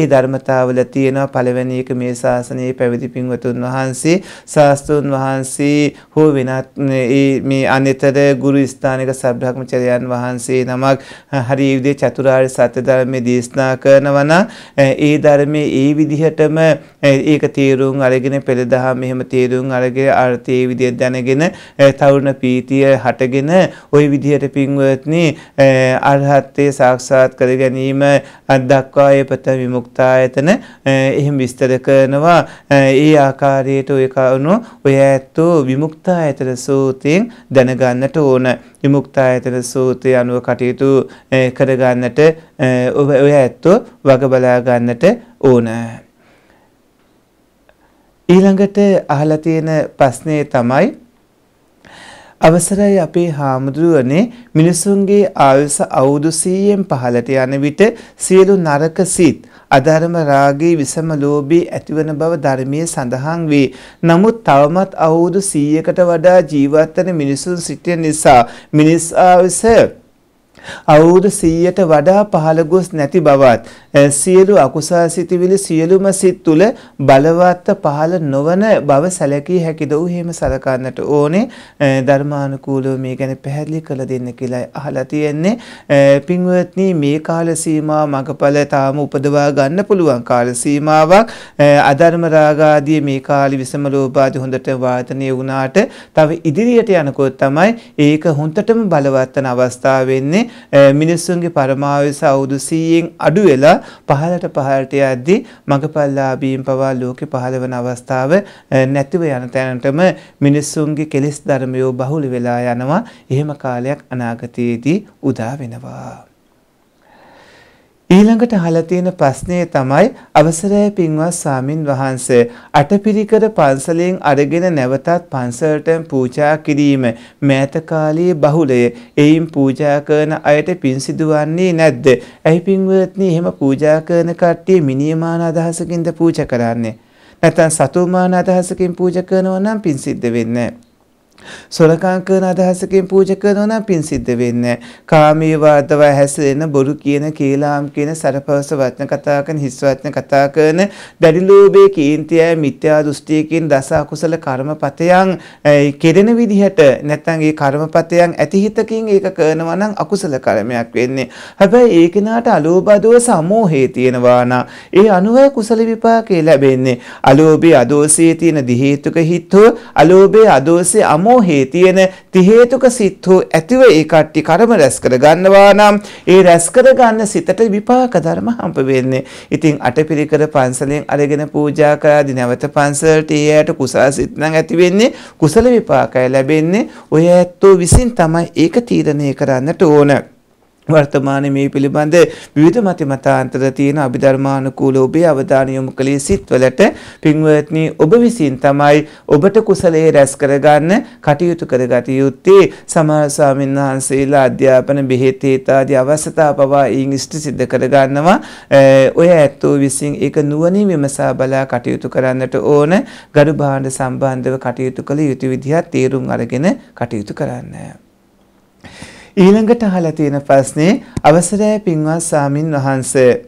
ඒ ධර්මතාවල තියෙනවා පළවෙනි එක මේ ශාසනයේ පැවිදි පින්වතුන් වහන්සේ, ශාස්ත්‍රෝන් වහන්සේ හෝ වෙනත් මේ අනිතර ගුරු ස්ථානික සබ්‍රහ්මචර්යයන් වහන්සේ නමක් හරි ඒ විදිහේ චතුරාර්ය සත්‍ය ධර්මයේ දේශනා කරනවා නම් ඒ ධර්මයේ ඒ විදිහටම ඒක තේරුම් අරගෙන පෙළදහම එහෙම තේරුම් අරගෙන අර්ථයේ විදිහ දැනගෙන තවුරණ පීතිය හටගෙන ওই විදිහට පින්වත්නි අරහත්ත්වේ සාක්ෂාත් කර ගැනීම දක්වා ඒ ප්‍රථම විමුක්තායතන එහෙම විස්තර කරනවා ඒ ආකාරයට ඔය කවුණු ඔය ඇත්තෝ විමුක්තායතන සූතයෙන් දැනගන්නට ඕන විමුක්තායතන සූතය අනුව කටයුතු කරගන්නට ඔය ඇත්තෝ වග බලා ගන්නට ඕන ඊළඟට අහලා තියෙන ප්‍රශ්නේ තමයි අවසරයි අපේ හාමුදුරුවනේ මිනිසුන්ගේ ආයුෂ අවුරුදු 100න් පහළට යන විට සියලු නරක සිත් අධර්ම රාගී විසම ලෝභී ඇතිවන බව ධර්මයේ සඳහන් වේ. නමුත් තවමත් අවුරුදු 100කට වඩා ජීවත් වන මිනිසුන් සිටින නිසා මිනිස් ආයුෂ අවුරුදු 100ට වඩා පහළ ගොස් නැති බවත් සියලු අකුසල් සිතිවිලි සියලුම සිත් තුළ බලවත් පහළ නොවන බව සැලකී හැකිද උ එහෙම සලකන්නට ඕනේ ධර්මානුකූලව මේ ගැන පැහැදිලි කළ දෙන්න කියලා අහලා තියෙන්නේ පින්වත්නි මේ කාල සීමා මගපල තාම උපදවා ගන්න පුළුවන් කාල සීමාවක් අධර්ම රාගාදී මේ කාලේ විසම ලෝභාදී හොඳට වාතනය වුණාට තව ඉදිරියට යනකොට තමයි ඒක හොඳටම බලවත් වෙන අවස්ථාව වෙන්නේ මිනිස්සුන්ගේ පරමාවස අවුරුදු 100න් අඩු වෙලා පහළට පහළට යද්දී මගපල්ලාභීන් පවා ලෝකෙ පහළවන අවස්ථාව නැතිව යන තැනටම මිනිස්සුන්ගේ කෙලෙස් ධර්මයෝ බහුල වෙලා යනවා. එහෙම කාලයක් අනාගතයේදී උදා වෙනවා. ඊළඟට අහලා තියෙන ප්‍රශ්නේ තමයි අවසරයි පින්වත් සාමින් වහන්සේ අටපිරිකර පන්සලෙන් අරගෙන නැවතත් පන්සලටම පූජා කිරීම මෑත කාලයේ බහුලය. එයින් පූජා කරන අයට පින් සිදුවන්නේ නැද්ද? ඇයි පින්වත්නි එහෙම පූජා කරන කට්ටිය මිනියමාන අදහසකින්ද පූජා කරන්නේ? නැත්නම් සතුමාන අදහසකින් පූජා කරනවා නම් පින් සිද්ධ වෙන්නේ නැහැ. සොරකම් කරන අදහසකින් පූජා කරනවා නම් පින් සිද්ධ වෙන්නේ කාමී වාදව හැසිරෙන බොරු කියන කේලාම් කියන සරපවස වචන කතා කරන හිස් වචන කතා කරන දැඩි ලෝභයේ කීර්තිය මිත්‍යා දෘෂ්ටියකින් දස අකුසල කර්මපතයන් කෙරෙන විදිහට නැත්නම් ඒ කර්මපතයන් ඇතිහිතකින් ඒක කරනවා නම් අකුසල කර්මයක් වෙන්නේ හැබැයි ඒ කෙනාට අලෝභදව සමෝහේ තියෙනවා නම් ඒ අනුව කුසල විපාකේ ලැබෙන්නේ අලෝභී අදෝසී තියෙන දිහේතුක හිතෝ අලෝභයේ අදෝසී අමෝ සමෝහයේ තියෙන ති හේතුක සිත් හෝ ඇතිව ඒ කට්ටි කර්ම රැස් කර ගන්නවා නම් ඒ රැස් කර ගන්න සිතට විපාක ධර්ම හම්බ වෙන්නේ. ඉතින් අටපිරිකර පන්සලෙන් අරගෙන පූජා කරාදී නැවත පන්සලට ඊයට කුසල සිත් නම් ඇති වෙන්නේ කුසල විපාකය ලැබෙන්නේ ඔය ඇත්තෝ විසින් තමයි ඒක තීරණය කරන්නට ඕන. වර්තමානයේ මේ පිළිබඳ විවිධ මත මතාන්තර තියෙන අභිධර්මානුකූල ඔබේ අවධානය යොමු කළේ සිත්වලට පින්වත්නි ඔබ විසින් තමයි ඔබට කුසලයේ රැස් කරගන්න කටයුතු කරගත යුත්තේ සමහර ස්වාමීන් වහන්සේලා අධ්‍යාපන බෙහෙත් හේතාදී අවස්ථා පවා ඊන් ඉෂ්ට සිද්ධ කරගන්නවා ඔය ඇත්තෝ විසින් ඒක නුවණින් විමසා බලා කටයුතු කරන්නට ඕන ගරු භාණ්ඩ සම්බන්ධව කටයුතු කළ යුතු විදිහත් තේරුම් අරගෙන කටයුතු කරන්න. ඊළඟට අහලා තියෙන ප්‍රශ්නේ අවසරයි පින්වත් සාමින් වහන්සේ.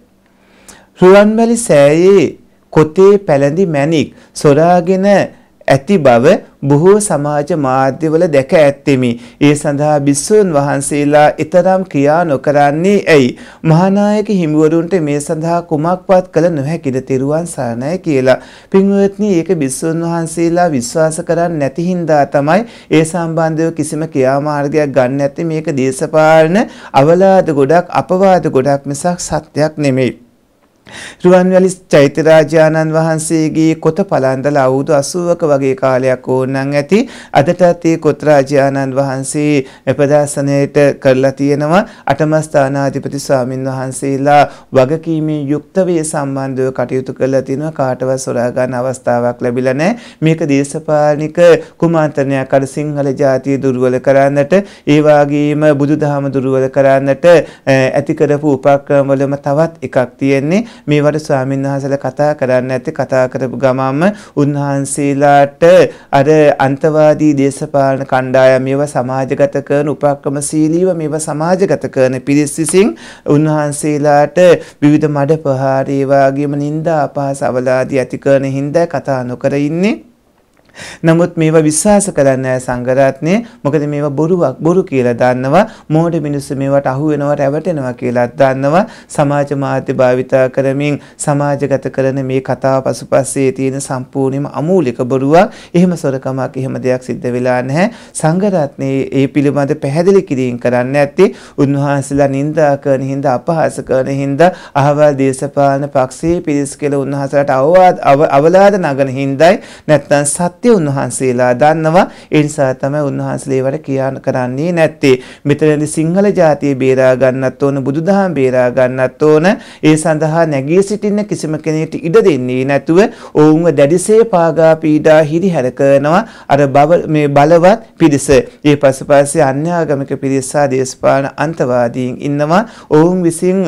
රුවන්වැලි සෑයේ කොතේ පැලඳි මැණික් සොරාගෙන ඇති බව බොහෝ සමාජ මාධ්‍යවල දැක ඇත්තෙමි. ඒ සඳහා බිස්සූන් වහන්සේලා ඊතරම් ක්‍රියා නොකරන්නේ ඇයි? මහානායක හිමිවරුන්ට මේ සඳහා කුමක්වත් කළ නොහැකිද තිරුවන් සරණයි කියලා. පින්වත්නි, ඒක බිස්සූන් වහන්සේලා විශ්වාස කරන්නේ නැති හින්දා තමයි ඒ සම්බන්ධව කිසිම ක්‍රියාමාර්ගයක් ගන්න නැත්තේ. මේක දේශපාලන අවලාද ගොඩක් අපවාද ගොඩක් මිසක් සත්‍යක් නෙමෙයි. රුවන්වැලි චෛත්‍ය රාජානන් වහන්සේගේ කොත පලන්දල අවුරුදු 80ක වගේ කාලයක් ඕනනම් ඇති අදටත් ඒ කොත රාජානන් වහන්සේ ප්‍රදර්ශනයට කරලා තියෙනවා අටම ස්ථානාධිපති ස්වාමින් වහන්සේලා වගකීමේ යුක්ත වේ සම්බන්ධව කටයුතු කරලා තිනවා කාටවත් සොරා ගන්න අවස්ථාවක් ලැබිලා නැහැ මේක දේශපාලනික කුමාන්ත්‍රණයක් අර සිංහල ජාතිය දුර්වල කරන්නට ඒ වගේම බුදුදහම දුර්වල කරන්නට ඇති කරපු උපක්‍රමවලම තවත් එකක් තියෙන්නේ මේවට ස්වාමීන් වහන්සේලා කතා කරන්න ඇත්තේ කතා කරපු ගමම උන්වහන්සේලාට අර අන්තවාදී දේශපාලන කණ්ඩායම් මේවා සමාජගත කරන උපක්‍රමශීලීව මේවා සමාජගත කරන පිරිස් විසින් උන්වහන්සේලාට විවිධ මඩ ප්‍රහාර ඒ වගේම නිନ୍ଦා අපහාස අවලාදී ඇති කරන හින්දා කතා නොකර ඉන්නේ නමුත් මේවා විශ්වාස කරන්නේ නැහැ සංඝරත්නය. මොකද මේවා බොරුවක්, බොරු කියලා දන්නවා. මෝඩ මිනිස්සු මේවට අහු වෙනවා, රැවටෙනවා කියලාත් දන්නවා. සමාජ මාධ්‍ය භාවිතා කරමින් සමාජගත කරන මේ කතාව පසුපස්සේ තියෙන සම්පූර්ණම අමූලික බොරුවක්. එහෙම සොරකමක්, එහෙම දෙයක් සිද්ධ වෙලා නැහැ. සංඝරත්නයේ ඒ පිළිබඳ පැහැදිලි කිරීම කරන්න ඇත්තේ උන්වහන්සේලා නිඳා කරන හින්දා අපහාස කරන හින්දා අහවල් දේශපාලන පක්ෂයේ පිරිස් කියලා උන්වහන්සේලාට අවවාද අවලාද නගන හින්දායි නැත්නම් සත් සත්‍ය උන්වහන්සේලා දන්නවා. ඒ නිසා තමයි උන්වහන්සේලේවට කියා කරන්නේ නැත්තේ. මෙතනදී සිංහල ජාතිය බේරා ගන්නත් ඕන, බුදුදහම බේරා ගන්නත් ඕන. ඒ සඳහා නැගී සිටින්න කිසිම කෙනෙකුට ඉඩ දෙන්නේ නැතුව ඔවුන්ව දැඩිසේ පාගා පීඩා හිරිහැර කරනවා අර මේ බලවත් පිරිස. ඒ පසුපස්සේ අන්‍යාගමික පිරිස සහ දේශපාලන අන්තවාදීන් ඉන්නවා. ඔවුන් විසින්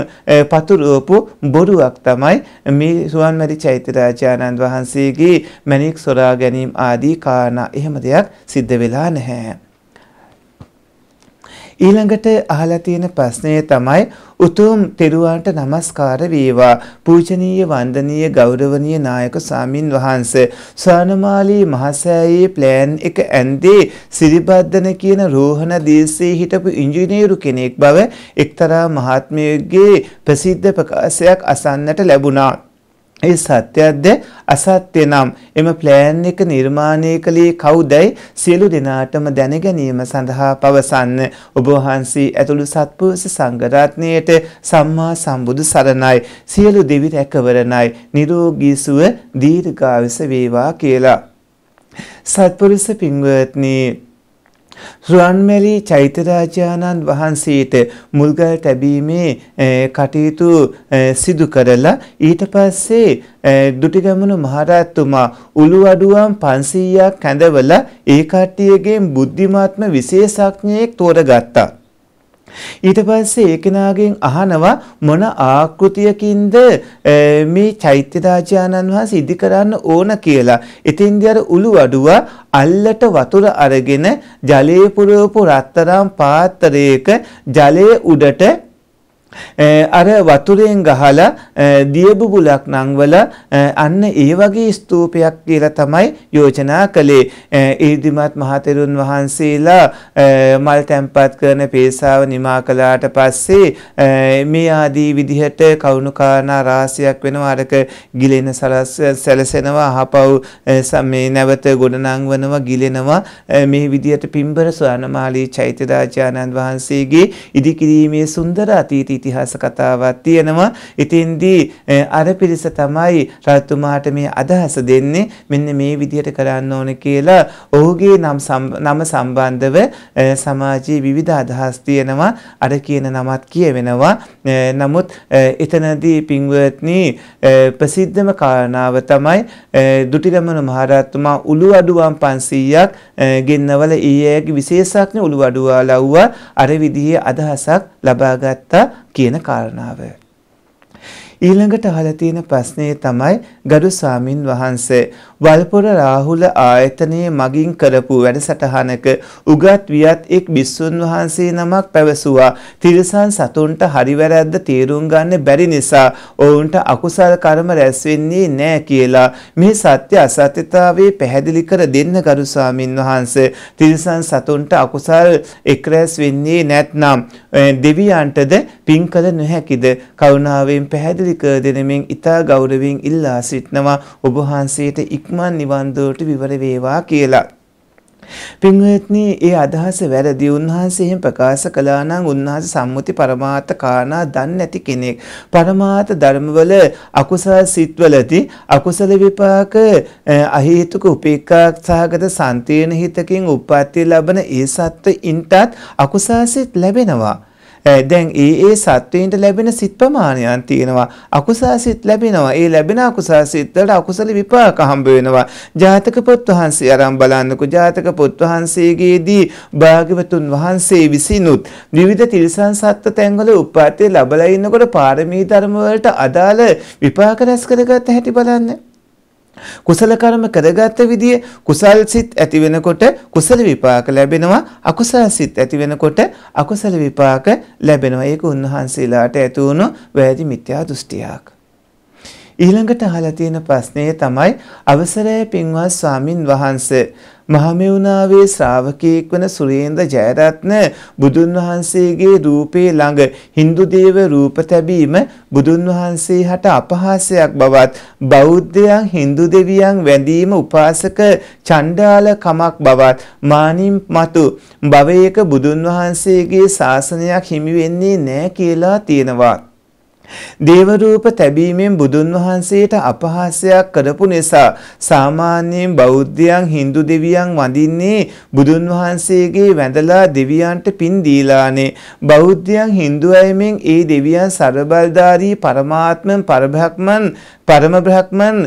පතුරවපු බොරුවක් තමයි මේ සුවන්මැලි චෛත්‍ය රාජානන්ද වහන්සේගේ මණික් සොරා ගැනීම ආදී කාරණා එහෙම දෙයක් සිද්ධ වෙලා නැහැ. ඊළඟට අහලා තියෙන ප්‍රශ්නය තමයි උතුම් තෙරුවන්ට নমස්කාර වේවා පූජනීය වන්දනීය ගෞරවනීය නායක සාමින් වහන්සේ සානමාලී මහසෑයේ ප්ලෑන් එක ඇන්දේ සිරිබද්දන කියන රෝහණ දේශයේ හිටපු ඉංජිනේරු කෙනෙක් බව එක්තරා මහත්මයෙකුගේ ප්‍රසිද්ධ ප්‍රකාශයක් අසන්නට ලැබුණා ඒ සත්‍යයක්ද අසත්‍ය නම් එම ප්ලෑන් එක නිර්මාණය කළේ කවුදයි සියලු දෙනාටම දැන ගැනීම සඳහා පවසන්න ඔබ වහන්සේ ඇතුළු සත්පුරුෂ සංඝරත්නයට සම්මා සම්බුදු සරණයි සියලු දෙවි රැකවරණයි නිරෝගී සුව දීර්ඝායුෂ වේවා කියලා සත්පුරුෂ පින්වත්නි රුවන්මැලි චෛත්‍යරාජානන් වහන්සේට මුල්ගල් තැබීමේ කටයුතු සිදු කරලා ඊට පස්සේ දුටිගමන මහරජතුමා උළුඅඩුවම් 500ක් කැඳවලා ඒ කට්ටියගෙන් බුද්ධිමාත්ම විශේෂඥයෙක් තෝරගත්තා. ඊට පස්සේ ඒ කෙනාගෙන් අහනවා මොන ආකෘතියකින්ද මේ චෛත්‍ය දාචානන් වහන්සේ ඉදි කරන්න ඕන කියලා. එතෙන්දී අර උළු අඩුව අල්ලට වතුර අරගෙන ජලයේ පුරවපු රත්තරන් පාත්‍රයක ජලයේ උඩට අර වතුරෙන් ගහලා දියබුගුලක් නංවලා අන්න ඒ වගේ ස්තූපයක් කියලා තමයි යෝජනා කළේ. ඊදිමත් මහතෙරුන් වහන්සේලා මල් තැන්පත් කරන පේසාව නිමා කළාට පස්සේ මේ ආදී විදිහට කවුණුකාරණා රාශියක් වෙනවා අරක ගිලෙන සැලසෙනවා අහපව් මේ නැවත ගොඩනංවනවා ගිලෙනවා මේ විදිහට පිම්බර ස්වර්ණමාලී චෛත්‍ය රාජානන් වහන්සේගේ ඉදිකිරීමේ සුන්දර අතීතී ඉතිහාස කතාවක් තියෙනවා. ඉතින්දී අර පිරිස තමයි රජතුමාට මේ අදහස දෙන්නේ මෙන්න මේ විදිහට කරන්න ඕන කියලා ඔහුගේ නම් නම සම්බන්ධව සමාජයේ විවිධ අදහස් තියෙනවා. අර කියන නමත් කියවෙනවා. නමුත් එතනදී පින්වත්නි ප්‍රසිද්ධම කාරණාව තමයි දුටිගමන මහරජතුමා උළු අඩුවම් 500ක් ගෙන්නවල ඊයේගේ විශේෂඥ උළු අඩුවා ලව්වා අර විදිහේ අදහසක් ලබා ගත්තා කියන කාරණාව. ඊළඟට අහලා තියෙන ප්‍රශ්නේ තමයි ගරු ස්වාමින් වහන්සේ වල්පොර රාහුල ආයතනයේ මගින් කරපු වැඩසටහනක උගත් වියත් එක් බිස්සුන් වහන්සේ නමක් පැවසුවා තිරසන් සතුන්ට හරිවැරද්ද තේරුම් ගන්න බැරි නිසා ඔවුන්ට අකුසල් කර්ම රැස් වෙන්නේ නැහැ කියලා මේ සත්‍ය අසත්‍යතාවයේ පැහැදිලි කර දෙන්න ගරු ස්වාමින් වහන්සේ තිරසන් සතුන්ට අකුසල් එක් රැස් වෙන්නේ නැත්නම් දෙවියන්ටද පින් කළ නොහැකිද කරුණාවෙන් පැහැදිලි සිත දෙනෙමින් ඉතා ගෞරවයෙන් ඉල්ලා සිටනවා ඔබ වහන්සේට ඉක්මන් නිවන් දොරට විවර වේවා කියලා. පින්වත්නි ඒ අදහස වැරදි උන්වහන්සේ එහෙම ප්‍රකාශ කළා නම් උන්වහන්සේ සම්මුති પરමාර්ථ කාරණා දන්නේ නැති කෙනෙක් પરමාර්ථ ධර්මවල අකුසල සිත්වලදී අකුසල විපාක අහේතුක උපේක්ඛා සහගත සන්තීර්ණ හිතකින් උප්පත්ති ලැබෙන ඒ සත්ව ඉන්ටත් අකුසල සිත් ලැබෙනවා දැන් ඒ ඒ සත්වයින්ට ලැබෙන සිත් ප්‍රමාණයන් තියෙනවා. අකුසල සිත් ලැබෙනවා. ඒ ලැබෙන අකුසල සිත් වලට අකුසල විපාක හම්බ වෙනවා. ජාතක පොත් වහන්සේ අරන් බලන්නකෝ. ජාතක පොත් වහන්සේගේදී භාග්‍යවතුන් වහන්සේ විසිනුත් විවිධ තිරිසන් සත්ත්ව තැන්වල උප්පත්ති ලැබලා ඉන්නකොට පාරමී ධර්ම වලට අදාළ විපාක රැස් කරගත්ත හැටි බලන්න. කුසල කර්ම කරගත් විදිය කුසල් සිත් ඇති වෙනකොට කුසල විපාක ලැබෙනවා අකුසල් සිත් ඇති වෙනකොට අකුසල විපාක ලැබෙනවා ඒක උන්වහන්සේලාට ඇති වුණු වැරදි මිත්‍යා දෘෂ්ටියක් ඊළඟට අහලා තියෙන ප්‍රශ්නය තමයි අවසරය පින්වත් ස්වාමින් වහන්සේ මහමෙවුනාවේ ශ්‍රාවකයෙක් වන සුරේන්ද්‍ර ජයරත්න බුදුන් වහන්සේගේ රූපේ ළඟ Hindu දේව රූප තැබීම බුදුන් වහන්සේ හට අපහාසයක් බවත් බෞද්ධයන් Hindu දෙවියන් වැඳීම උපාසක චණ්ඩාල කමක් බවත් මානින් මතු භවයක බුදුන් වහන්සේගේ ශාසනයක් හිමි වෙන්නේ නැහැ කියලා තියෙනවා දේව රූප තැබීමෙන් බුදුන් වහන්සේට අපහාසයක් කරපු නිසා සාමාන්‍යයෙන් බෞද්ධයන් Hindu දෙවියන් වඳින්නේ බුදුන් වහන්සේගේ වැඳලා දෙවියන්ට පින් දීලානේ බෞද්ධයන් Hindu අයමෙන් ඒ දෙවියන් ਸਰබල්දාරී පරමාත්මන් පරබ්‍රහ්මන් පරම බ්‍රහ්මන්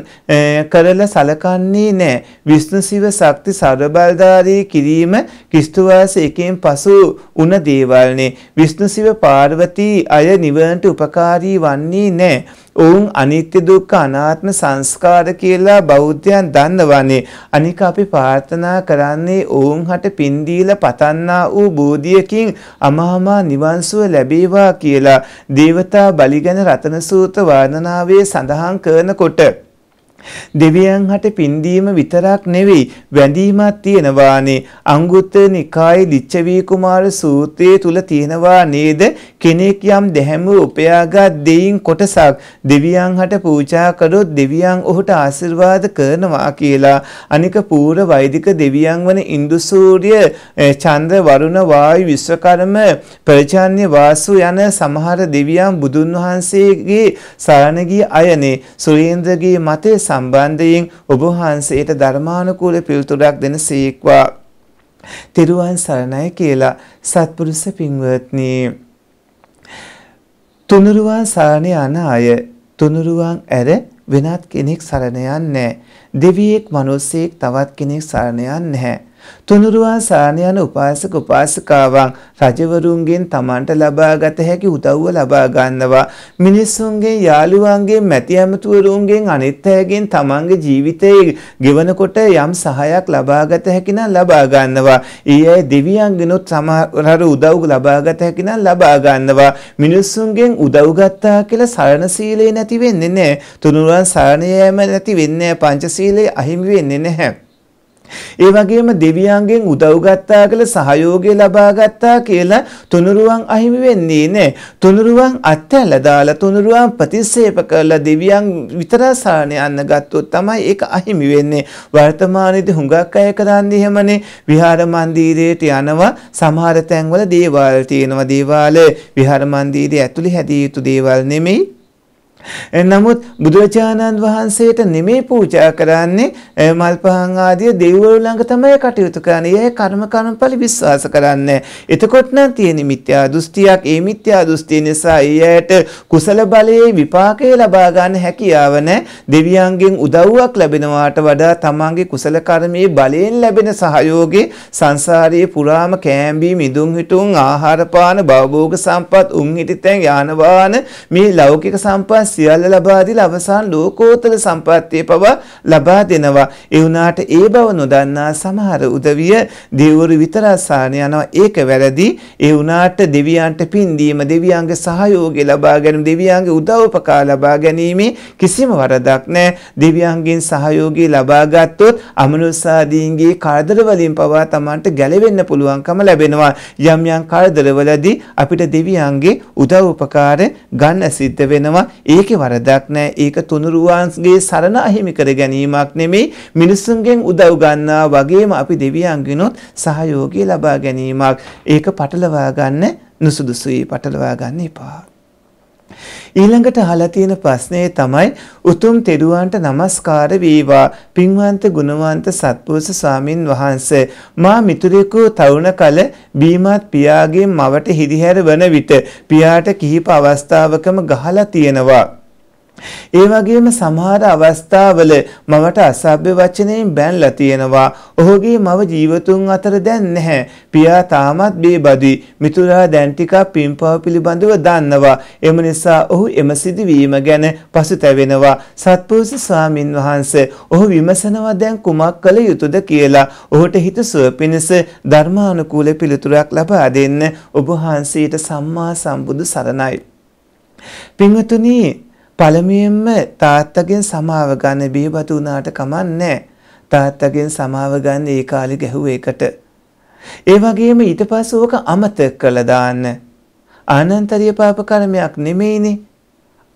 කරලා සලකන්නේ නැහැ. විෂ්ණු සිව ශක්ති සරබල්දාරී කිරීම ක්‍රිස්තු වාසයෙන් පසු උන දේවල්නේ. විෂ්ණු සිව පාර්වතී අය නිවනට උපකාරී ආදී වන්නේ නැහැ. ඔවුන් අනිත්‍ය දුක්ඛ අනාත්ම සංස්කාර කියලා බෞද්ධයන් දන්නවනේ. අනික අපි ප්‍රාර්ථනා කරන්නේ ඔවුන් හට පින් දීලා පතන්නා වූ බෝධියකින් අමාමා නිවන්සුව ලැබේවා කියලා. දේවතා බලි ගැන රතන සූත වර්ණනාවේ සඳහන් කරනකොට දෙවියන් හට පින්දීම විතරක් නෙවෙයි වැඳීමක් තියෙනවානේ අංගුත්තර නිකායේ ලිච්ඡවී කුමාර සූත්‍රයේ තුල තියෙනවා නේද කෙනෙක් යම් දැහැමුව උපයාගත් දෙයින් කොටසක් දෙවියන් හට පූජා කළොත් දෙවියන් ඔහුට ආශිර්වාද කරනවා කියලා අනික පූර්ව වෛදික දෙවියන් වන ඉන්දු සූර්ය චන්ද්‍ර වරුණ වායු විශ්වකර්ම ප්‍රචාන්‍ය වාසු යන සමහර දෙවියන් බුදුන් වහන්සේගේ සරණ ගිය අයනේ සුරේන්ද්‍රගේ මතේ සම්බන්ධයෙන් ඔබ වහන්සේට ධර්මානුකූල පිළිතුරක් දෙන සීක්වා තෙරුවන් සරණයි කියලා සත්පුරුෂ පින්වත්නි තුනුරුවන් සරණ යන අය තුනුරුවන් ඇර වෙනත් කෙනෙක් සරණ යන්නේ දෙවියෙක් මිනිසෙක් තවත් කෙනෙක් සරණ යන්නේ නැහැ තුනුරුවන් සාරණ යන උපාසක උපාසිකාවන් රජවරුන්ගෙන් Tamanට ලබාගත හැකි උදව්ව ලබා ගන්නවා මිනිස්සුන්ගෙන් යාළුවන්ගෙන් මැති ඇමතුවරුන්ගෙන් අනිත් අයගෙන් Tamanගේ ජීවිතයේ ගෙවනකොට යම් සහායක් ලබාගත හැකි නම් ලබා ගන්නවා ඒ අය දෙවියන්ගෙනුත් සමහර උදව් ලබාගත හැකි නම් ලබා ගන්නවා මිනිස්සුන්ගෙන් උදව් ගත්තා කියලා සරණ සීලය නැති වෙන්නේ නැහැ තුනුරුවන් සරණ යෑම නැති වෙන්නේ නැහැ පංචශීලයේ අහිමි වෙන්නේ නැහැ ඒ වගේම දෙවියන්ගෙන් උදව් ගත්තා කියලා සහයෝගය ලබා ගත්තා කියලා තුනුරුවන් අහිමි වෙන්නේ නැහැ. තුනුරුවන් අත්හැලා දාලා තුනුරුවන් ප්‍රතික්ෂේප කරලා දෙවියන් විතරා සාරණ යන්න ගත්තොත් තමයි ඒක අහිමි වෙන්නේ. වර්තමානයේදී හුඟක් අය කරන්නේ එහෙමනේ විහාර මන්දිරයට යනවා සමහර තැන්වල දේවාල තියෙනවා. දේවාල විහාර මන්දිරයේ ඇතුළේ හැදිය යුතු දේවල් නෙමෙයි. නමුත් බුදුරජාණන් වහන්සේට නෙමේ පූජා කරන්නේ මල් පහන් ආදී දෙවිවරු ළඟ තමයි කටයුතු කරන්නේ. ඒ කර්ම කර්මඵල විශ්වාස කරන්නේ. එතකොට නම් තියෙන මිත්‍යා දෘෂ්ටියක්. ඒ මිත්‍යා දෘෂ්ටිය නිසා ඊයට කුසල බලයේ විපාකය ලබා ගන්න හැකියාව නැහැ. දෙවියන්ගෙන් උදව්වක් ලැබෙනවාට වඩා තමන්ගේ කුසල කර්මයේ බලයෙන් ලැබෙන සහයෝගේ සංසාරයේ පුරාම කෑම්බී මිදුම් හිටුම් ආහාර පාන භවභෝග සම්පත් උන් හිටිතෙන් යාන වාන මේ ලෞකික සම්පත් සියල්ල ලබා දීලා අවසාන ලෝකෝත්තර සම්පත්තිය පවා ලබා දෙනවා. ඒ වුණාට ඒ බව නොදන්නා සමහර උදවිය දෙවිවරු විතර අසහන යනවා. ඒක වැරදි. ඒ වුණාට දෙවියන්ට පින් දීම, දෙවියන්ගේ සහයෝගය ලබා ගැනීම, දෙවියන්ගේ උදව්පකාර ලබා ගැනීම කිසිම වරදක් නැහැ. දෙවියන්ගෙන් සහයෝගය ලබා ගත්තොත් අමනුෂ්‍යාදීන්ගේ කරදර වලින් පවා Tamanට ගැලවෙන්න පුළුවන්කම ලැබෙනවා. යම් යම් කරදරවලදී අපිට දෙවියන්ගේ උදව් උපකාර ගන්න සිද්ධ වෙනවා. ඒ ඒකේ වරදක් නැහැ. ඒක තුනුරුවන්ගේ සරණ අහිමි කර ගැනීමක් නෙමෙයි. මිනිසුන්ගෙන් උදව් ගන්නවා වගේම අපි දෙවියන්ගෙනුත් සහයෝගය ලබා ගැනීමක්. ඒක පටලවා ගන්න නුසුදුසුයි. පටලවා ගන්න එපා. ඊළඟට අහලා තියෙන ප්‍රශ්නේ තමයි උතුම් තෙරුවන්ට নমස්කාර වේවා පින්වන්ත ගුණවන්ත සත්පුරුෂ ස්වාමින් වහන්සේ මා මිතුරෙකු තරුණ කල බීමත් පියාගේ මවට හිරිහැර වන විට පියාට කිහිප අවස්ථාවකම ගහලා තියෙනවා ඒ වගේම සමහර අවස්ථාවල මවට අසභ්‍ය වචනයෙන් බැන්ලා තියෙනවා. ඔහුගේ මව ජීවතුන් අතර දැන් නැහැ. පියා තාමත් බේබදුයි. මිතුරා දැන් ටිකක් පින්පව පිළිබඳව දන්නවා. එම නිසා ඔහු එම සිදුවීම ගැන පසුතැවෙනවා. සත්පුරුෂ ස්වාමින් වහන්සේ ඔහු විමසනවා දැන් කුමක් කළ යුතුද කියලා. ඔහුට හිතසුව පිණිස ධර්මානුකූල පිළිතුරක් ලබා දෙන්න ඔබ වහන්සේට සම්මා සම්බුදු සරණයි. පින්වතුනි පළමුවෙන්ම තාත්තගෙන් සමාව ගන්න බියබතු වුණාට කමන්නේ තාත්තගෙන් සමාව ගන්න ඒ කාලේ ගැහුව එකට ඒ වගේම ඊට පස්සෙ ඕක අමතක කළා දාන්න ආනන්තරිය පාප කර්මයක් නෙමෙයිනේ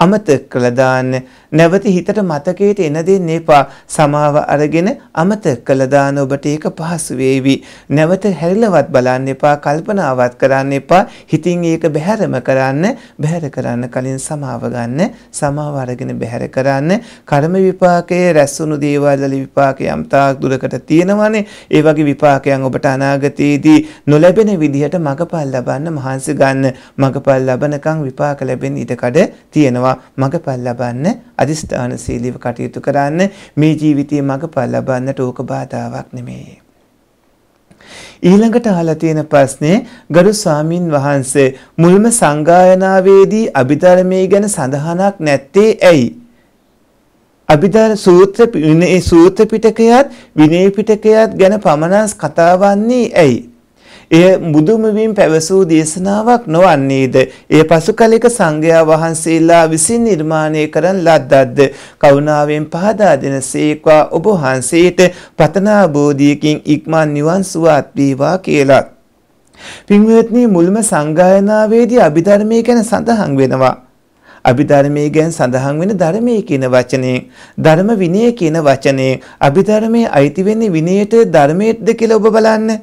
අමතක කළා දාන්න. නැවත හිතට මතකයට එන දෙන්න එපා. සමාව අරගෙන අමතක කළා දාන්න ඔබට ඒක පහසු වේවි. නැවත හැරිලවත් බලන්න එපා, කල්පනාවත් කරන්න එපා. හිතින් ඒක බැහැරම කරන්න, බැහැර කරන්න කලින් සමාව ගන්න, සමාව අරගෙන බැහැර කරන්න. කර්ම විපාකයේ රැස්වුණු දේවල් වල විපාක යම් තාක් දුරකට තියෙනවනේ. ඒ වගේ විපාකයන් ඔබට අනාගතයේදී නොලැබෙන විදිහට මගපල් ලබන්න මහන්සි ගන්න. මගපල් ලබනකම් විපාක ලැබෙන්න ඉඩ කඩ තියෙනවා. වෙනවා මගපල් ලබන්න අදිස්ථාන සීලිව කටයුතු කරන්න මේ ජීවිතයේ මගපල් ලබන්නට ඕක බාධාවක් නෙමෙයි. ඊළඟට අහලා තියෙන ප්‍රශ්නේ ගරු ස්වාමින් වහන්සේ මුල්ම සංගායනාවේදී අභිධර්මයේ ගැන සඳහනක් නැත්තේ ඇයි? අභිධර්ම සූත්‍ර විනය සූත්‍ර පිටකයත් විනය පිටකයත් ගැන පමණක් කතා වන්නේ ඇයි? එය බුදුමවින් පැවසූ දේශනාවක් නොවන්නේද? එය පසු කලෙක සංඝයා වහන්සේලා විසින් නිර්මාණය කරන ලද්දක්ද? කරුණාවෙන් පහදා දෙනසේකවා ඔබ වහන්සේට පතනා බෝධියකින් ඉක්මන් නිවන් සුවත් වේවා කියලා. පින්වත්නි මුල්ම සංගායනාවේදී අභිධර්මයේ ගැන සඳහන් වෙනවා. අභිධර්මයේ ගැන සඳහන් වෙන ධර්මයේ කියන වචනේ ධර්ම විනය කියන වචනේ අභිධර්මයේ අයිති වෙන්නේ විනයට ධර්මයටද කියලා ඔබ බලන්න.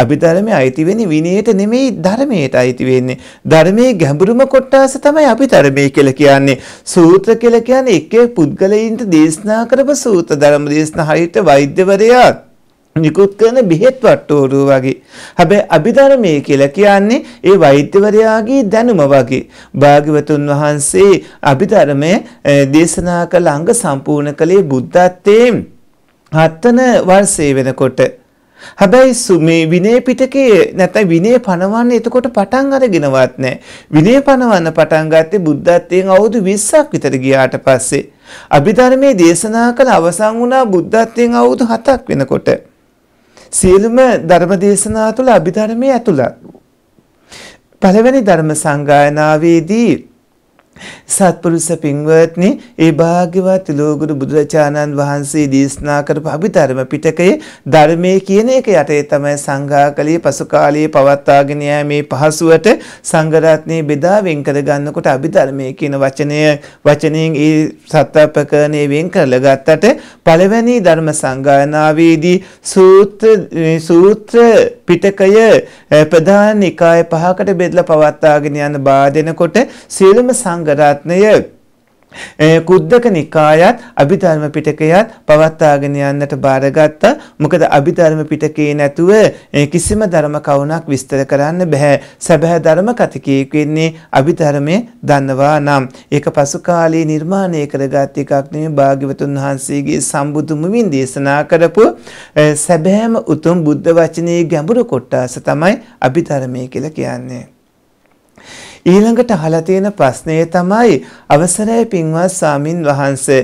අභිධර්මයේ අයිති වෙන්නේ විනයට නෙමෙයි ධර්මයට අයිති වෙන්නේ. ධර්මයේ ගැඹුරුම කොටස තමයි අභිධර්මයේ කියලා කියන්නේ. සූත්‍ර කියලා කියන්නේ එක එක් පුද්ගලයින්ට දේශනා කරපු සූත්‍ර ධර්ම දේශනා හරියට වෛද්‍යවරයා නිකුත් කරන බෙහෙත් වට්ටෝරුව වගේ. හැබැයි අභිධර්මයේ කියලා කියන්නේ ඒ වෛද්‍යවරයාගේ දැනුම වගේ. භාග්‍යවතුන් වහන්සේ අභිධර්මයේ දේශනා කළ අංග සම්පූර්ණ කළේ බුද්ධත්වයෙන් හත්තන වර්ෂයේ වෙනකොට. හැබැයි මේ විනය පිටකේ නැත්නම් විනය පනවන්නේ එතකොට පටන් අරගෙනවත් නැහැ. විනය පනවන්න පටන් ගත්තේ බුද්ධත්වයෙන් අවුරුදු 20ක් විතර ගියාට පස්සේ. අභිධර්මයේ දේශනා කළ අවසන් වුණා බුද්ධත්වයෙන් අවුරුදු 7ක් වෙනකොට. සියලුම ධර්ම දේශනා තුළ අභිධර්මයේ ඇතුළත්. පළවෙනි ධර්ම සංගායනාවේදී සත්පුරුෂ පින්වත්නි ඒ භාග්‍යවත් ලෝගුරු බුදුරජාණන් වහන්සේ දේශනා කරපු අභිධර්ම පිටකයේ ධර්මයේ කියන එක යටේ තමයි සංඝාකලිය පසු කාලයේ පවත්වාගෙන යෑමේ පහසුවට සංඝරත්නයේ බෙදා වෙන් කර ගන්නකොට අභිධර්මයේ කියන වචනය වචනයෙන් ඒ සත්‍යපකරණේ වෙන් කරලා ගත්තට පළවෙනි ධර්ම සංගායනාවේදී සූත්‍ර සූත්‍ර පිටකය ප්‍රධාන නිකාය පහකට බෙදලා පවත්වාගෙන යන බාදෙනකොට සියලුම සංඝ රත්නය කුද්දක නිකායත් අභිධර්ම පිටකයත් පවත්වාගෙන යන්නට බාරගත්තා. මොකද අභිධර්ම පිටකේ නැතුව කිසිම ධර්ම කවුණක් විස්තර කරන්න බෑ. සැබෑ ධර්ම කතිකයෙක් වෙන්නේ අභිධර්මයේ දන්නවා නම්. ඒක පසු කාලේ නිර්මාණය කරගත් එකක් නෙමෙයි භාග්‍යවතුන් වහන්සේගේ සම්බුදුමුමින් දේශනා කරපු සැබෑම උතුම් බුද්ධ වචනේ ගැඹුරු කොටස තමයි අභිධර්මය කියලා කියන්නේ. ඊළඟට අහලා තියෙන ප්‍රශ්නය තමයි අවසරයි පින්වත් සාමින් වහන්සේ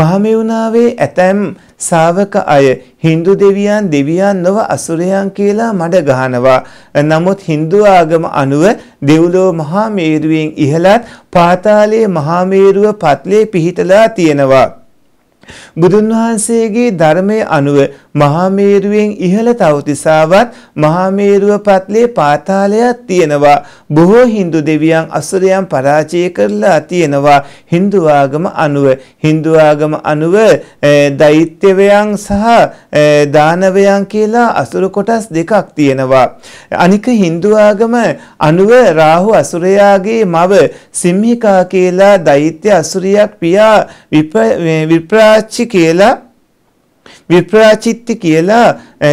මහමෙවුනාවේ ඇතැම් ශාවක අය Hindu දෙවියන් දෙවියන් නොව අසුරයන් කියලා මඩ ගහනවා. නමුත් Hindu ආගම අනුව දෙව්ලෝ මහා මේරුවෙන් ඉහළත් පාතාලයේ මහා මේරුව පත්ලේ පිහිටලා තියෙනවා. බුදුන් වහන්සේගේ ධර්මයේ අනුව මහා මේරුවෙන් ඉහළ තවතිසාවත් මහා මේරුව පත්ලේ පාතාලයක් තියෙනවා. බොහෝ Hindu දෙවියන් අසුරයන් පරාජය කරලා තියෙනවා Hindu ආගම අනුව. Hindu ආගම අනුව දෛත්‍යවයන් සහ දානවයන් කියලා අසුර කොටස් දෙකක් තියෙනවා. අනික Hindu ආගම අනුව රාහු අසුරයාගේ මව සිම්හිකා කියලා දෛත්‍ය අසුරියක් පියා විප්‍රා විප්‍රාච්චි කියලා විප්‍රාචිත්ති කියලා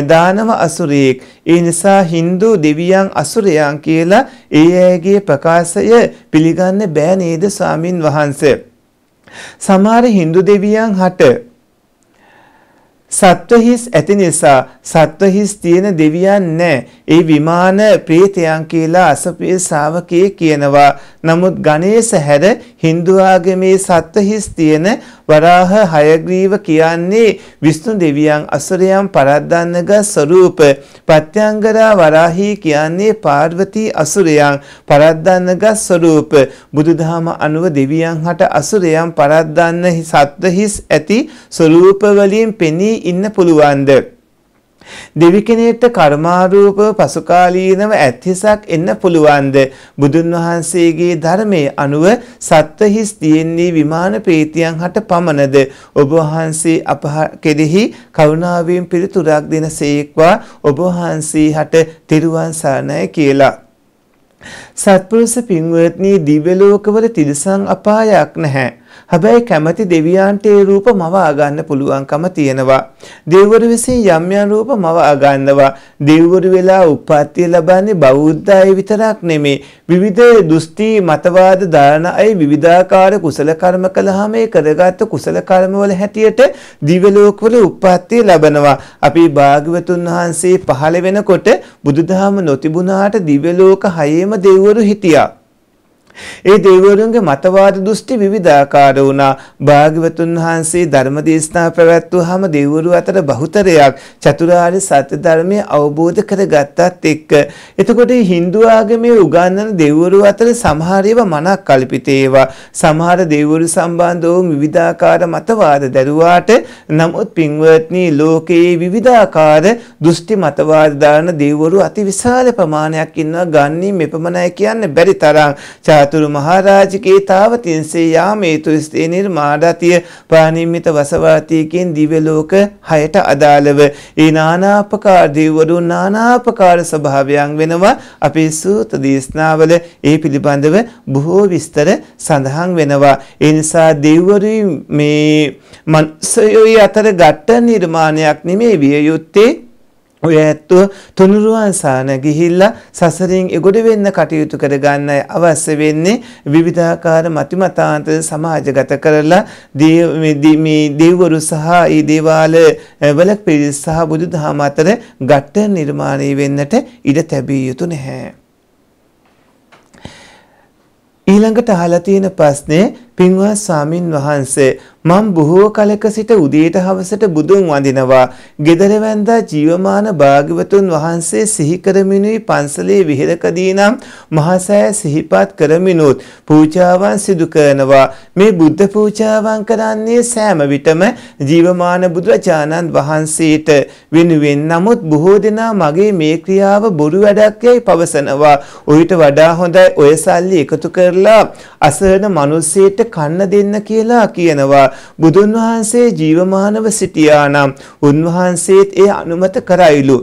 දානව අසුරයෙක්. ඒ නිසා Hindu දෙවියන් අසුරයන් කියලා ඒ අයගේ ප්‍රකාශය පිළිගන්න බෑ නේද ස්වාමින් වහන්සේ. සමහර Hindu දෙවියන් හට සත්වහිස් ඇති නිසා සත්වහිස් තියෙන දෙවියන් නැහැ. ඒ විමාන ප්‍රේතයන් කියලා අසපේ ශාවකයේ කියනවා. නමුත් ගණේශ හැර Hindu ආගමේ සත්වහිස් තියෙන වරාහ හයග්‍රීව කියන්නේ විෂ්ණු දෙවියන් අසරයන් පරද්දන්නග ස්වરૂප ප්‍රත්‍යංගරා වරාහි කියන්නේ පාර්වතී අසුරයන් පරද්දන්නග ස්වરૂප බුදුදහම අනුව දෙවියන් හට අසුරයන් පරද්දන්න සත්ත්ව හිස් ඇති ස්වરૂප වලින් පෙනී ඉන්න පුළුවන්ද දෙවි කෙනෙක්ට කර්මාරූප පසුකාලීනව ඇත්හිසක් එන්න පුළුවන්ද? බුදුන් වහන්සේගේ ධර්මයේ අනුව සත්වහිස් තියෙන්නේ විමාන ප්‍රීතියන් හට පමණද? ඔබ වහන්සේ අප කෙරෙහි කරුණාවෙන් පිළිතුරක් දෙනසේක්වා ඔබ වහන්සේ හට තෙරුවන් සරණයි කියලා සත්පුරුෂ පින්වත්නි දිව්‍ය ලෝකවල තිරසං අපායක් නැහැ. හැබැයි කැමැති දෙවියන්ට ඒ රූප මවා ගන්න පුළුවන්කම තියෙනවා. දෙවිවරු විසින් යම් යම් රූප මවා ගන්නවා. දෙවිවරු වෙලා උප්පත්තිය ලබන්නේ බෞද්ධ අය විතරක් නෙමේ. විවිධ දෘෂ්ටි මතවාද දාන අය විවිධාකාර කුසල කර්ම කළාම ඒ කරගත් කුසල කර්මවල හැටියට දිව්‍ය ලෝකවල උප්පත්තිය ලබනවා. අපි භාග්‍යවතුන් වහන්සේ පහළ වෙනකොට බුදුදහම නොතිබුණාට දිව්‍ය ලෝක හයේම දෙවිවරු හිටියා. ඒ දෙවිවරුන්ගේ මතවාද දෘෂ්ටි විවිධාකාර වුණා. භාග්‍යවතුන් වහන්සේ ධර්ම දේශනා පැවැත්වුවාම දෙවිවරු අතර බහුතරයක් චතුරාර්ය සත්‍ය ධර්මය අවබෝධ කරගත්තත් එක්ක එතකොට Hindu ආගමේ උගන්වන දෙවිවරු අතර සමහර ඒවා මනක් කල්පිත ඒවා සමහර දෙවිවරු සම්බන්ධව විවිධාකාර මතවාද දැරුවාට නමුත් පින්වත්නි ලෝකයේ විවිධාකාර දෘෂ්ටි මතවාද දාන දෙවිවරු අතිවිශාල ප්‍රමාණයක් ඉන්නවා ගන්නේ මෙපමණයි කියන්න බැරි තරම් චතුරු මහරාජිකේ තාවතින්සේ යාමේතු ස්තේ නිර්මාඩතිය පානිම්මිත වසවාතියකින් දිවලෝක හයට අදාළව ඒ නානාපකාර දෙව්වරු නානාපකාර ස්වභාවයන් වෙනවා අපේ සූත දේශනාවල ඒ පිළිබඳව බොහෝ විස්තර සඳහන් වෙනවා ඒ නිසා දෙව්වරු මේ මනුස්සයෝ අතර ගැට නිර්මාණයක් නෙමේ විය යුත්තේ ඔය ඇත්තෝ තුනුරුවන් සාන ගිහිල්ලා සසරින් එගොඩ වෙන්න කටයුතු කරගන්නයි අවශ්‍ය වෙන්නේ විවිධාකාර මතිමතාන්තර සමාජගත කරලා මේ දෙව්වරු සහ ඒ දේවාල වල පිරිස සහ බුදුදහම අතර ගැට නිර්මාණය වෙන්නට ඉඩ තැබිය යුතු නැහැ. ඊළඟට අහලා තියෙන ප්‍රශ්නේ පින්වත් ස්වාමින් වහන්සේ මම බොහෝ කලක සිට උදේට හවසට බුදුන් වඳිනවා. gedare වැන්දා ජීවමාන භාග්‍යවතුන් වහන්සේ සිහි කරමිනුයි පන්සලේ විහෙරකදී නම් මහසෑය සිහිපත් කරමිනුත් පූජාවන් සිදු කරනවා. මේ බුද්ධ පූජාවන් කරන්නේ සෑම විටම ජීවමාන බුදුරජාණන් වහන්සේට වෙනුවෙන් නමුත් බොහෝ දෙනා මගේ මේ ක්‍රියාව බොරු වැඩක් යයි පවසනවා. ඔයිට වඩා හොඳයි ඔය සල්ලි එකතු කරලා අසරණ මිනිස්සෙට කන්න දෙන්න කියලා කියනවා. බුදුන් වහන්සේ ජීවමානව සිටියානම් උන්වහන්සේත් ඒ අනුමත කරයිලු.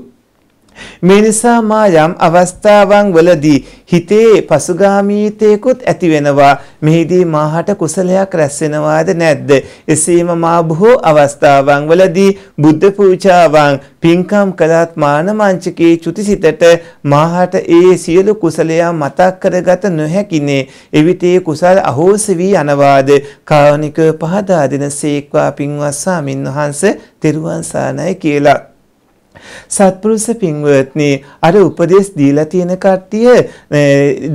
මේ නිසා මා යම් අවස්ථාවන් වලදී හිතේ පසුගාමීතේකුත් ඇති වෙනවා. මෙහිදී මාහට කුසලයක් රැස් වෙනවාද නැද්ද? එසේම මා බොහෝ අවස්ථාවන් වලදී බුද්ධ පූජාවන් පින්කම් කළත් මාන මංචකේ චුතිසිතට මාහට ඒ සියලු කුසලයන් මතක් කරගත නොහැකිනේ. එවිට ඒ කුසල් අහෝසි වී යනවාද? කාරුණික පහදා දෙන සේක්වා පින්වත් ස්වාමින්වහන්සේ තෙරුවන් සානයි කියලා සත්පුරුෂ පින්වත්නි අර උපදේශ දීලා තියෙන කට්ටිය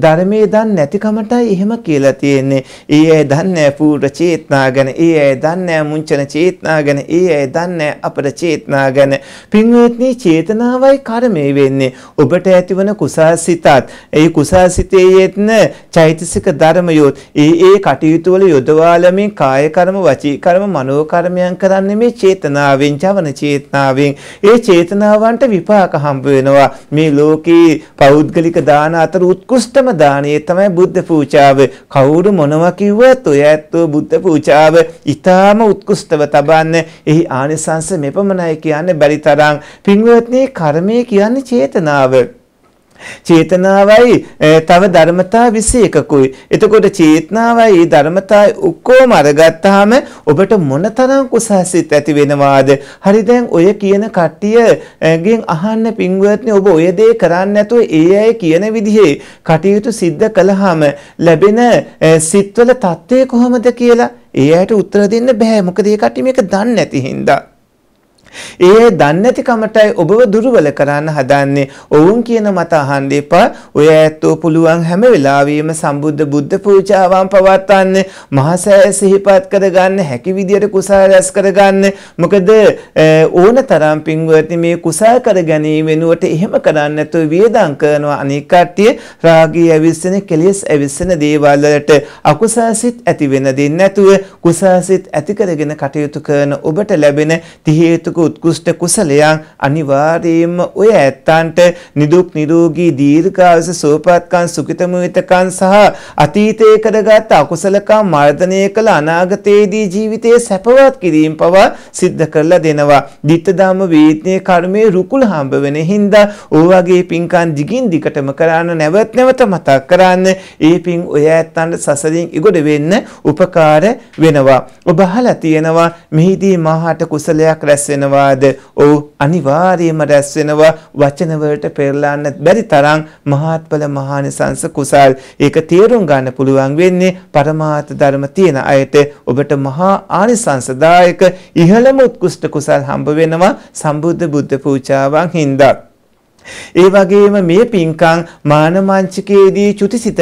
ධර්මයේ දන් නැතිකමටයි එහෙම කියලා තියෙන්නේ. ඒ අය දන්නේ පූර්ව චේතනා ගැන, ඒ අය දන්නේ මුංචන චේතනා ගැන, ඒ අය දන්නේ අපර චේතනා ගැන. පින්වත්නි චේතනාවයි කර්මය වෙන්නේ. ඔබට ඇතිවන කුසාසිතත්, ඒ කුසාසිතේ යෙත්න චෛතසික ධර්මයොත්, ඒ ඒ කටයුතු වල යොදවාලමින් කාය කර්ම, වචී කර්ම, මනෝ කර්මයන් කරන්නේ මේ චේතනාවෙන්, ජවන චේතනාවෙන්. ඒ චේතනාව චේතනාවන්ට විපාක හම්බ වෙනවා මේ ලෝකේ පෞද්ගලික දාන අතර උත්කෘෂ්ඨම දානය තමයි බුද්ධ පූජාව කවුරු මොනවා කිව්වත් ඔය ඇත්තෝ බුද්ධ පූජාව ඊටාම උත්කෘෂ්ඨව තබන්න එහි ආනිසංස මෙපමණයි කියන්නේ බැරි තරම් පින්වත්නි කර්මය කියන්නේ චේතනාව චේතනාවයි තව ධර්මතා 21කුයි. එතකොට චේතනාවයි ධර්මතායි ඔක්කොම අරගත්තාම ඔබට මොනතරම් කුසහසිත ඇති වෙනවාද? හරි දැන් ඔය කියන කට්ටියගෙන් අහන්න පින්වත්නි ඔබ ඔය දේ කරන්නේ නැතුව ඒ අය කියන විදිහේ කටයුතු සිද්ධ කළාම ලැබෙන සිත්වල தත්ත්වය කොහොමද කියලා ඒ අයට උත්තර දෙන්න බෑ. මොකද ඒ කට්ටිය මේක දන්නේ නැති හින්දා. ඒ දන්නේ නැති කමටයි ඔබව දුර්වල කරන්න හදන්නේ. ඔවුන් කියන මත අහන්න එපා. ඔය ඇත්තෝ පුළුවන් හැම වෙලාවෙම සම්බුද්ධ බුද්ධ පූජාවන් පවත්වන්න, මහසෑය සිහිපත් කරගන්න, හැකි විදියට කුසල් රැස් කරගන්න. මොකද ඕන තරම් පින්වත්නි මේ කුසල් කර ගැනීම වෙනුවට එහෙම කරන්නේ නැතුව වියදම් කරනවා අනික් කට්ටිය රාගී ඇවිස්සෙන, කෙලෙස් ඇවිස්සෙන දේවල් වලට අකුසල්සිත ඇති වෙන දෙන්නේ නැතුව කුසල්සිත ඇති කරගෙන කටයුතු කරන ඔබට ලැබෙන තිහේතුක උත්කෘෂ්ඨ කුසලයන් අනිවාර්යයෙන්ම ඔය ඇත්තන්ට නිදුක් නිරෝගී දීර්ඝායස සුවපත්කම් සුඛිතමිතකම් සහ අතීතයේ කරගත් අකුසලකම් මර්ධනය කළ අනාගතයේදී ජීවිතයේ සැපවත් කිරීම පවා සිද්ධ කරලා දෙනවා. ditta dhamma වේත්‍ය කර්මයේ රුකුල් හම්බ වෙන හින්දා ඔය වගේ පින්කම් දිගින් දිගටම කරන්න නැවත් නැවත මතක් කරන්න ඒ පින් ඔය ඇත්තන්ට සසරින් ඉගොඩ වෙන්න උපකාර වෙනවා. ඔබ අහලා තියෙනවා මෙහිදී මහාට කුසලයක් රැස් වෙනවා වෙනවාද? ඔව් අනිවාර්යයෙන්ම රැස් වෙනවා වචන වලට පෙරලන්න බැරි තරම් මහත්ඵල මහානිසංස කුසල්. ඒක තේරුම් ගන්න පුළුවන් වෙන්නේ පරමාර්ථ ධර්ම තියෙන අයට ඔබට මහා ආනිසංසදායක ඉහළම උත්කෘෂ්ඨ කුසල් හම්බ වෙනවා සම්බුද්ධ බුද්ධ පූජාවන් හින්දා. ඒ වගේම මේ පින්කම් මානමංචකයේදී චුතිසිතට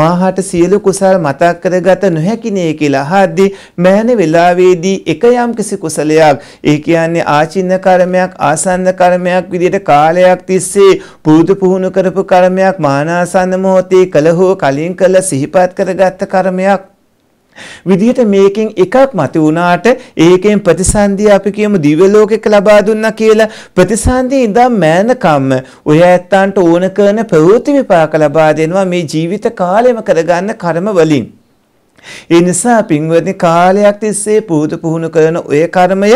මාහට සියලු කුසල් මතක් කරගත නොහැකිනේ කියලා අහද්දී මෑන වෙලාවේදී එක යම් කිසි කුසලයක් ඒ කියන්නේ ආචින්න කර්මයක් ආසන්න කර්මයක් විදිහට කාලයක් තිස්සේ පුරුදු පුහුණු කරපු කර්මයක් මානාසන්න මොහොතේ කළ හෝ කලින් කළ සිහිපත් කරගත් කර්මයක් විදිහට මේකෙන් එකක් මතු වුණාට ඒකෙන් ප්‍රතිසන්දිය අපි කියමු දිව්‍ය ලෝකෙක ලබා දුන්නා කියලා ප්‍රතිසන්දිය ඉඳන් මෑනකම්ම ඔය ඇත්තන්ට ඕන කරන ප්‍රවෘත්ති විපාක ලබා දෙනවා මේ ජීවිත කාලෙම කරගන්න කර්ම වලින්. ඒ නිසා පින්වත්නි කාලයක් තිස්සේ පුහුදු පුහුණු කරන ඔය කර්මය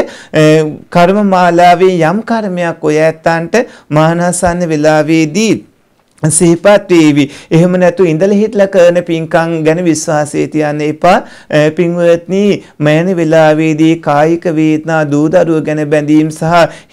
කර්ම මාලාවේ යම් කර්මයක් ඔය ඇත්තන්ට මහානසන්න වෙලාවේදී සිහිපත් වේවි. එහෙම නැතු ඉඳලා හිටලා කරන පින්කම් ගැන විශ්වාසය තියන්න එපා. පින්වත්නි, මෑණ වේලාවේදී කායික වේදනා දූදරුව ගැන බැඳීම් සහ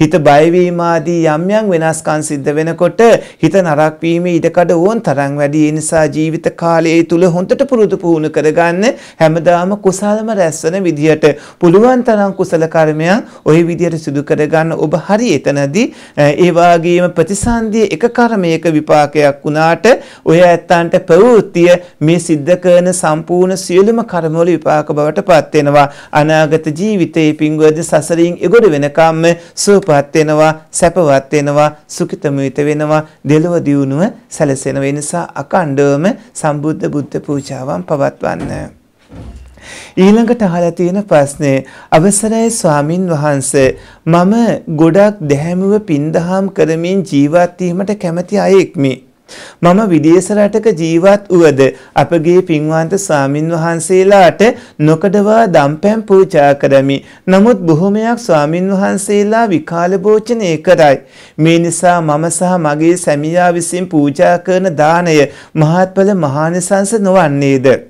හිත බය යම් යම් වෙනස්කම් සිද්ධ වෙනකොට හිත නරක් වීමේ ඉඩකඩ ඕන් තරම් වැඩි. ඒ නිසා ජීවිත කාලය තුල හොඳට පුරුදු පුහුණු කරගන්න හැමදාම කුසලම රැස්වන විදියට පුළුවන් තරම් කුසල කර්මයන් ওই විදියට සිදු කරගන්න ඔබ හරි එතනදී ඒ වගේම ප්‍රතිසන්දියේ එක කර්මයක විපාක වාක්‍යයක් වුණාට ඔය ඇත්තන්ට ප්‍රවෘත්තිය මේ සිද්ධ කරන සම්පූර්ණ සියලුම කර්මවල විපාක බවට පත් වෙනවා. අනාගත ජීවිතයේ පිංගුවද සසරින් එගොඩ වෙනකම්ම සුවපත් වෙනවා, සැපවත් වෙනවා, සුඛිතමිත වෙනවා, දෙලොව දියුණුව සැලසෙන නිසා අකණ්ඩවම සම්බුද්ධ බුද්ධ පූජාවන් පවත්වන්න. ඊළඟට අහලා තියෙන ප්‍රශ්නේ අවසරයි ස්වාමින් වහන්සේ මම ගොඩක් දැහැමිව පින්දහම් කරමින් ජීවත් වීමට කැමැති අයෙක්මි. මම විදේශ රටක ජීවත් වුවද අපගේ පින්වන්ත ස්වාමින් වහන්සේලාට නොකඩවා දම්පැම් පූජා කරමි. නමුත් බොහොමයක් ස්වාමින් වහන්සේලා විකාල භෝජනය කරයි. මේ නිසා මම සහ මගේ සැමියා විසින් පූජා කරන දාණය මහත්ඵල මහානිසංස නොවන්නේද?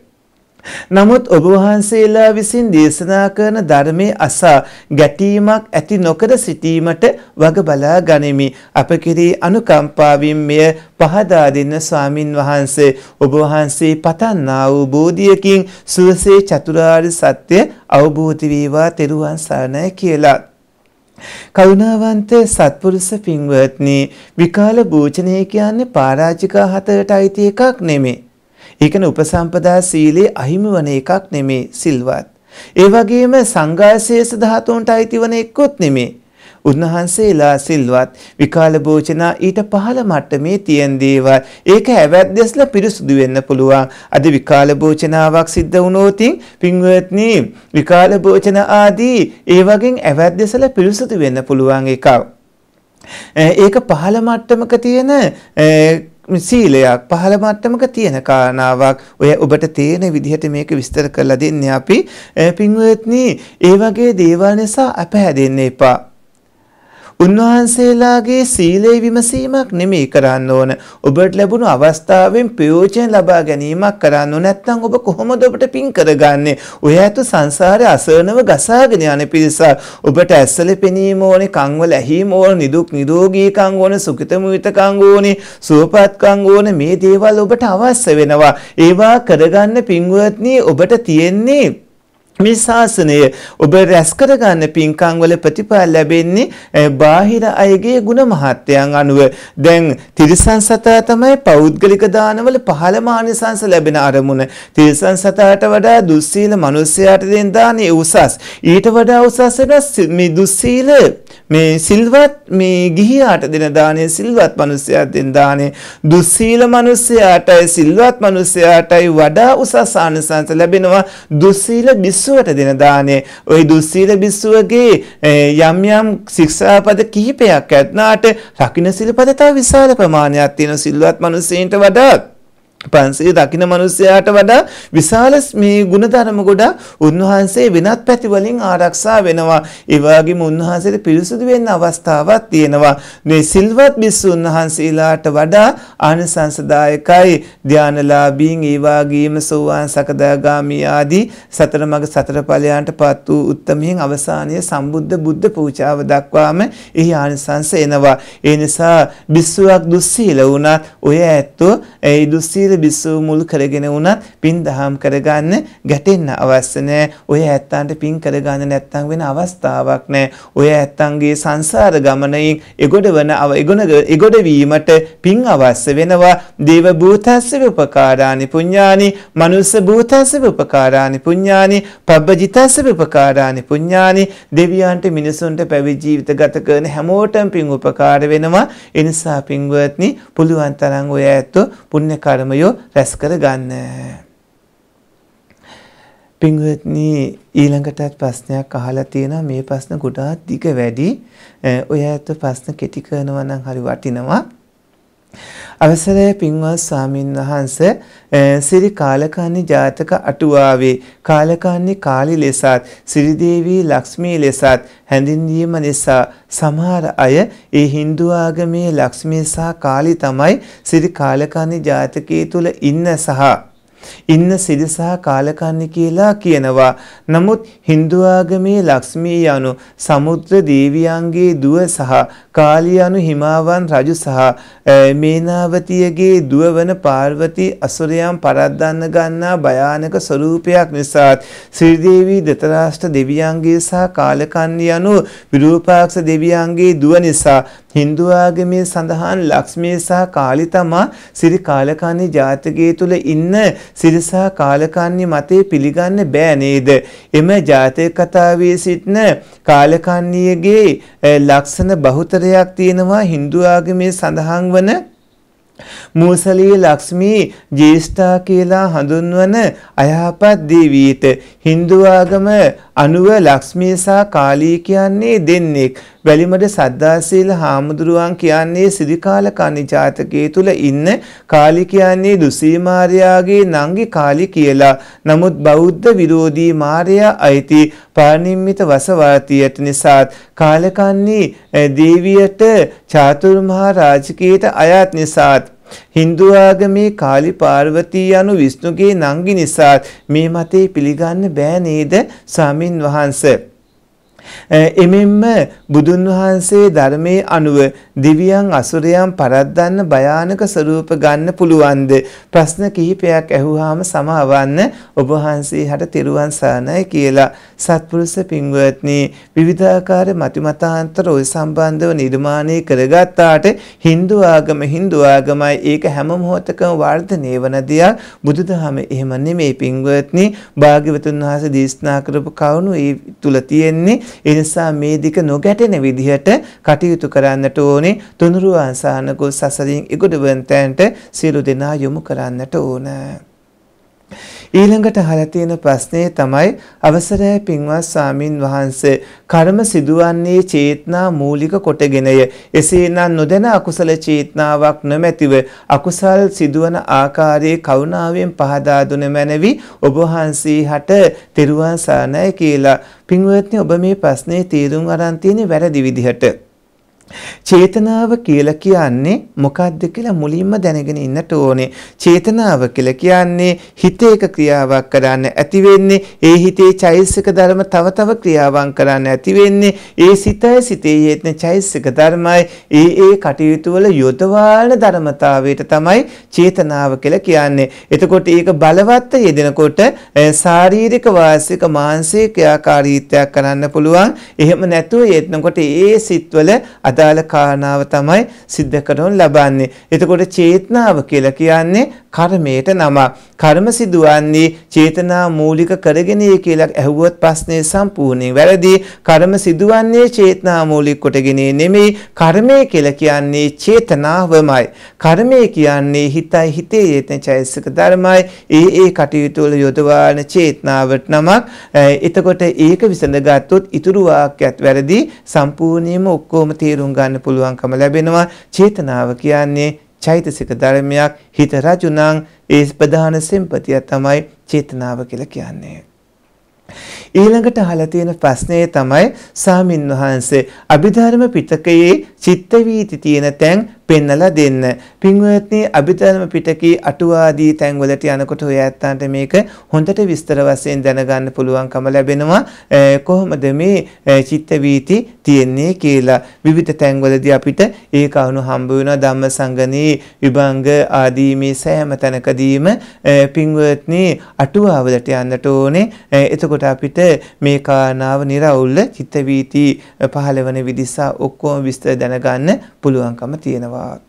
නමුත් ඔබ වහන්සේලා විසින් දේශනා කරන ධර්මයේ අසා ගැටීමක් ඇති නොකර සිටීමට වග බලා ගනිමි. අප කෙරෙහි අනුකම්පාවෙන් මෙය පහදා දෙන්න ස්වාමින් වහන්සේ ඔබ වහන්සේ පතන්නා වූ බෝධියකින් සුවසේ චතුරාර්ය සත්‍ය අවබෝධ වේවා තෙරුවන් සරණයි කියලා. කරුණාවන්ත සත්පුරුෂ පින්වත්නි විකාල භෝජනය කියන්නේ පරාජිකා හතරට අයිති එකක් නෙමෙයි. ඒ කියන්නේ උපසම්පදා සීලේ අහිමි වන එකක් නෙමේ සිල්වත්. ඒ වගේම සංඝාසයේස ධාතුන්ට අයිති වන එක්කොත් නෙමේ. උන්වහන්සේලා සිල්වත් විකාල භෝජනා ඊට පහළ මට්ටමේ තියෙන දේවල් ඒක හැවැද්දස්ලා පිරිසුදු වෙන්න පුළුවන් අද විකාල භෝජනාවක් සිද්ධ වුණොතින් පින්වත්නි විකාල භෝජන ආදී ඒ වගේ හැවැද්දස්ලා පිරිසුදු වෙන්න පුළුවන් එකක් ඒක පහළ මට්ටමක තියෙන සීලයක් පහළ මට්ටමක තියෙන කාරණාවක් ඔය ඔබට තේරෙන විදිහට මේක විස්තර කරලා දෙන්නේ අපි පින්වත්නි ඒ වගේ දේවල් නිසා අප හැදෙන්න එපා උන්වහන්සේලාගේ සීලේ විමසීමක් නෙමෙයි කරන්න ඕන. ඔබට ලැබුණු අවස්ථාවෙන් ප්‍රයෝජන ලබා ගැනීමක් කරන්න ඕන. නැත්නම් ඔබ කොහොමද ඔබට පින් කරගන්නේ? ඔය ඇතු සංසාරේ අසරණව ගසාගෙන යන පිරිසක්. ඔබට ඇස්සල පෙනීම ඕනේ, කන්වල ඇහිම ඕනේ, නිදුක් නිරෝගීකම් ඕනේ, සුඛිතමුිතකම් ඕනේ, සුවපත්කම් ඕනේ. මේ දේවල් ඔබට අවශ්‍ය වෙනවා. ඒවා කරගන්න පින්වත්නි ඔබට තියෙන්නේ මේ ශාසනය ඔබ රැස් කරගන්න පින්කම් වල ප්‍රතිඵල ලැබෙන්නේ බාහිර අයගේ ಗುಣ මහත්යන් අනුව දැන් තිරිසන් සතා තමයි පෞද්ගලික දානවල පහළම ආනිසංස ලැබෙන අරමුණ තිරිසන් සතාට වඩා දුස්සීල මිනිසයාට දෙන දානේ උසස් ඊට වඩා උසස් වෙන මේ දුස්සීල මේ සිල්වත් මේ ගිහියාට දෙන දාණය සිල්වත් මිනිසයාට දෙන දාණය දුස්සීල මිනිසයාටයි සිල්වත් මිනිසයාටයි වඩා උසස් ආනිසංස ලැබෙනවා දුස්සීල බිස්සුවට දෙන දාණය ওই දුස්සීල බිස්සුවගේ යම් යම් ශික්ෂාපද කිහිපයක් ඇත්නාට රකින්න සිල්පද තව විශාල ප්‍රමාණයක් තියෙන සිල්වත් මිනිසෙන්ට වඩා පන්සිය දකින මිනිසයාට වඩා විශාල මේ ಗುಣධර්ම ගොඩ උන්වහන්සේ වෙනත් පැති වලින් ආරක්ෂා වෙනවා. ඒ වගේම උන්වහන්සේට පිරිසුදු වෙන්න අවස්ථාවක් තියෙනවා. මේ සිල්වත් බිස්සුන් වහන්සේලාට වඩා ආනිසංසදායකයි ධානලාභීන් ඒ වගේම සෝවාන් සකදාගාමි ආදී සතර මඟ සතර ඵලයන්ටපත් වූ උත්තමයන් අවසානයේ සම්බුද්ධ බුද්ධ පූජාව දක්වාම එහි ආනිසංස එනවා. ඒ නිසා බිස්සුවක් දුස්සීල වුණත් ඔය ඇත්තෝ ඒ දුස්සීල කොච්චර බිස්සව මුල් කරගෙන වුණත් පින් දහම් කරගන්න ගැටෙන්න අවශ්‍ය නැහැ. ඔය ඇත්තන්ට පින් කරගන්න නැත්තම් වෙන අවස්ථාවක් නැහැ. ඔය ඇත්තන්ගේ සංසාර ගමනයෙන් එගොඩවන අව එගොන එගොඩ වීමට පින් අවශ්‍ය වෙනවා. දේව භූතස්සේ උපකාරානි පුඤ්ඤානි, මනුස්ස භූතස්සේ උපකාරානි පුඤ්ඤානි, පබ්බජිතස්සේ උපකාරානි පුඤ්ඤානි. දෙවියන්ට මිනිසුන්ට පැවිදි ජීවිත ගත කරන හැමෝටම පින් උපකාර වෙනවා. එනිසා පින්වත්නි පුළුවන් තරම් ඔය ඇත්තෝ පුණ්‍ය කර්මය කුමරියෝ රැස් කරගන්න. පින්වත්නි ඊළඟටත් ප්‍රශ්නයක් අහලා තියෙනවා මේ ප්‍රශ්න ගොඩාක් දිග වැඩි. ඔය ඇත්ත ප්‍රශ්න කෙටි කරනවා නම් හරි වටිනවා. අවසරයි පින්වත් සාමින් වහන්ස සිරි කාලකන්ණි ජාතක අටුවාවේ කාලකන්ණි කාලි ලෙසත් සිරිදේවී ලක්ෂ්මී ලෙසත් හැඳින්වීම නිසා සමහර අය ඒ Hindu ආගමේ ලක්ෂ්මී සහ කාලි තමයි සිරි කාලකන්ණි ජාතකයේ තුල ඉන්න සහ ඉන්න සිරි සහ කාලකන්ණි කියලා කියනවා. නමුත් Hindu ආගමේ ලක්ෂ්මී යනු සමුද්‍ර දේවියන්ගේ දුව සහ කාළී යනු හිමාවන් රජු සහ මේනාවතියගේ දුව වන පාර්වති අසුරයන් පරද්දන්න ගන්නා භයානක ස්වરૂපයක් නිසා ශ්‍රීදේවී දතරාෂ්ට දෙවියන්ගේ සහ කාලකන්ණි යනු විරූපාක්ෂ දෙවියන්ගේ දුව නිසා Hindu ආගමේ සඳහන් ලක්ෂ්මී සහ කාළී තමා සිරි කාලකන්ණි ජාතකයේ තුල ඉන්න සිරිසා කාලකන්ණි මතේ පිළිගන්න බෑ නේද? එම ජාතක කතාවේ සිටන කාලකන්ණියගේ ලක්ෂණ බහුතරයක් තියෙනවා Hindu ආගමේ සඳහන් වන මූසලී ලක්ෂ්මී ජේෂ්ඨා කියලා හඳුන්වන අයහපත් දේවීට Hindu ආගම අනුව ලක්ෂ්මී සහ කාලී කියන්නේ දෙන්නෙක් වැලිමඩ සද්දාසීල හාමුදුරුවන් කියන්නේ සිරිකාල කනි ජාතකයේ තුල ඉන්න කාලි කියන්නේ දුසී මාර්යාගේ නංගි කාලි කියලා. නමුත් බෞද්ධ විරෝධී මාර්යා අයිති පාරණිම්මිත වසවාතියට නිසාත් කාලකන්නේ දේවියට චාතුර්මහා රාජකීයට අයත් නිසාත් Hindu ආගමේ කාලි පාර්වතී යනු විෂ්ණුගේ නංගි නිසාත් මේ මතේ පිළිගන්න බෑ නේද ස්වාමින් වහන්සේ එමෙන්ම බුදුන් වහන්සේ ධර්මයේ අනුව දිවියන් අසුරයන් පරද්දන්න භයානක ස්වરૂප ගන්න පුළුවන්ද ප්‍රශ්න කිහිපයක් ඇහුවාම සමාවන්න ඔබ වහන්සේ හට තිරුවන් සරණයි කියලා සත්පුරුෂ පින්වත්නි විවිධාකාර මතිමතාන්තර ඔය සම්බන්ධව නිර්මාණය කරගත්තාට Hindu ආගම Hindu ආගමයි ඒක හැම මොහොතකම වර්ධනය වන දෙයක් බුදුදහම එහෙම නෙමෙයි පින්වත්නි භාග්‍යවතුන් වහන්සේ දේශනා කරපු කරුණු ඒ තුල තියෙන්නේ ඒ නිසා මේ දික නොගැටෙන විදිහට කටයුතු කරන්නට ඕනේ. තුනුරුවන් සානකෝ සසරින් ඉගොඩ වෙන්තැන්ට සියලු දෙනා යොමු කරන්නට ඕන. ඊළඟට අහලා තියෙන ප්‍රශ්නේ තමයි අවසරයි පින්වත් සාමින් වහන්සේ කර්ම සිදුවන්නේ චේතනා මූලික කොටගෙනය එසේනම් නොදැන අකුසල චේතනාවක් නොමැතිව අකුසල් සිදුවන ආකාරයේ කරුණාවෙන් පහදා දුන මැනවි ඔබ වහන්සේට තෙරුවන් සරණයි කියලා පින්වත්නි ඔබ මේ ප්‍රශ්නේ තීරුම් අරන් තියෙන්නේ වැරදි විදිහට චේතනාව කියලා කියන්නේ මොකක්ද කියලා මුලින්ම දැනගෙන ඉන්නට ඕනේ. චේතනාව කියලා කියන්නේ හිතේක ක්‍රියාවක් කරන්න ඇති වෙන්නේ ඒ හිතේ චෛසික ධර්ම තව තව ක්‍රියාවන් කරන්න ඇති වෙන්නේ ඒ සිතයි සිතේ යෙදෙන චෛසික ධර්මයි ඒ ඒ කටයුතු වල යොදවාන ධර්මතාවයට තමයි චේතනාව කියලා කියන්නේ. එතකොට ඒක බලවත් යෙදෙනකොට ශාරීරික වාසික මානසික ක්‍රියාකාරීත්වයක් කරන්න පුළුවන්. එහෙම නැතුව යෙදෙනකොට ඒ සිත්වල අද අදාළ කාරණාව තමයි සිද්ධ කරනු ලබන්නේ. එතකොට චේතනාව කියලා කියන්නේ කර්මයට නම. කර්ම සිදුවන්නේ චේතනා මූලික කරගෙනයි කියලා ඇහුවොත් ප්‍රශ්නේ සම්පූර්ණයෙන් වැරදි. කර්ම සිදුවන්නේ චේතනා මූලික කොටගෙන නෙමෙයි. කර්මය කියලා කියන්නේ චේතනාවමයි. කර්මය කියන්නේ හිතයි හිතේ යෙදෙන චෛතසික ධර්මයි. ඒ ඒ කටයුතු වල යොදවාන චේතනාවට නමක්. එතකොට ඒක විසඳගත්තොත් ඉතුරු වාක්‍යත් වැරදි. සම්පූර්ණයෙන්ම ඔක්කොම තේරුම් තේරුම් ගන්න පුළුවන්කම ලැබෙනවා චේතනාව කියන්නේ චෛතසික ධර්මයක් හිත රජුනම් ඒ ප්‍රධාන සෙම්පතිය තමයි චේතනාව කියලා කියන්නේ ඊළඟට අහලා තියෙන ප්‍රශ්නය තමයි සාමින් වහන්සේ අභිධර්ම පිටකයේ චිත්ත වීති තියෙන තැන් පෙන්නලා දෙන්න. පින්වත්නි අභිධර්ම පිටකේ අටුවාදී තැන්වලට යනකොට ඔය ඇත්තන්ට මේක හොඳට විස්තර වශයෙන් දැනගන්න පුළුවන්කම ලැබෙනවා. කොහොමද මේ චිත්ත වීති තියෙන්නේ කියලා විවිධ තැන්වලදී අපිට ඒ කවුණු හම්බ වෙනවා ධම්මසංගණී විභංග ආදී මේ සෑම තැනකදීම පින්වත්නි අටුවාවලට යන්නට ඕනේ එතකොට අපිට මේ කාරණාව निराවුල්ල චිත්ත වීති පහළවන විදිසා ඔක්කොම විස්තර දැනගන්න පුළුවන්කම තියෙනවා uh,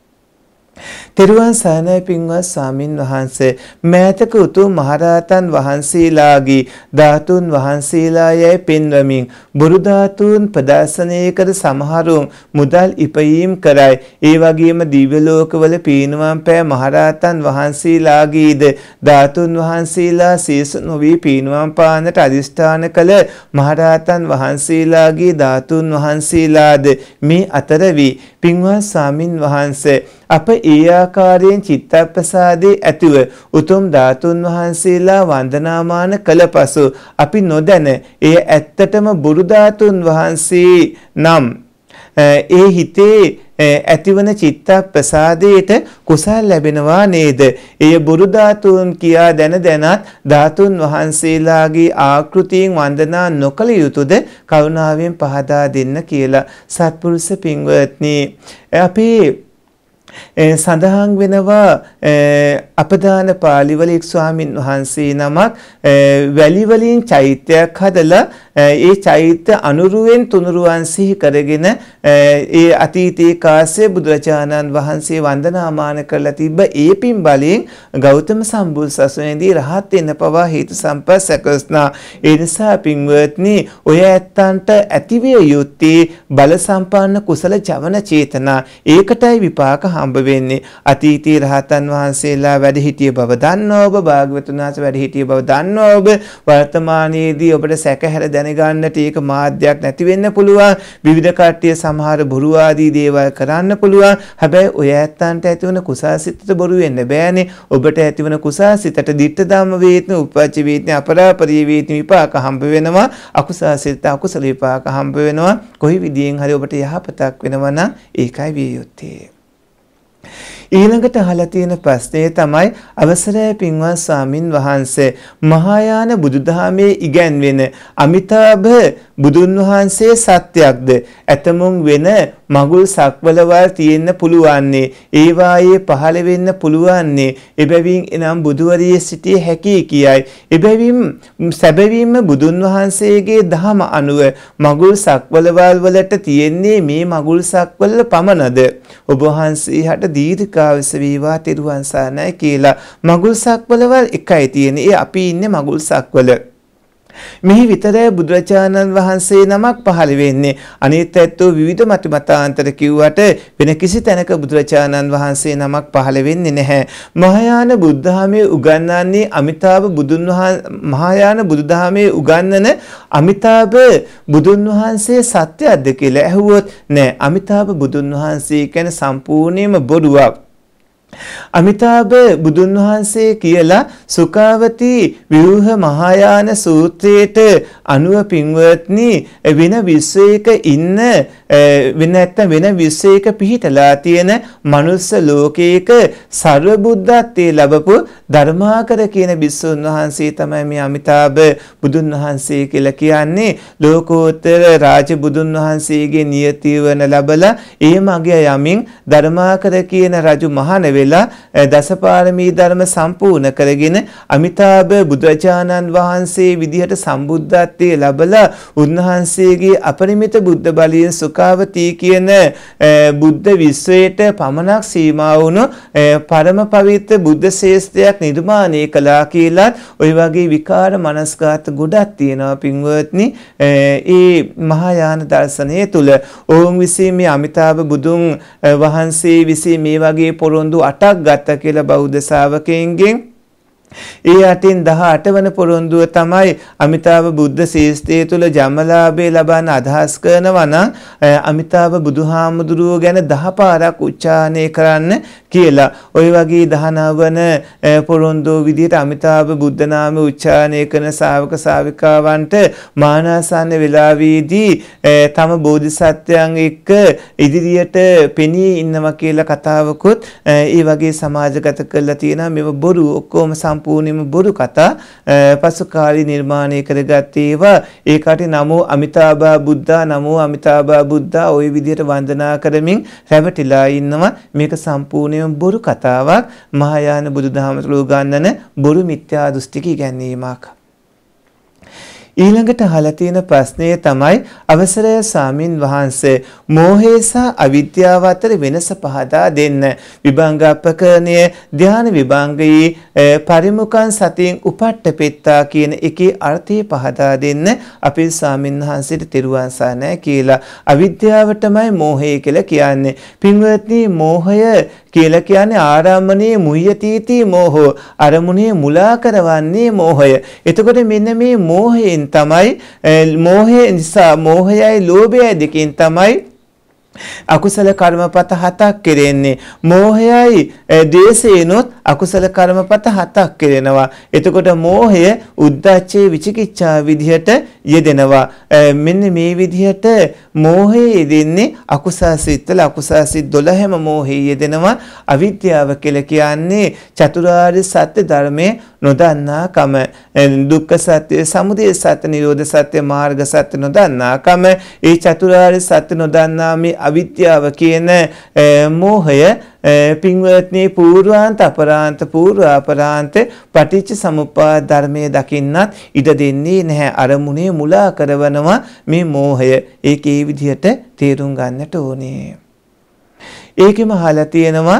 තෙරුවන් සරණයි පින්වත් සාමින් වහන්සේ මෑතක උතුම් මහරහතන් වහන්සේලාගේ ධාතුන් වහන්සේලා යැයි පෙන්වමින් බුරු ධාතුන් ප්‍රදර්ශනය කර සමහරුන් මුදල් ඉපයීම් කරයි ඒ වගේම දිව්‍ය ලෝකවල පීනුවම් පෑ මහරහතන් වහන්සේලාගේද ධාතුන් වහන්සේලා සීස නොවි පීනුවම් පානට අදිෂ්ඨාන කළ මහරහතන් වහන්සේලාගේ ධාතුන් වහන්සේලාද මේ අතර වී පින්වත් සාමින් වහන්සේ අප ඒ ආකාරයෙන් චිත්තප්‍රසාදේ ඇතිව උතුම් ධාතුන් වහන්සේලා වන්දනාමාන කළ පසු අපි නොදැන එය ඇත්තටම බුදු ධාතුන් වහන්සේ නම් ඒ හිතේ ඇතිවන චිත්ත ප්‍රසාදයට කුසල් ලැබෙනවා නේද? එය බුරු ධාතුන් කියා දැන දැනත් ධාතුන් වහන්සේලාගේ ආකෘතියෙන් වන්දනා නොකළ යුතුද කරුණාවෙන් පහදා දෙන්න කියලා සත්පුරුෂ පින්වත්නි අපේ සඳහන් වෙනවා අපදාන පාළිවල එක් ස්වාමින් වහන්සේ නමක් වැලි වලින් චෛත්‍යයක් හදලා ඒ චෛත්‍ය අනුරුවෙන් තුනුරුවන් සිහි කරගෙන ඒ අතීතයේ කාශ්‍යප බුදුරජාණන් වහන්සේ වන්දනාමාන කරලා තිබ්බ ඒ පින් බලයෙන් ගෞතම සම්බුල් සසුනේදී රහත් වෙන පවා හේතු සම්පත් සැකස්නා ඒ නිසා පින්වත්නි ඔය ඇත්තන්ට ඇතිවිය යුත්තේ බල සම්පන්න කුසල ජවන චේතනා ඒකටයි විපාක හම් හම්බ වෙන්නේ අතීතී රහතන් වහන්සේලා වැඩ හිටිය බව දන්නා ඔබ භාග්‍යවතුන් වහන්සේ වැඩ හිටිය බව දන්නා ඔබ වර්තමානයේදී ඔබට සැකහැර දැනගන්නට ඒක මාධ්‍යයක් නැති වෙන්න පුළුවන් විවිධ කට්ටිය සමහර බොරු ආදී දේවල් කරන්න පුළුවන් හැබැයි ඔය ඇත්තන්ට ඇති වෙන කුසාසිතට බොරු වෙන්න බෑනේ ඔබට ඇති වෙන කුසාසිතට ditta ධම්ම වේතන උපපච්ච වේතන අපරාපරිය වේතන විපාක හම්බ වෙනවා අකුසාසිත අකුසල විපාක හම්බ වෙනවා කොයි විදියෙන් හරි ඔබට යහපතක් වෙනවා නම් ඒකයි විය යුත්තේ ඊළඟට අහලා තියෙන ප්‍රශ්නේ තමයි අවසරය පින්වත් ස්වාමින් වහන්සේ මහායාන බුදුදහමේ ඉගැන්වෙන අමිතාභ බුදුන් වහන්සේ සත්‍යයක්ද ඇතමුන් වෙන මගුල් සක්වලවල් තියෙන්න පුළුවන්නේ ඒවායේ පහළ වෙන්න පුළුවන්නේ එබැවින් එනම් බුදුවරියේ සිටිය හැකි කියයි එබැවින් සැබවින්ම බුදුන් වහන්සේගේ දහම අනුව මගුල් සක්වලවල් වලට තියෙන්නේ මේ මගුල් සක්වල පමණද ඔබ වහන්සේට දීර්ඝායස වේවා තෙරුවන් සරණයි කියලා මගුල් සක්වලවල් එකයි තියෙන්නේ ඒ අපි ඉන්නේ මගුල් සක්වල මෙහි විතරයි බුදුරජාණන් වහන්සේ නමක් පහළ වෙන්නේ. අනිත් ඇත්තෝ විවිධ මත මතාන්තර කිව්වට වෙන කිසි තැනක බුදුරජාණන් වහන්සේ නමක් පහළ වෙන්නේ නැහැ. මහායාන බුද්ධාමයේ උගන්වන්නේ අමිතාභ බුදුන් මහායාන බුදුදහමේ උගන්වන අමිතාභ බුදුන් වහන්සේ සත්‍යයක්ද කියලා ඇහුවොත් නෑ අමිතාභ බුදුන් වහන්සේ කියන්නේ සම්පූර්ණයෙන්ම බොරුවක්. අමිතාභ බුදුන් වහන්සේ කියලා සුඛාවති විවුහ මහායාන සූත්‍රයේට අනුව පින්වත්නි වෙන විශ්වයක ඉන්න වෙන නැත්නම් වෙන විශ්වයක පිහිටලා තියෙන මනුස්ස ලෝකයක ਸਰව බුද්ධත්වයේ ලැබපු ධර්මාකර කියන බිස්සුන් වහන්සේ තමයි මේ අමිතාභ බුදුන් වහන්සේ කියලා කියන්නේ ලෝකෝත්තර රාජ බුදුන් වහන්සේගේ නියතිය වන ලැබලා ඒ මගිය යමින් ධර්මාකර කියන රජු මහාන වෙලා දසපාරමී ධර්ම සම්පූර්ණ කරගෙන අමිතාභ බුදුරජාණන් වහන්සේ විදිහට සම්බුද්ධත්වයේ ලබලා උන්වහන්සේගේ අපරිමිත බුද්ධ බලයෙන් සුඛාවතී කියන බුද්ධ විශ්වයට පමණක් සීමා වුණු පරම පවිත්‍ර බුද්ධ ශේෂ්ත්‍රයක් නිර්මාණය කළා කියලා ওই වගේ විකාර මනස්ගත ගොඩක් තියෙනවා පින්වත්නි ඒ මහායාන දර්ශනය තුල ඔවුන් විසින් මේ අමිතාභ බුදුන් වහන්සේ විසින් මේ වගේ පොරොන්දු අටක් ගත කියලා බෞද්ධ ශාවකයන්ගෙන් ඒ අතින් 18 වන පොරොන්දුව තමයි අමිතාව බුද්ධ ශේෂ්ඨය තුළ ජමලාභය ලබන්න අදහස් කරනවා නම් අමිතාව බුදුහාමුදුරුව ගැන 10 පාරක් උච්චාරණය කරන්න කියලා. ওই වගේ 19 වන පොරොන්දුව විදිහට අමිතාව බුද්ධ නාම උච්චාරණය කරන ශාවක ශාවිකාවන්ට මානාසන්න වෙලාවේදී තම බෝධිසත්වයන් එක්ක ඉදිරියට පෙනී ඉන්නවා කියලා කතාවකුත් ඒ වගේ සමාජගත කරලා තියෙනවා. මේව බොරු ඔක්කොම සම් සම්පූර්ණයෙන්ම බොරු කතා පසු කාලේ නිර්මාණය කරගත් ඒවා ඒ කාටි නමෝ අමිතාබා බුද්ධා නමෝ අමිතාබා බුද්ධා ওই විදිහට වන්දනා කරමින් රැවටිලා ඉන්නවා මේක සම්පූර්ණයෙන්ම බොරු කතාවක් මහායාන බුදුදහම තුළ උගන්වන බොරු මිත්‍යා දෘෂ්ටික ඉගැන්වීමක් ඊළඟට අහලා තියෙන ප්‍රශ්නය තමයි අවසරය සාමින් වහන්සේ මෝහය සහ අවිද්‍යාව අතර වෙනස පහදා දෙන්න. විභංගප්‍රකරණය ධාන විභංගයේ පරිමුඛන් සතියෙන් උපට්ඨපෙත්තා කියන එකේ අර්ථය පහදා දෙන්න අපේ සාමින් වහන්සේට තිරුවන් සරණයි කියලා. අවිද්‍යාවටමයි මෝහය කියලා කියන්නේ. පින්වත්නි මෝහය කියලා කියන්නේ ආරම්මණයේ මුය්‍යතීති මෝහෝ අරමුණේ මුලා කරවන්නේ මෝහය. එතකොට මෙන්න මේ මෝහයෙන් තමයි මෝහය නිසා මෝහයයි ලෝභයයි දෙකෙන් තමයි අකුසල කර්මපත හතක් කෙරෙන්නේ මෝහයයි දේශේනොත් අකුසල කර්මපත හතක් කෙරෙනවා. එතකොට මෝහය උද්දච්චේ විචිකිච්ඡා විදිහට යෙදෙනවා. මෙන්න මේ විදිහට මෝහය යෙදෙන්නේ අකුසල සිත්වල අකුසල සිත් 12ම මෝහය යෙදෙනවා. අවිද්‍යාව කියලා කියන්නේ චතුරාර්ය සත්‍ය ධර්මයේ නොදන්නාකම දුක්ඛ සත්‍ය, සමුදය සත්‍ය, නිරෝධ සත්‍ය, මාර්ග සත්‍ය නොදන්නාකම ඒ චතුරාර්ය සත්‍ය නොදන්නා මේ අවිද්‍යාව කියන මෝහය පින්වත්නි පූර්වාන්ත අපරාන්ත පූර්වාපරාන්ත පටිච්ච සමුප්පාද ධර්මයේ දකින්නත් ඉඩ දෙන්නේ නැහැ අරමුණේ මුලා කරවනවා මේ මෝහය ඒක ඒ විදිහට තේරුම් ගන්නට ඕනේ ඒකෙම අහලා තියෙනවා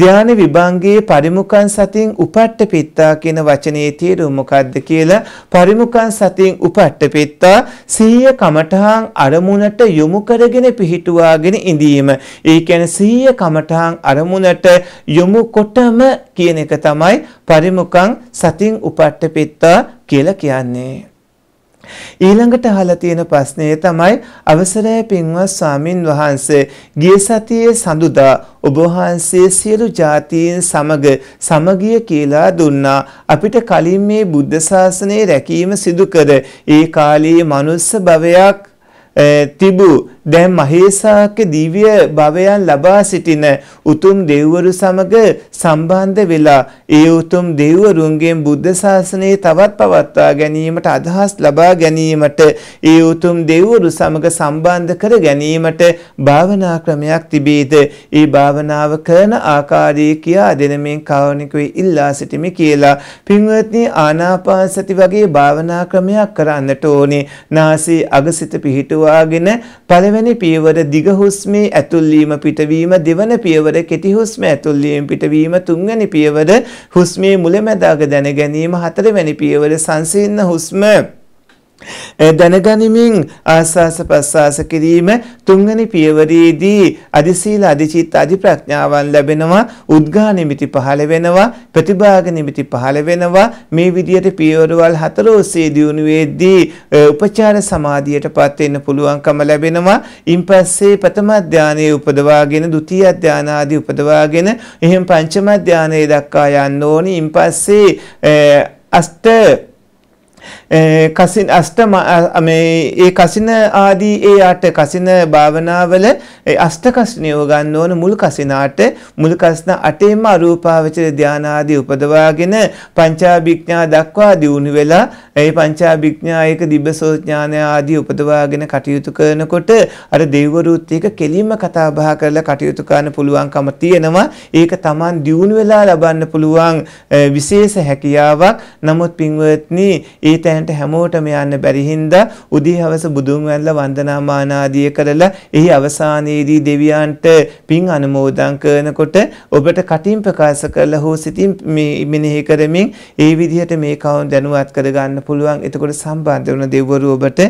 ධාන විභංගයේ පරිමුඛං සතින් උපට්ඨ පිත්තා කියන වචනේ තේරුම මොකද්ද කියලා පරිමුඛං සතින් උපට්ඨ පිත්තා සිහිය කමඨහං අරමුණට යොමු කරගෙන පිහිටුවාගෙන ඉඳීම. ඒ කියන්නේ සිහිය කමඨහං අරමුණට යොමු කොටම කියන එක තමයි පරිමුඛං සතින් උපට්ඨ පිත්තා කියලා කියන්නේ. ඊළඟට අහලා තියෙන ප්‍රශ්නය තමයි අවසරය පින්වත් ස්වාමින් වහන්සේ ගිය සතියේ සඳුදා ඔබ වහන්සේ සියලු જાතීන් සමග සමගිය කියලා දුන්නා අපිට කලින් මේ බුද්ධ ශාසනය රැකීම සිදු කර ඒ කාලයේ මනුස්ස භවයක් තිබූ දැන් මහේසාක දිව්‍ය භවයන් ලබා සිටින උතුම් දෙව්වරු සමග සම්බන්ධ වෙලා ඒ උතුම් දෙව්වරුන්ගෙන් බුද්ධ ශාසනය තවත් පවත්වා ගැනීමට අදහස් ලබා ගැනීමට ඒ උතුම් දෙව්වරු සමග සම්බන්ධ කර ගැනීමට භාවනා ක්‍රමයක් තිබේද ඒ භාවනාව කරන ආකාරය කියා දෙනමින් කාවනිකුයි ඉල්ලා සිටිමි කියලා පින්වත්නි ආනාපාන සති වගේ භාවනා ක්‍රමයක් කරන්නට ඕනේ නාසී අගසිත පිහිටුවාගෙන පළවෙනි පළවෙනි පියවර දිග හුස්මේ ඇතුල්වීම පිටවීම දෙවන පියවර කෙටි හුස්ම ඇතුල්වීම පිටවීම තුන්වැනි පියවර හුස්මේ මුලැමැදාග දැන ගැනීම හතරවැනි පියවර සංසිඳන හුස්ම දැනගනිමින් ආස්වාස ප්‍රස්වාස කිරීම තුන්වැනි පියවරේදී අදිශීල අදිචිත්ත අදි ප්‍රඥාවන් ලැබෙනවා උද්ඝා නිමිති පහළ වෙනවා ප්‍රතිභාග නිමිති පහළ වෙනවා මේ විදියට පියවරවල් හතර ඔස්සේ දියුණු වෙද්දී උපචාර සමාධියටපත් වෙන්න පුළුවන්කම ලැබෙනවා ඉන්පස්සේ ප්‍රථම ධානයේ උපදවාගෙන ဒုတိ ය ධාන ආදී උපදවාගෙන එහෙන් පංචම ධානයේ දක්වා යන්න ඕනේ ඉන්පස්සේ අෂ්ට කසින අෂ්ට ඒ කසින ආදී ඒ ආට කසින භාවනාවල අෂ්ට කසින යොගන්න ඕන මුල් කසිනාට මුල් කසින අටේම අරූපාවචර ධාන ආදී උපදවාගෙන පංචාභිඥා දක්වා දියුණු වෙලා ඒ පංචාභිඥායක දිබ්බසෝ ඥාන ආදී උපදවාගෙන කටයුතු කරනකොට අර දෙව්වරුත් එක කෙලින්ම කතා බහ කරලා කටයුතු කරන්න පුළුවන්කම තියෙනවා ඒක Taman දියුණු වෙලා ලබන්න පුළුවන් විශේෂ හැකියාවක් නමුත් පින්වත්නි ඊට තැනට හැමෝටම යන්න බැරි හින්දා උදේ හවස බුදුන් වැල්ල වන්දනාමාන ආදී කරලා එහි අවසානයේදී දෙවියන්ට පින් අනුමෝදන් කරනකොට ඔබට කටින් ප්‍රකාශ කරලා හෝ සිතින් මේ මෙනෙහි කරමින් ඒ විදිහට මේ කවුන් දැනුවත් කරගන්න පුළුවන්. එතකොට සම්බන්ධ වුණ දෙවිවරු ඔබට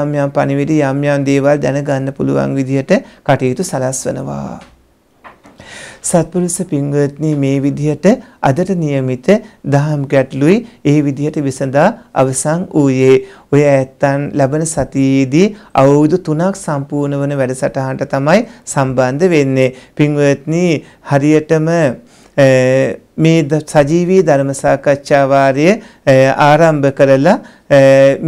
යම් යම් පණිවිඩ යම් යම් දේවල් දැනගන්න පුළුවන් විදිහට කටයුතු සලස්වනවා. සත්පුරුෂ පින්වත්නි මේ විදිහට අදට નિયમિત දහම් ගැටලුයි ඒ විදිහට විසඳා අවසන් ඌයේ ඔය ඇත්තන් ලබන සතියේදී අවුරුදු 3ක් සම්පූර්ණ වන වැඩසටහනට තමයි සම්බන්ධ වෙන්නේ පින්වත්නි හරියටම මේ සජීවී ධර්ම සාකච්ඡා වාරය ආරම්භ කරලා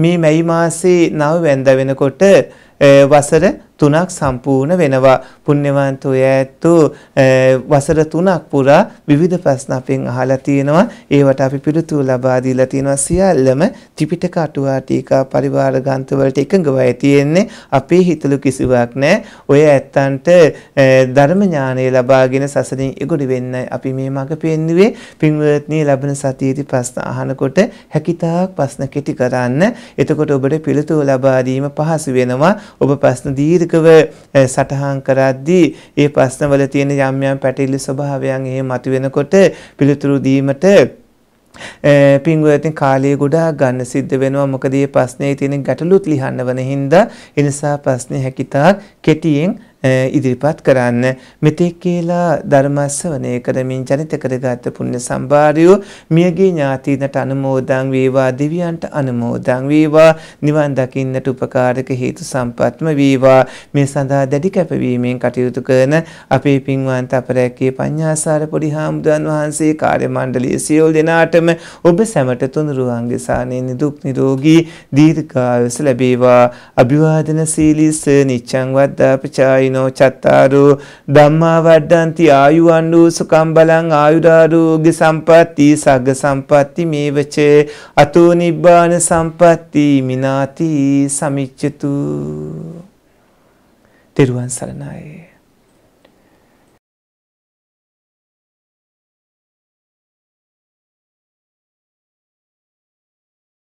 මේ මැයි මාසේ 9 වෙනිදා වෙනකොට වසර තුනක් සම්පූර්ණ වෙනවා. පුණ්‍යවන්ත ඔය ඇත්තෝ වසර තුනක් පුරා විවිධ ප්‍රශ්න අපෙන් අහලා තියෙනවා. ඒවට අපි පිළිතුරු ලබා දීලා තියෙනවා. සියල්ලම ත්‍රිපිටක අටුවා ටීකා පරිවාර ග්‍රන්ථ වලට එකඟ වෙයි තියෙන්නේ. අපේ හිතලු කිසිවක් නැහැ. ඔය ඇත්තන්ට ධර්ම ඥානය ලබාගෙන සසරින් ඉගොඩ වෙන්න අපි මේ මඟ පෙන්වුවේ. පින්වත්නි ලැබෙන සතියේදී ප්‍රශ්න අහනකොට හැකිතාක් ප්‍රශ්න කෙටි කරන්න. එතකොට ඔබට පිළිතුරු ලබා දීම පහසු වෙනවා. ඔබ ප්‍රශ්න දීර්ඝ මූලිකව සටහන් කරද්දී ඒ ප්‍රශ්නවල තියෙන යම් යම් පැටලි ස්වභාවයන් එහෙම මතුවෙනකොට පිළිතුරු දීමට පින්වතින් කාලය ගොඩාක් ගන්න සිද්ධ වෙනවා මොකද මේ ප්‍රශ්නේ තියෙන ගැටලුත් ලියන්න වෙන හින්දා ඒ නිසා ප්‍රශ්නේ හැකිතාක් කෙටියෙන් ඉදිරිපත් කරන්න. මෙතෙක් කියලා ධර්මස්සවනය කරමින් ජනිත කරගත් පුණ්‍ය සම්භාරයෝ මියගේ ඥාතීනට අනුමෝදන් වේවා දෙවියන්ට අනුමෝදන් වේවා නිවන් දකින්නට උපකාරක හේතු සම්පත්ම වේවා මේ සඳහා දැඩි කැපවීමෙන් කටයුතු කරන අපේ පින්වන්ත අපරැක්කේ පඤ්ඤාසාර පොඩි හාමුදුරන් වහන්සේ කාර්ය මණ්ඩලයේ සියලු දෙනාටම ඔබ සැමට තුනුරුවන්ගේ සානේ නිදුක් නිරෝගී දීර්ඝායුෂ ලැබේවා අභිවාදන සීලිස නිච්ඡං වද්දා ප්‍රචායින තීනෝ චත්තාරෝ ධම්මා වඩ්ඩಂತಿ ආයුවන්ඩු සුකම් බලං ආයුරාරෝග්‍ය සම්පatti සග්ග සම්පatti මේවච අතෝ නිබ්බාන සම්පatti මිනාති සමිච්ඡතු තෙරුවන් සරණයි